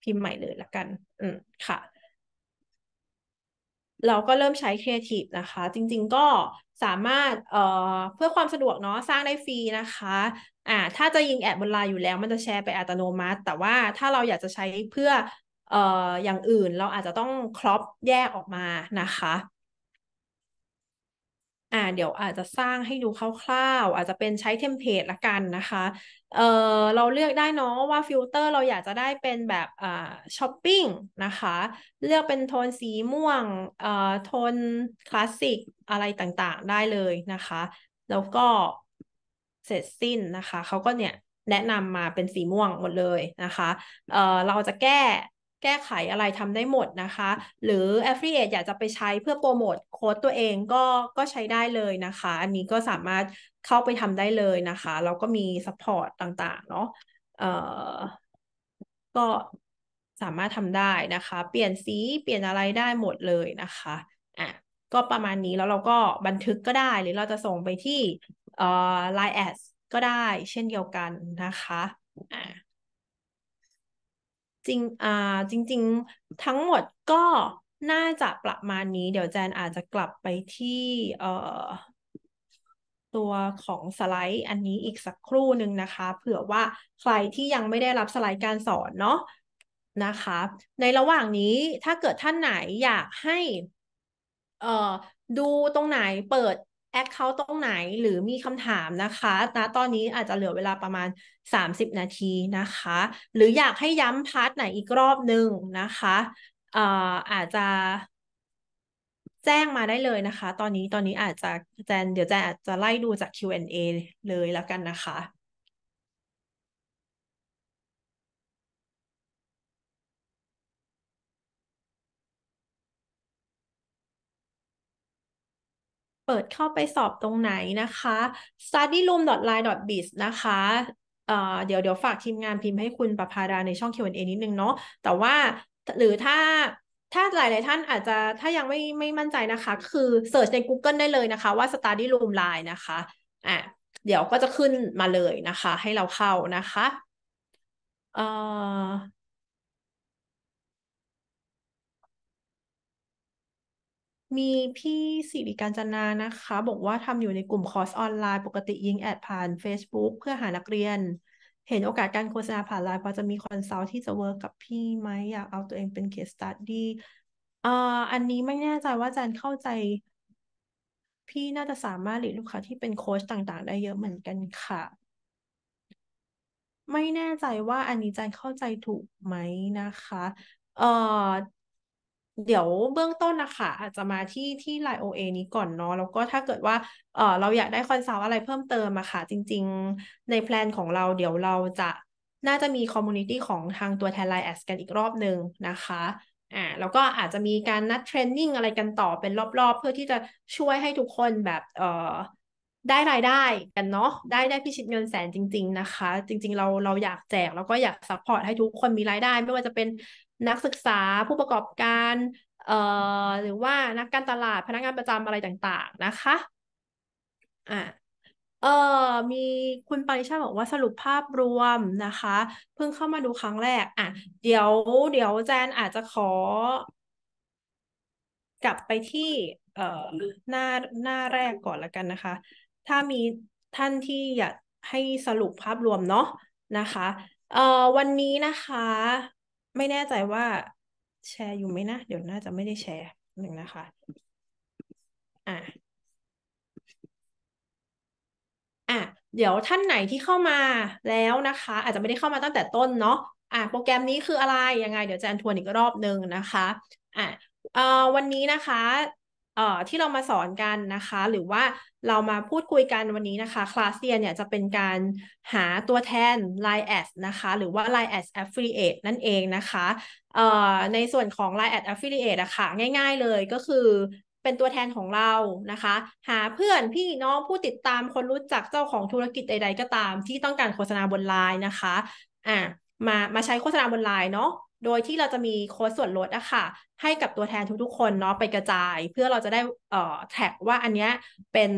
พิมพ์ใหม่เลยละกัน อืม ค่ะ เราก็เริ่มใช้ Creative นะคะ จริง ๆ ก็สามารถ เอ่อ เพื่อความสะดวกเนาะ สร้างได้ฟรีนะคะ อ่า ถ้าจะยิงแอดบนไลน์อยู่แล้วมันจะแชร์ไปอัตโนมัติ แต่ว่าถ้าเราอยากจะใช้เพื่อ เอ่อ อย่างอื่นเราอาจจะต้องครอปแยกออกมา นะคะอ่าเดี๋ยวอาจจะสร้างให้ดูคร่าวๆ อาจจะเป็นใช้เทมเพลตละกันนะคะ เอ่อเราเลือกได้เนาะว่าฟิลเตอร์เราอยากจะได้เป็นแบบอ่าช้อปปิ้งนะคะเลือกเป็นโทนสีม่วงเอ่อโทนคลาสสิกอะไรต่างๆได้เลยนะคะ แล้วก็เสร็จสิ้นนะคะเขาก็เนี่ยแนะนำมาเป็นสีม่วงหมดเลยนะคะเออเราจะแก้แก้ไขอะไรทำได้หมดนะคะ หรือ Affiliate อยากจะไปใช้เพื่อโปรโมทโค้ดตัวเองก็ก็ใช้ได้เลยนะคะ อันนี้ก็สามารถเข้าไปทำได้เลยนะคะแล้วก็มีซัพพอร์ตต่างๆเนาะเอ่อก็สามารถทำได้นะคะ เปลี่ยนสีเปลี่ยนอะไรได้หมดเลยนะคะ อ่ะ ก็ประมาณนี้แล้วเราก็บันทึกก็ได้หรือเราจะส่งไปที่ไลนอแอดก็ได้เช่นเดียวกันนะคะอ่จริงอ่า จริง ๆ ทั้งหมดก็น่าจะประมาณนี้ เดี๋ยวแจนอาจจะกลับไปที่ เอ่อ ตัวของสไลด์อันนี้อีกสักครู่หนึ่งนะคะ เผื่อว่าใครที่ยังไม่ได้รับสไลด์การสอนเนาะ นะคะ ในระหว่างนี้ถ้าเกิดท่านไหนอยากให้ เอ่อ ดูตรงไหน เปิดแอคเคาท์ตรงไหนหรือมีคำถามนะคะนะตอนนี้อาจจะเหลือเวลาประมาณ 30 นาทีนะคะ หรืออยากให้ย้ำพาร์ทไหนอีกรอบหนึ่งนะคะอออาจจะแจ้งมาได้เลยนะคะ ตอนนี้ตอนนี้อาจจะแจนเดี๋ยวแจนอาจจะไล่ดูจาก Q&A เลยแล้วกันนะคะเปิดเข้าไปสอบตรงไหนนะคะ studyroom.line.biz นะคะ เดี๋ยวเดี๋ยวฝากทีมงานพิมพ์ให้คุณประภาดาในช่อง Q&A นิดนึงเนาะ แต่ว่าหรือถ้าถ้าหลายๆท่านอาจจะถ้ายังไม่ไม่มั่นใจนะคะ คือเสิร์ชใน Google ได้เลยนะคะว่า Study Room Line นะคะอ่ะเดี๋ยวก็จะขึ้นมาเลยนะคะให้เราเข้านะคะมีพี่สิริการจนา นะคะ บอกว่าทำอยู่ในกลุ่มคอร์สออนไลน์ ปกติยิงแอดผ่าน Facebook เพื่อหานักเรียน เห็นโอกาสการโฆษณาผ่านไลน์พอจะมีคอนซัลท์ที่จะเวิร์กกับพี่ไหมอยากเอาตัวเองเป็นเคสตัดดี้ อ่า อันนี้ไม่แน่ใจว่าอาจารย์เข้าใจ พี่น่าจะสามารถหลีดลูกค้าที่เป็นโค้ชต่างๆ ได้เยอะเหมือนกันค่ะ ไม่แน่ใจว่าอันนี้อาจารย์เข้าใจถูกไหมนะคะ เอ่อเดี๋ยวเบื้องต้นนะคะอาจจะมาที่ที่ไลโอเอนี้ก่อนเนาะแล้วก็ถ้าเกิดว่าเออเราอยากได้คอนซัลท์อะไรเพิ่มเติมอะค่ะ จริงๆในแพลนของเราเดี๋ยวเราจะน่าจะมีคอมมูนิตี้ของทางตัวแทนไลแอสกันอีกรอบหนึ่งนะคะอ่าแล้วก็อาจจะมีการนัดเทรนนิ่งอะไรกันต่อเป็นรอบๆ เพื่อที่จะช่วยให้ทุกคนแบบเออได้รายได้กันเนาะได้ได้พิชิตเงินแสนจริงๆนะคะ จริง ๆเราเราอยากแจกแล้วก็อยากซัพพอร์ตให้ทุกคนมีรายได้ ไม่ว่าจะเป็นนักศึกษาผู้ประกอบการเอ่อหรือว่านักการตลาดพนักงานประจำอะไรต่าง ๆนะคะอ่าเออมีคุณปาริชาบอกว่าสรุปภาพรวมนะคะ เพิ่งเข้ามาดูครั้งแรก อ่ะเดี๋ยว เดี๋ยวแจนอาจจะขอ กลับไปที่เอ่อหน้าหน้าแรกก่อนละกันนะคะ ถ้ามีท่านที่อยากให้สรุปภาพรวมเนาะนะคะเอ่อวันนี้นะคะไม่แน่ใจว่าแชร์อยู่ไหมนะ เดี๋ยวน่าจะไม่ได้แชร์หนึ่งนะคะ อ่ะอ่ะเดี๋ยวท่านไหนที่เข้ามาแล้วนะคะ อาจจะไม่ได้เข้ามาตั้งแต่ต้นเนาะอ่ะโปรแกรมนี้คืออะไรยังไง เดี๋ยวแจนทวนอีกรอบหนึ่งนะคะอ่ะเอ่อวันนี้นะคะเอ่อที่เรามาสอนกันนะคะ หรือว่าเรามาพูดคุยกันวันนี้นะคะคลาสเรียนเนี่ยจะเป็นการหาตัวแทน Line Ads นะคะ หรือว่า Line Ads Affiliate นั่นเองนะคะเอ่อในส่วนของ Line Ads Affiliate อะคะ่ะง่ายๆเลยก็คือเป็นตัวแทนของเรานะคะ หาเพื่อนพี่น้องผู้ติดตามคนรู้จักเจ้าของธุรกิจใดๆก็ตามที่ต้องการโฆษณาบนไลน์นะคะอ่ะมามาใช้โฆษณาบนไลน์เนาะโดยที่เราจะมีโค้ดส่วนลดอะค่ะให้กับตัวแทนทุกๆคนเนาะไปกระจาย เพื่อเราจะได้เอ่อแท็กว่าอันเนี้ยเป็น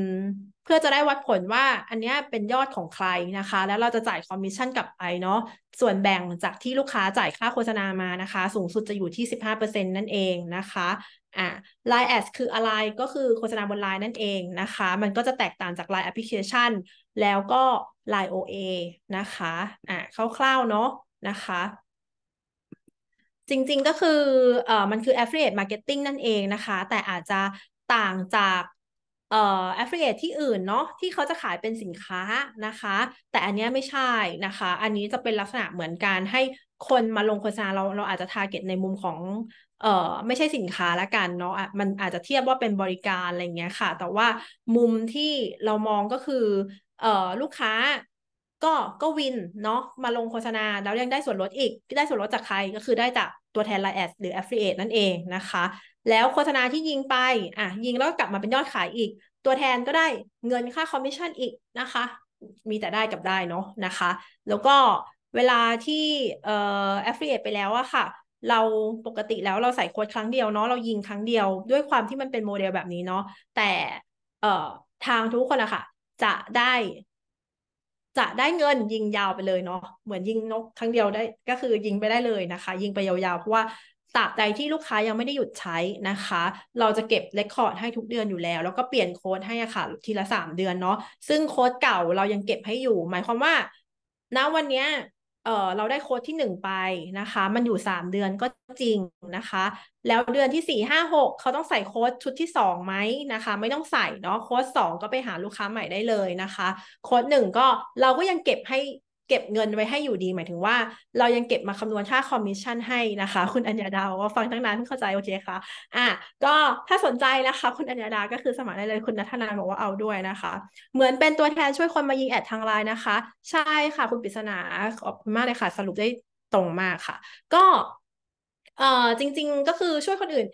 เพื่อจะได้วัดผลว่าอันเนี้ยเป็นยอดของใครนะคะ แล้วเราจะจ่ายคอมมิชชั่นกับไปเนาะส่วนแบ่งจากที่ลูกค้าจ่ายค่าโฆษณามานะคะ สูงสุดจะอยู่ที่ 15%นั่นเองนะคะอ่าล i n แอ d คืออะไร ก็คือโฆษณาบนไลน์นั่นเองนะคะ มันก็จะแตกต่างจากไลน์แอปพลิเคชันแล้วก็ Line OA นะคะอ่าคร่าวๆเนาะนะคะจริงๆ ก็คือเอ่อมันคือ affiliate marketing นั่นเองนะคะ แต่อาจจะต่างจากเอ่อ affiliate ที่อื่นเนาะ ที่เขาจะขายเป็นสินค้านะคะ แต่อันนี้ไม่ใช่นะคะ อันนี้จะเป็นลักษณะเหมือนการให้คนมาลงโฆษณาเรา เราอาจจะ target ในมุมของ เอ่อ ไม่ใช่สินค้าละกันเนาะ มันอาจจะเทียบว่าเป็นบริการอะไรเงี้ยค่ะ แต่ว่ามุมที่เรามองก็คือ เอ่อ ลูกค้าก็ก็วินเนาะมาลงโฆษณาแล้วยังได้ส่วนลดอีก ได้ส่วนลดจากใคร ก็คือได้จากตัวแทนไลน์แอดหรือแอฟฟ l i a ตนั่นเองนะคะ แล้วโฆษณาที่ยิงไปอ่ะยิงแล้วกกลับมาเป็นยอดขายอีก ตัวแทนก็ได้เงินค่าคอมมิชชั่นอีกนะคะมีแต่ได้กับได้เนาะนะคะ แล้วก็เวลาที่เอ่อแอฟเฟ i a t e ไปแล้วอะค่ะ เราปกติแล้วเราใส่โค้ดครั้งเดียวเนาะเรายิงครั้งเดียวด้วยความที่มันเป็นโมเดลแบบนี้เนาะแต่เอ่อทางทุกคนอะค่ะจะได้จะได้เงินยิงยาวไปเลยเนาะเหมือนยิงนกครั้งเดียวได้ก็คือยิงไปได้เลยนะคะ ยิงไปยาวๆ เพราะว่าตราบใดที่ลูกค้ายังไม่ได้หยุดใช้นะคะ เราจะเก็บเรคคอร์ดให้ทุกเดือนอยู่แล้ว แล้วก็เปลี่ยนโค้ดให้ค่ะ ทีละสามเดือนเนาะซึ่งโค้ดเก่าเรายังเก็บให้อยู่ หมายความว่าณวันนี้เออเราได้โค้ดที่หนึ่งไปนะคะ มันอยู่สามเดือนก็จริงนะคะ แล้วเดือนที่สี่ห้าหกเขาต้องใส่โค้ดชุดที่สองไหมนะคะ ไม่ต้องใส่เนาะ โค้ดสองก็ไปหาลูกค้าใหม่ได้เลยนะคะ โค้ดหนึ่งก็เราก็ยังเก็บให้เก็บเงินไว้ให้อยู่ดีหมายถึงว่าเรายังเก็บมาคำนวณค่าคอมมิชชั่นให้นะคะคุณอัญญาดาว่าฟังตั้งนานเพิ่งเข้าใจโอเคค่ะ อ่ะก็ถ้าสนใจนะคะคุณอัญญาดาก็คือสมัครได้เลยคุณนัทนานบอกว่าเอาด้วยนะคะ เหมือนเป็นตัวแทนช่วยคนมายิงแอดทางไลน์นะคะ ใช่ค่ะคุณปิศนาขอบคุณมากเลยค่ะสรุปได้ตรงมากค่ะ ก็เอ่อจริง ๆ ก็คือช่วยคนอื่น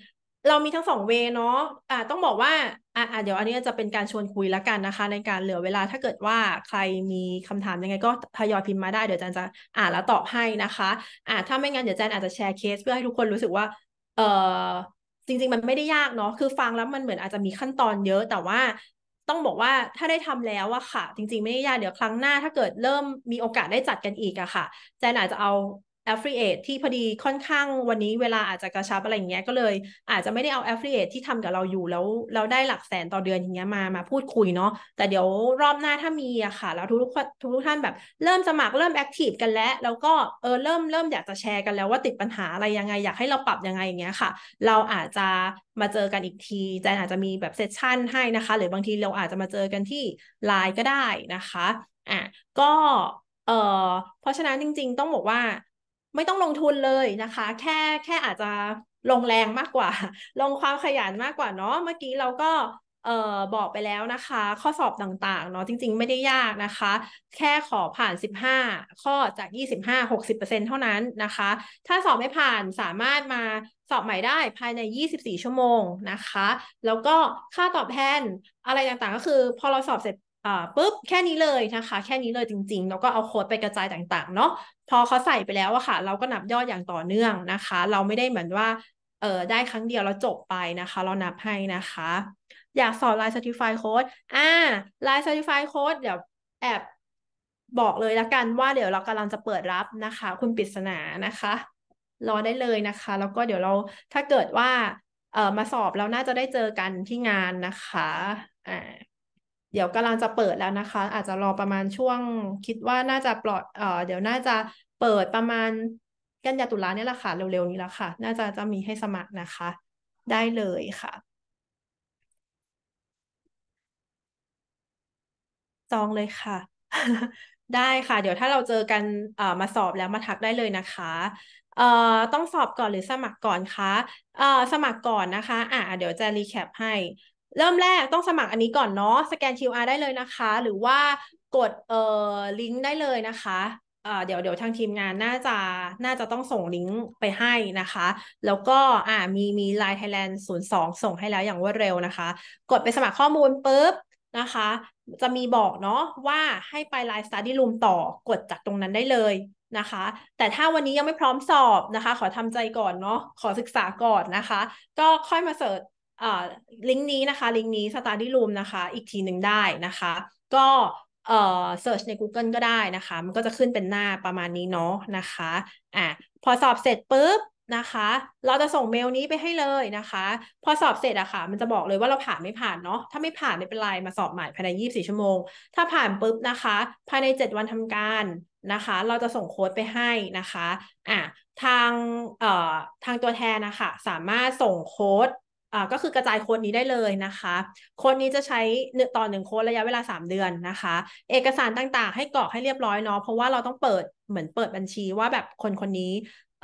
เรามีทั้งสองเวเนาะอ่า ต้องบอกว่าอ่ะเดี๋ยวอันนี้จะเป็นการชวนคุยแล้วกันนะคะ ในการเหลือเวลาถ้าเกิดว่าใครมีคำถามยังไงก็ทยอยพิมพ์มาได้เดี๋ยวจันจะอ่านแล้วตอบให้นะคะ อ่ะถ้าไม่งั้นเดี๋ยวจันอาจจะแชร์เคสเพื่อให้ทุกคนรู้สึกว่า เออจริง ๆ มันไม่ได้ยากเนาะคือฟังแล้วมันเหมือนอาจจะมีขั้นตอนเยอะแต่ว่าต้องบอกว่าถ้าได้ทำแล้วอะค่ะ จริง ๆ ไม่ได้ยากเดี๋ยวครั้งหน้าถ้าเกิดเริ่มมีโอกาสได้จัดกันอีกอะค่ะแจนอาจจะเอา a f f i ิเอ t ที่พอดีค่อนข้างวันนี้เวลาอาจจะกระชับอะไรอย่างเงี้ยก็เลยอาจจะไม่ได้เอา a f f i ิเอ t ที่ทำกับเราอยู่แล้วเราได้หลักแสนต่อเดือนอย่างเงี้ยมามาพูดคุยเนาะแต่เดี๋ยวรอบหน้าถ้ามีอะค่ะแล้วทุกทุกทุกท่านแบบเริ่มสมัครเริ่มแอคทีฟกันแล้ว แล้วก็เออเริ่มเริ่มอยากจะแชร์กันแล้วว่าติดปัญหาอะไรยังไงอยากให้เราปรับยังไงอย่างเงี้ยค่ะ เราอาจจะมาเจอกันอีกทีแจนอาจจะมีแบบเซสชั่นให้นะคะหรือบางทีเราอาจจะมาเจอกันที่ไลน์ก็ได้นะคะอ่ะก็เออเพราะฉะนั้นจริงๆ ต้องบอกว่าไม่ต้องลงทุนเลยนะคะ แค่แค่อาจจะลงแรงมากกว่า ลงความขยันมากกว่าเนาะ เมื่อกี้เราก็ เอ่อ บอกไปแล้วนะคะ ข้อสอบต่างๆ เนาะ จริงๆไม่ได้ยากนะคะ แค่ขอผ่าน 15 ข้อจาก 25 60%เท่านั้นนะคะ ถ้าสอบไม่ผ่านสามารถมาสอบใหม่ได้ภายใน 24 ชั่วโมงนะคะ แล้วก็ค่าตอบแทนอะไรต่างๆ ก็คือพอเราสอบเสร็จ่าปุ๊บแค่นี้เลยนะคะ แค่นี้เลยจริง ๆ แล้วก็เอาโค้ดไปกระจายต่างๆ เนาะพอเขาใส่ไปแล้วอะค่ะ เราก็นับยอดอย่างต่อเนื่องนะคะ เราไม่ได้เหมือนว่าเออได้ครั้งเดียวแล้วจบไปนะคะ เรานับให้นะคะ อยากสอน Line Certify Code อ่า Line Certify Code เดี๋ยวแอบบอกเลยละกันว่าเดี๋ยวเรากำลังจะเปิดรับนะคะ คุณปริศนานะคะ รอได้เลยนะคะแล้วก็เดี๋ยวเราถ้าเกิดว่าเออมาสอบเราน่าจะได้เจอกันที่งานนะคะอ่าเดี๋ยวกำลังจะเปิดแล้วนะคะ อาจจะรอประมาณช่วงคิดว่าน่าจะปลอดเอ่อเดี๋ยวน่าจะเปิดประมาณกันยาตุลาเนี่ยแหละค่ะเร็วๆนี้แล้วค่ะ น่าจะจะมีให้สมัครนะคะ ได้เลยค่ะจองเลยค่ะ ได้ค่ะ เดี๋ยวถ้าเราเจอกันเอ่อมาสอบแล้วมาทักได้เลยนะคะเอ่อต้องสอบก่อนหรือสมัครก่อนคะเอ่อสมัครก่อนนะคะ อ่ะเดี๋ยวจะรีแคปให้เริ่มแรกต้องสมัครอันนี้ก่อนเนาะ สแกน QR ได้เลยนะคะ หรือว่ากดเอ่อลิงก์ได้เลยนะคะเดี๋ยวเดี๋ยวทางทีมงานน่าจะน่าจะต้องส่งลิงก์ไปให้นะคะ แล้วก็อ่ามีมี Line Thailand 02 ส่งให้แล้วอย่างรวดเร็วนะคะ กดไปสมัครข้อมูลปุ๊บนะคะ จะมีบอกเนาะว่าให้ไป Line Study Room ต่อกดจากตรงนั้นได้เลยนะคะ แต่ถ้าวันนี้ยังไม่พร้อมสอบนะคะ ขอทำใจก่อนเนาะขอศึกษาก่อนนะคะ ก็ค่อยมาเสิร์ชลิงก์นี้นะคะลิงก์นี้ Study Room นะคะ อีกทีหนึ่งได้นะคะ ก็เอ่อเซิร์ชใน Google ก็ได้นะคะมันก็จะขึ้นเป็นหน้าประมาณนี้เนาะนะคะอ่ะพอสอบเสร็จปุ๊บนะคะ เราจะส่งเมลนี้ไปให้เลยนะคะ พอสอบเสร็จอะค่ะมันจะบอกเลยว่าเราผ่านไม่ผ่านเนาะถ้าไม่ผ่าน ไม่เป็นไร มาสอบใหม่ภายใน24 ชั่วโมง ถ้าผ่านปุ๊บนะคะภายใน 7 วันทำการนะคะ เราจะส่งโค้ดไปให้นะคะอ่ะทางเอ่อทางตัวแทนนะคะสามารถส่งโค้ดก็คือกระจายคนนี้ได้เลยนะคะ คนนี้จะใช้ต่อหนึ่งโคนระยะเวลา 3 เดือนนะคะ เอกสารต่าง ๆ ให้กรอกให้เรียบร้อยเนาะเพราะว่าเราต้องเปิดเหมือนเปิดบัญชีว่าแบบคนคนนี้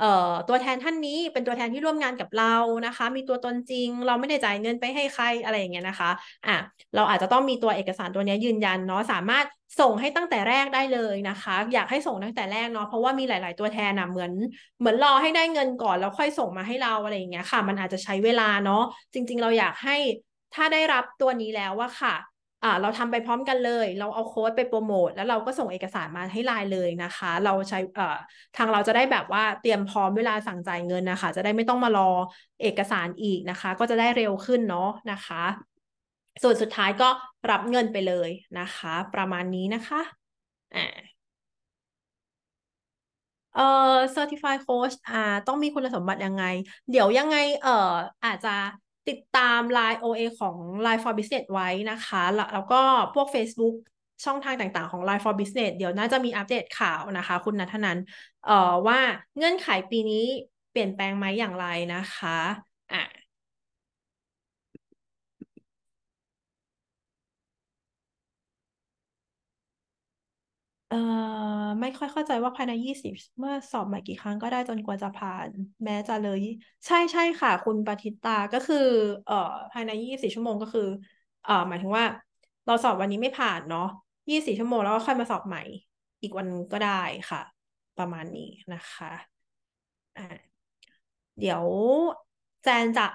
เออ่ตัวแทนท่านนี้เป็นตัวแทนที่ร่วมงานกับเรานะคะ มีตัวตนจริง เราไม่ได้จ่ายเงินไปให้ใครอะไรอย่างเงี้ยนะคะอ่ะเราอาจจะต้องมีตัวเอกสารตัวนี้ยืนยันเนาะสามารถส่งให้ตั้งแต่แรกได้เลยนะคะ อยากให้ส่งตั้งแต่แรกเนาะเพราะว่ามีหลายๆตัวแทนนะเหมือนเหมือนรอให้ได้เงินก่อนแล้วค่อยส่งมาให้เราอะไรอย่างเงี้ยค่ะ มันอาจจะใช้เวลาเนาะจริงๆเราอยากให้ถ้าได้รับตัวนี้แล้วว่าค่ะอ่าเราทำไปพร้อมกันเลย เราเอาโค้ดไปโปรโมท แล้วเราก็ส่งเอกสารมาให้ไลน์เลยนะคะ เราใช้อ่าทางเราจะได้แบบว่าเตรียมพร้อมเวลาสั่งจ่ายเงินนะคะ จะได้ไม่ต้องมารอเอกสารอีกนะคะ ก็จะได้เร็วขึ้นเนาะนะคะ ส่วนสุดท้ายก็รับเงินไปเลยนะคะ ประมาณนี้นะคะอ่าเอ่อ certified coach อ่าต้องมีคุณสมบัติยังไง เดี๋ยวยังไงเอ่ออาจจะติดตาม Line OA ของ Line for Business ไว้นะคะ แล้วก็พวก Facebook ช่องทางต่างๆ ของ Line for Business เดี๋ยวน่าจะมีอัปเดตข่าวนะคะ คุณนัทนันเอ่อว่าเงื่อนไขปีนี้เปลี่ยนแปลงไหมอย่างไรนะคะเอ่อไม่ค่อยเข้าใจว่าภายในยี่สิบเมื่อสอบใหม่กี่ครั้งก็ได้จนกว่าจะผ่าน แม้จะเลย ใช่ใช่ค่ะ คุณปฏิตา ก็คือเอ่อภายในยี่สิบชั่วโมงก็คือเอ่อหมายถึงว่าเราสอบวันนี้ไม่ผ่านเนาะยี่สิบชั่วโมงแล้วก็ค่อยมาสอบใหม่อีกวันก็ได้ค่ะ ประมาณนี้นะคะอ่าเดี๋ยวแจนจะ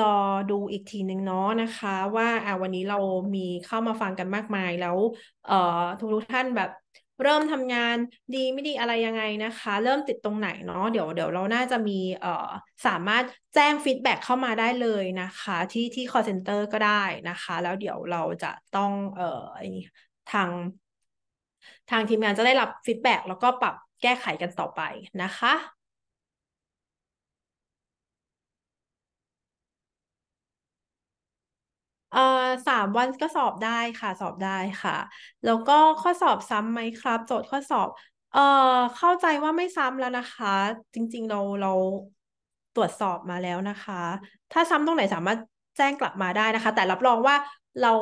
รอดูอีกทีหนึ่งเนาะนะคะว่าอ่าวันนี้เรามีเข้ามาฟังกันมากมายแล้ว เอ่อทุกทุกท่านแบบ เริ่มทำงานดีไม่ดีอะไรยังไงนะคะ เริ่มติดตรงไหนเนาะเดี๋ยวเดี๋ยวเราน่าจะมีเอ่อสามารถแจ้งฟีดแบ็เข้ามาได้เลยนะคะ ที่ที่คอเซ็นเตอร์ก็ได้นะคะ แล้วเดี๋ยวเราจะต้องเอ่อทาง ทางทีมงานจะได้รับฟีดแบ็แล้วก็ปรับแก้ไขกันต่อไปนะคะอ่อสามวันก็สอบได้ค่ะสอบได้ค่ะ แล้วก็ข้อสอบซ้ำไหมครับโจทย์ข้อสอบเอ่อเข้าใจว่าไม่ซ้ำแล้วนะคะ จริงๆ เราเราตรวจสอบมาแล้วนะคะ ถ้าซ้ำตรงไหนสามารถแจ้งกลับมาได้นะคะ แต่รับรองว่าเรา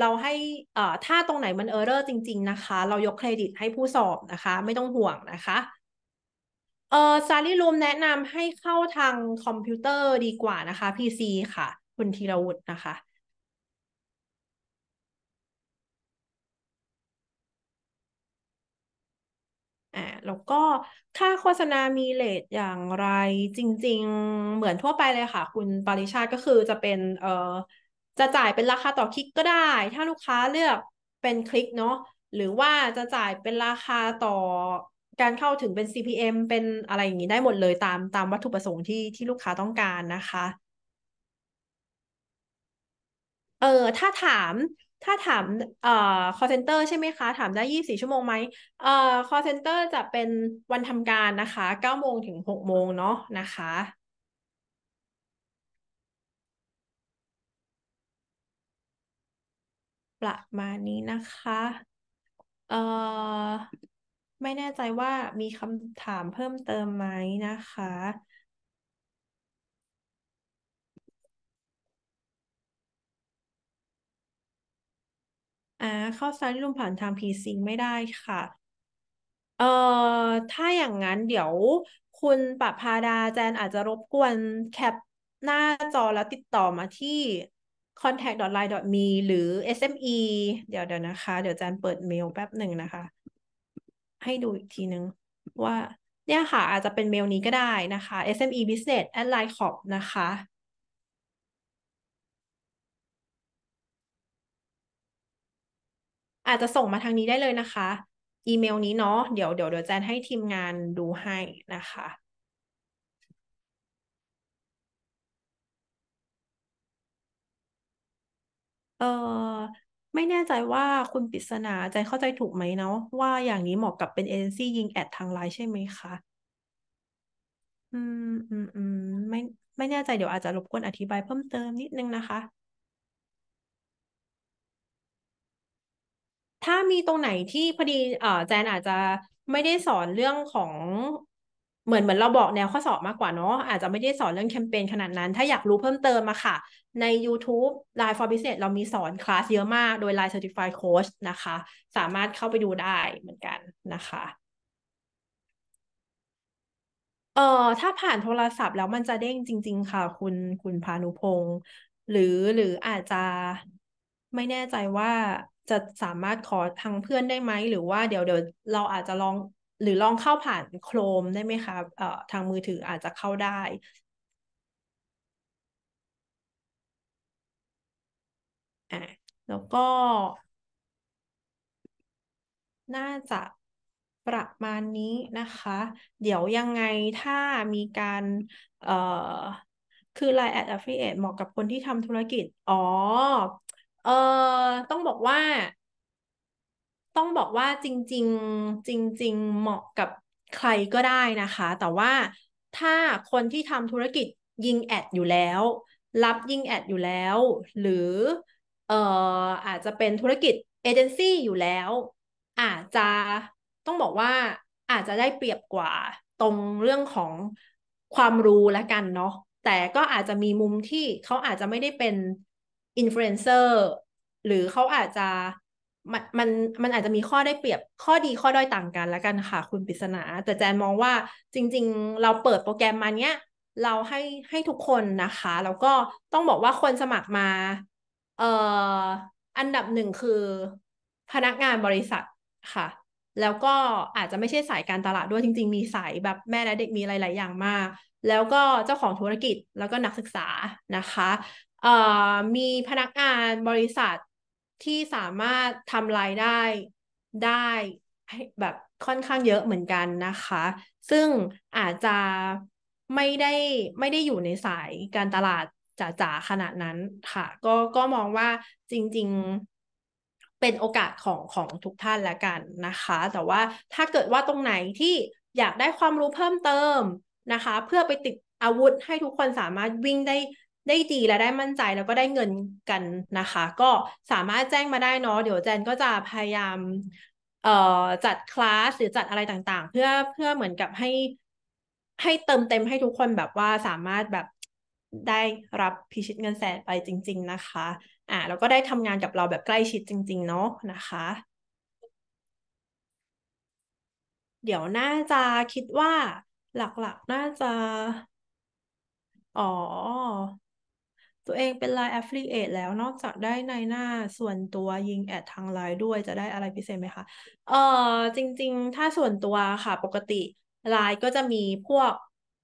เราให้เอ่อถ้าตรงไหนมันเออร์เรอร์จริง ๆนะคะ เรายกเครดิตให้ผู้สอบนะคะ ไม่ต้องห่วงนะคะเออซารีรูมแนะนำให้เข้าทางคอมพิวเตอร์ดีกว่านะคะ PC ค่ะคุณธีรวุฒินะคะอ่าแล้วก็ค่าโฆษณา มีเลทอย่างไรจริง ๆ เหมือนทั่วไปเลยค่ะคุณปริชาติก็คือจะเป็นเอ่อจะจ่ายเป็นราคาต่อคลิกก็ได้ ถ้าลูกค้าเลือกเป็นคลิกเนาะหรือว่าจะจ่ายเป็นราคาต่อการเข้าถึงเป็น CPM เป็นอะไรอย่างนี้ได้หมดเลยตามตามวัตถุประสงค์ที่ที่ลูกค้าต้องการนะคะเออถ้าถามถ้าถามเอ่อ call center ใช่ไหมคะ ถามได้ยี่สี่ชั่วโมงไหมเอ่อ call center จะเป็นวันทำการนะคะ เก้าโมงถึงหกโมงเนาะนะคะ ประมาณนี้นะคะ เอ่อ ไม่แน่ใจว่ามีคำถามเพิ่มเติมไหมนะคะอ่าข้าสาร่ิยมผ่านทาง P C ไม่ได้ค่ะ เอ่อถ้าอย่างนั้น เดี๋ยวคุณปะภาดาแจนอาจจะรบกวนแคปหน้าจอแล้วติดต่อมาที่ contact.line.me หรือ SME เดี๋ยวเดี๋ยวนะคะ เดี๋ยวแจนเปิดเมลแป๊บหนึ่งนะคะ ให้ดูอีกทีนึง ว่าเนี่ยค่ะ อาจจะเป็นเมลนี้ก็ได้นะคะ SME Business at Line Corp นะคะอาจจะส่งมาทางนี้ได้เลยนะคะ อีเมลนี้เนาะ เดี๋ยวเดี๋ยวเดี๋ยวแจนให้ทีมงานดูให้นะคะ เออไม่แน่ใจว่าคุณปิศนาใจเข้าใจถูกไหมเนาะ ว่าอย่างนี้เหมาะกับเป็นเอเจนซี่ยิง แอดทางไลน์ใช่ไหมคะ อืมอืมอืมไม่ ไม่แน่ใจเดี๋ยวอาจจะรบกวนอธิบายเพิ่มเติมนิดนึงนะคะถ้ามีตรงไหนที่พอดีเออแจน อาจจะไม่ได้สอนเรื่องของ เหมือนเหมือนเราบอกแนวข้อสอบมากกว่าเนาะอาจจะไม่ได้สอนเรื่องแคมเปญขนาดนั้น ถ้าอยากรู้เพิ่มเติมมาค่ะ ใน YouTube Line for Business เรามีสอนคลาสเยอะมากโดย Line Certified Coach นะคะ สามารถเข้าไปดูได้เหมือนกันนะคะเอ่อถ้าผ่านโทรศัพท์แล้วมันจะเด้งจริง ๆ ค่ะคุณคุณพานุพงศ์หรือหรืออาจจะไม่แน่ใจว่าจะสามารถขอทางเพื่อนได้ไหม หรือว่าเดี๋ยวเดี๋ยวเราอาจจะลองหรือลองเข้าผ่านโครมได้ไหมคะเอ่อทางมือถืออาจจะเข้าได้ แล้วก็ น่าจะประมาณนี้นะคะ เดี๋ยวยังไงถ้ามีการเอ่อคือ Line a d Affiliate เหมาะกับคนที่ทำธุรกิจอ๋อเออต้องบอกว่า ต้องบอกว่าจริงๆ จริง ๆ เหมาะกับใครก็ได้นะคะ แต่ว่าถ้าคนที่ทำธุรกิจยิงแอดอยู่แล้ว รับยิงแอดอยู่แล้ว หรือเอ่ออาจจะเป็นธุรกิจเอเจนซี่อยู่แล้ว อาจจะต้องบอกว่าอาจจะได้เปรียบกว่าตรงเรื่องของความรู้ละกันเนาะแต่ก็อาจจะมีมุมที่เขาอาจจะไม่ได้เป็นอินฟลูเอนเซอร์หรือเขาอาจจะมันมันมันอาจจะมีข้อได้เปรียบข้อดีข้อด้อยต่างกันแล้วกันค่ะ คุณปริศนา แต่แจนมองว่าจริง ๆ เราเปิดโปรแกรมมาเนี้ยเราให้ให้ทุกคนนะคะ แล้วก็ต้องบอกว่าคนสมัครมา เอ่ออันดับหนึ่งคือพนักงานบริษัทค่ะ แล้วก็อาจจะไม่ใช่สายการตลาดด้วยจริง ๆมีสายแบบแม่และเด็กมีหลาย ๆอย่างมาก แล้วก็เจ้าของธุรกิจแล้วก็นักศึกษานะคะเอ่อมีพนักงานบริษัทที่สามารถทำรายได้ได้แบบค่อนข้างเยอะเหมือนกันนะคะ ซึ่งอาจจะไม่ได้ไม่ได้อยู่ในสายการตลาดจ๋าๆขนาดนั้นค่ะก็ก็มองว่าจริงๆเป็นโอกาสของของทุกท่านละกันนะคะ แต่ว่าถ้าเกิดว่าตรงไหนที่อยากได้ความรู้เพิ่มเติมนะคะ เพื่อไปติดอาวุธให้ทุกคนสามารถวิ่งไดได้ดีและได้มั่นใจแล้วก็ได้เงินกันนะคะ ก็สามารถแจ้งมาได้เนาะเดี๋ยวแจนก็จะพยายาม เอ่อจัดคลาสหรือจัดอะไรต่างๆ เพื่อเพื่อเหมือนกับให้ให้เติมเต็มให้ทุกคนแบบว่าสามารถแบบได้รับพิชิตเงินแสนไปจริงๆนะคะ อ่าแล้วก็ได้ทำงานกับเราแบบใกล้ชิดจริงๆเนาะนะคะ เดี๋ยวน่าจะคิดว่าหลัก ๆ น่าจะ อ๋อตัวเองเป็น l ล n e Affiliate แล้วนอกจากได้ในหน้าส่วนตัวยิง แอดทางไลน์ด้วยจะได้อะไรพิเศษไหมคะ เออจริง ๆ ถ้าส่วนตัวค่ะปกติไลน์ก็จะมีพวก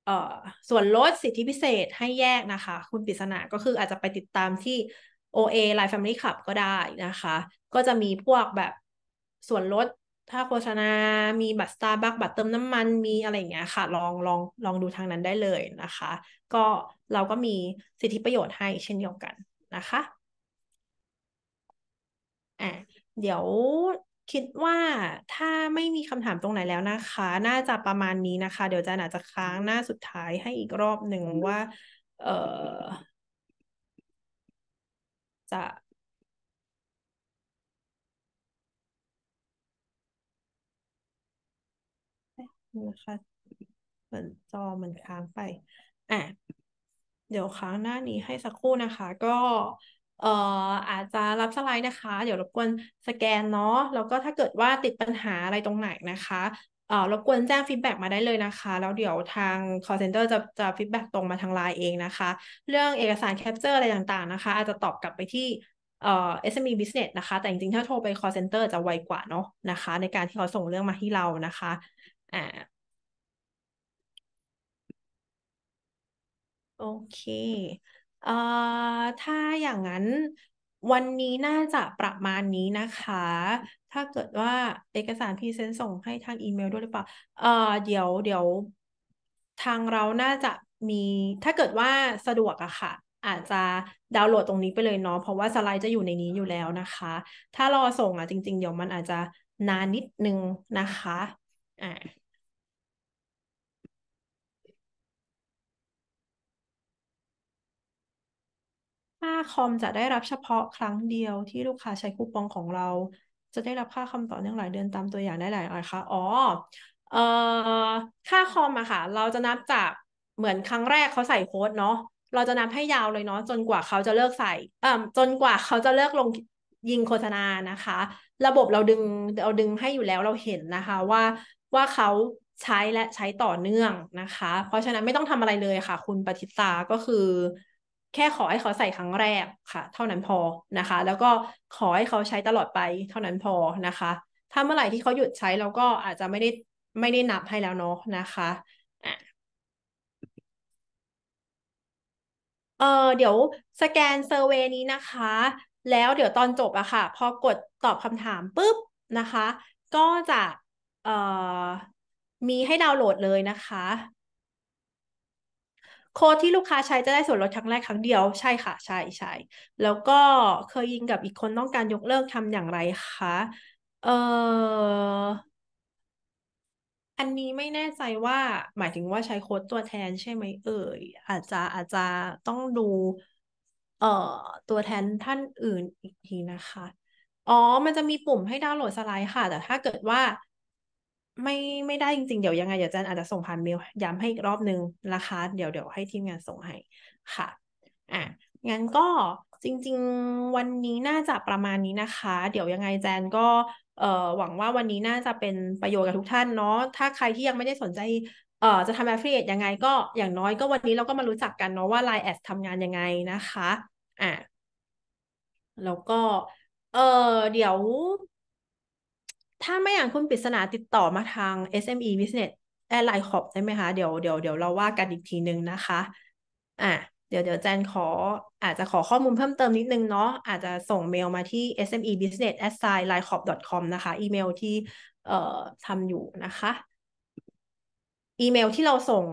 เอ่อส่วนลดสิทธิพิเศษให้แยกนะคะ คุณปิศนาก็คืออาจจะไปติดตามที่ OA Line Family Club ก็ได้นะคะ ก็จะมีพวกแบบส่วนลดถ้าโฆษณา มีบัตรสตาร์บัคบัตรเติมน้ำมันมีอะไรอย่างเงี้ย ค่ะ ลองลองลองดูทางนั้นได้เลยนะคะ ก็เราก็มีสิทธิประโยชน์ให้เช่นเดียวกันนะคะอ่ะเดี๋ยวคิดว่าถ้าไม่มีคำถามตรงไหนแล้วนะคะ น่าจะประมาณนี้นะคะ เดี๋ยวจะอาจจะค้างหน้าสุดท้ายให้อีกรอบหนึ่งว่า เออจะนะคะเหมือนจอมันค้างไป อ่ะ เดี๋ยวค้างหน้านี้ให้สักครู่นะคะ ก็เอ่ออาจจะรับสไลด์นะคะ เดี๋ยวรบกวนสแกนเนาะแล้วก็ถ้าเกิดว่าติดปัญหาอะไรตรงไหนนะคะเออรบกวนแจ้งฟีดแบ็มาได้เลยนะคะ แล้วเดี๋ยวทาง call center จะจะฟีดแบ็ตรงมาทางไลน์เองนะคะ เรื่องเอกสารแคปเจอร์อะไรต่างๆนะคะ อาจจะตอบกลับไปที่เออ SME Business นะคะ แต่จริงๆ ถ้าโทรไป call center จะไวกว่าเนาะนะคะ ในการที่เขาส่งเรื่องมาที่เรานะคะอ่าโอเค เอ่อ ถ้าอย่างนั้นวันนี้น่าจะประมาณนี้นะคะ ถ้าเกิดว่าเอกสารพรีเซนต์ส่งให้ทางอีเมลด้วยหรือเปล่าเอ่อ เดี๋ยวเดี๋ยวทางเราน่าจะมี ถ้าเกิดว่าสะดวกอะค่ะ อาจจะดาวน์โหลดตรงนี้ไปเลยเนาะ เพราะว่าสไลด์จะอยู่ในนี้อยู่แล้วนะคะ ถ้ารอส่งอะจริง ๆเดี๋ยวมันอาจจะนานนิดนึงนะคะ อ่าค่าคอมจะได้รับเฉพาะครั้งเดียวที่ลูกค้าใช้คูปองของเรา จะได้รับค่าคำต่อเนื่องหลายเดือนตามตัวอย่างได้หลายอะไรคะอ๋อเอ่อค่าคอมอะค่ะ เราจะนับจากเหมือนครั้งแรกเขาใส่โค้ดเนาะเราจะนับให้ยาวเลยเนาะจนกว่าเขาจะเลิกใส่เอ่อจนกว่าเขาจะเลิกลงยิงโฆษณานะคะ ระบบเราดึงเราดึงให้อยู่แล้วเราเห็นนะคะว่าว่าเขาใช้และใช้ต่อเนื่องนะคะ เพราะฉะนั้นไม่ต้องทำอะไรเลยค่ะ คุณปฏิตาก็คือแค่ขอให้เขาใส่ครั้งแรกค่ะ เท่านั้นพอนะคะ แล้วก็ขอให้เขาใช้ตลอดไปเท่านั้นพอนะคะ ถ้าเมื่อไหร่ที่เขาหยุดใช้เราก็อาจจะไม่ได้ไม่ได้นับให้แล้วเนาะนะคะอ่ะเออเดี๋ยวสแกนเซอร์เวนี้นะคะ แล้วเดี๋ยวตอนจบอะค่ะ พอกดตอบคำถามปุ๊บ นะคะ ก็จะเอ่อมีให้ดาวน์โหลดเลยนะคะโค้ดที่ลูกค้าใช้จะได้ส่วนลดครั้งแรกครั้งเดียวใช่ค่ะใช่ใช่แล้วก็เคยยิงกับอีกคนต้องการยกเลิกทำอย่างไรคะ เอออันนี้ไม่แน่ใจว่า หมายถึงว่าใช้โค้ดตัวแทนใช่ไหมเอ่ยอาจจะอาจจะต้องดูเอ่อตัวแทนท่านอื่นอีกทีนะคะอ๋อ มันจะมีปุ่มให้ดาวน์โหลดสไลด์ค่ะ แต่ถ้าเกิดว่าไม่ ไม่ได้จริงๆเดี๋ยวยังไงเดี๋ยวจันอาจจะส่งผ่านเมลย้ำให้อีกรอบนึงราคาเดี๋ยวเดี๋ยวให้ทีมงานส่งให้ค่ะอ่ะงั้นก็จริง ๆวันนี้น่าจะประมาณนี้นะคะ เดี๋ยวยังไงแจนก็เอ่อหวังว่าวันนี้น่าจะเป็นประโยชน์กับทุกท่านเนาะถ้าใครที่ยังไม่ได้สนใจ เอ่อจะทำ affiliate ยังไงก็อย่างน้อยก็วันนี้เราก็มารู้จักกันเนาะว่า Line แอดทำงานยังไงนะคะอ่ะแล้วก็เออเดี๋ยวถ้าไม่อย่างคุณปริศนาติดต่อมาทาง SME Business Airline Corp ได้ไหมคะ เดี๋ยวเดี๋ยวเดี๋ยวเราว่ากันอีกทีนึงนะคะ อ่ะเดี๋ยวเดี๋ยวแจนขออาจจะขอข้อมูลเพิ่มเติมนิดนึงเนาะ อาจจะส่งเมลมาที่ sme business a s s i l i n e c o r p com นะคะ อีเมลที่ เอ่อทำอยู่นะคะ อีเมลที่เราส่ง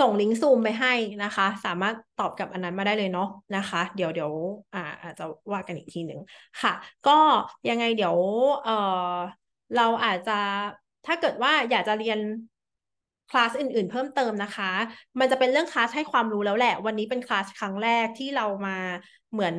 ส่งลิงก์ซูมไปให้นะคะ สามารถตอบกับอันนั้นมาได้เลยเนาะ นะคะ เดี๋ยวเดี๋ยว อ่าาจจะว่ากันอีกทีหนึ่งค่ะ ก็ยังไงเดี๋ยวเอ่อเราอาจจะถ้าเกิดว่าอยากจะเรียนคลาสอื่นๆ เพิ่มเติมนะคะ มันจะเป็นเรื่องคลาสให้ความรู้แล้วแหละ วันนี้เป็นคลาสครั้งแรกที่เรามาเหมือน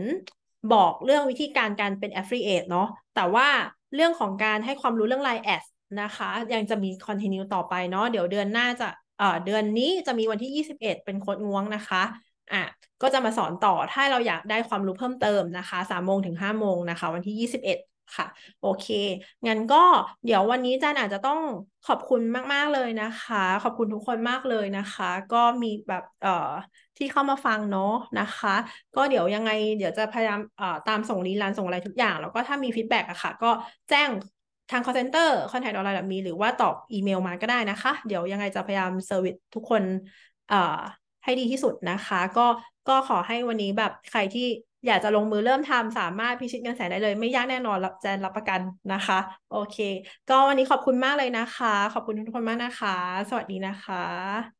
บอกเรื่องวิธีการการเป็น affiliate เนาะ แต่ว่าเรื่องของการให้ความรู้เรื่อง Line Ads นะคะ ยังจะมีคอนติเนียต่อไปเนาะเดี๋ยวเดือนหน้าจะเอ่อเดือนนี้จะมีวันที่ 21 เป็นโค้ดง่วงนะคะอ่ะก็จะมาสอนต่อถ้าเราอยากได้ความรู้เพิ่มเติมนะคะ3โมงถึง5โมงนะคะวันที่21ค่ะโอเค งั้นก็เดี๋ยววันนี้จันอาจจะต้องขอบคุณมากๆเลยนะคะ ขอบคุณทุกคนมากเลยนะคะ ก็มีแบบเอ่อที่เข้ามาฟังเนาะนะคะ ก็เดี๋ยวยังไงเดี๋ยวจะพยายามเอ่อตามส่งรีลันส่งอะไรทุกอย่าง แล้วก็ถ้ามีฟีดแบ็กอะค่ะก็แจ้งทาง call center คอนแทคออนไลน์แบบมีหรือว่าตอบอีเมลมาก็ได้นะคะ เดี๋ยวยังไงจะพยายามเซอร์วิสทุกคนเอ่อให้ดีที่สุดนะคะก็ก็ขอให้วันนี้แบบใครที่อยากจะลงมือเริ่มทำสามารถพิชิตเงินแสนได้เลยไม่ยากแน่นอนรับแจนรับประกันนะคะ โอเค ก็วันนี้ขอบคุณมากเลยนะคะ ขอบคุณทุกคนมากนะคะ สวัสดีนะคะ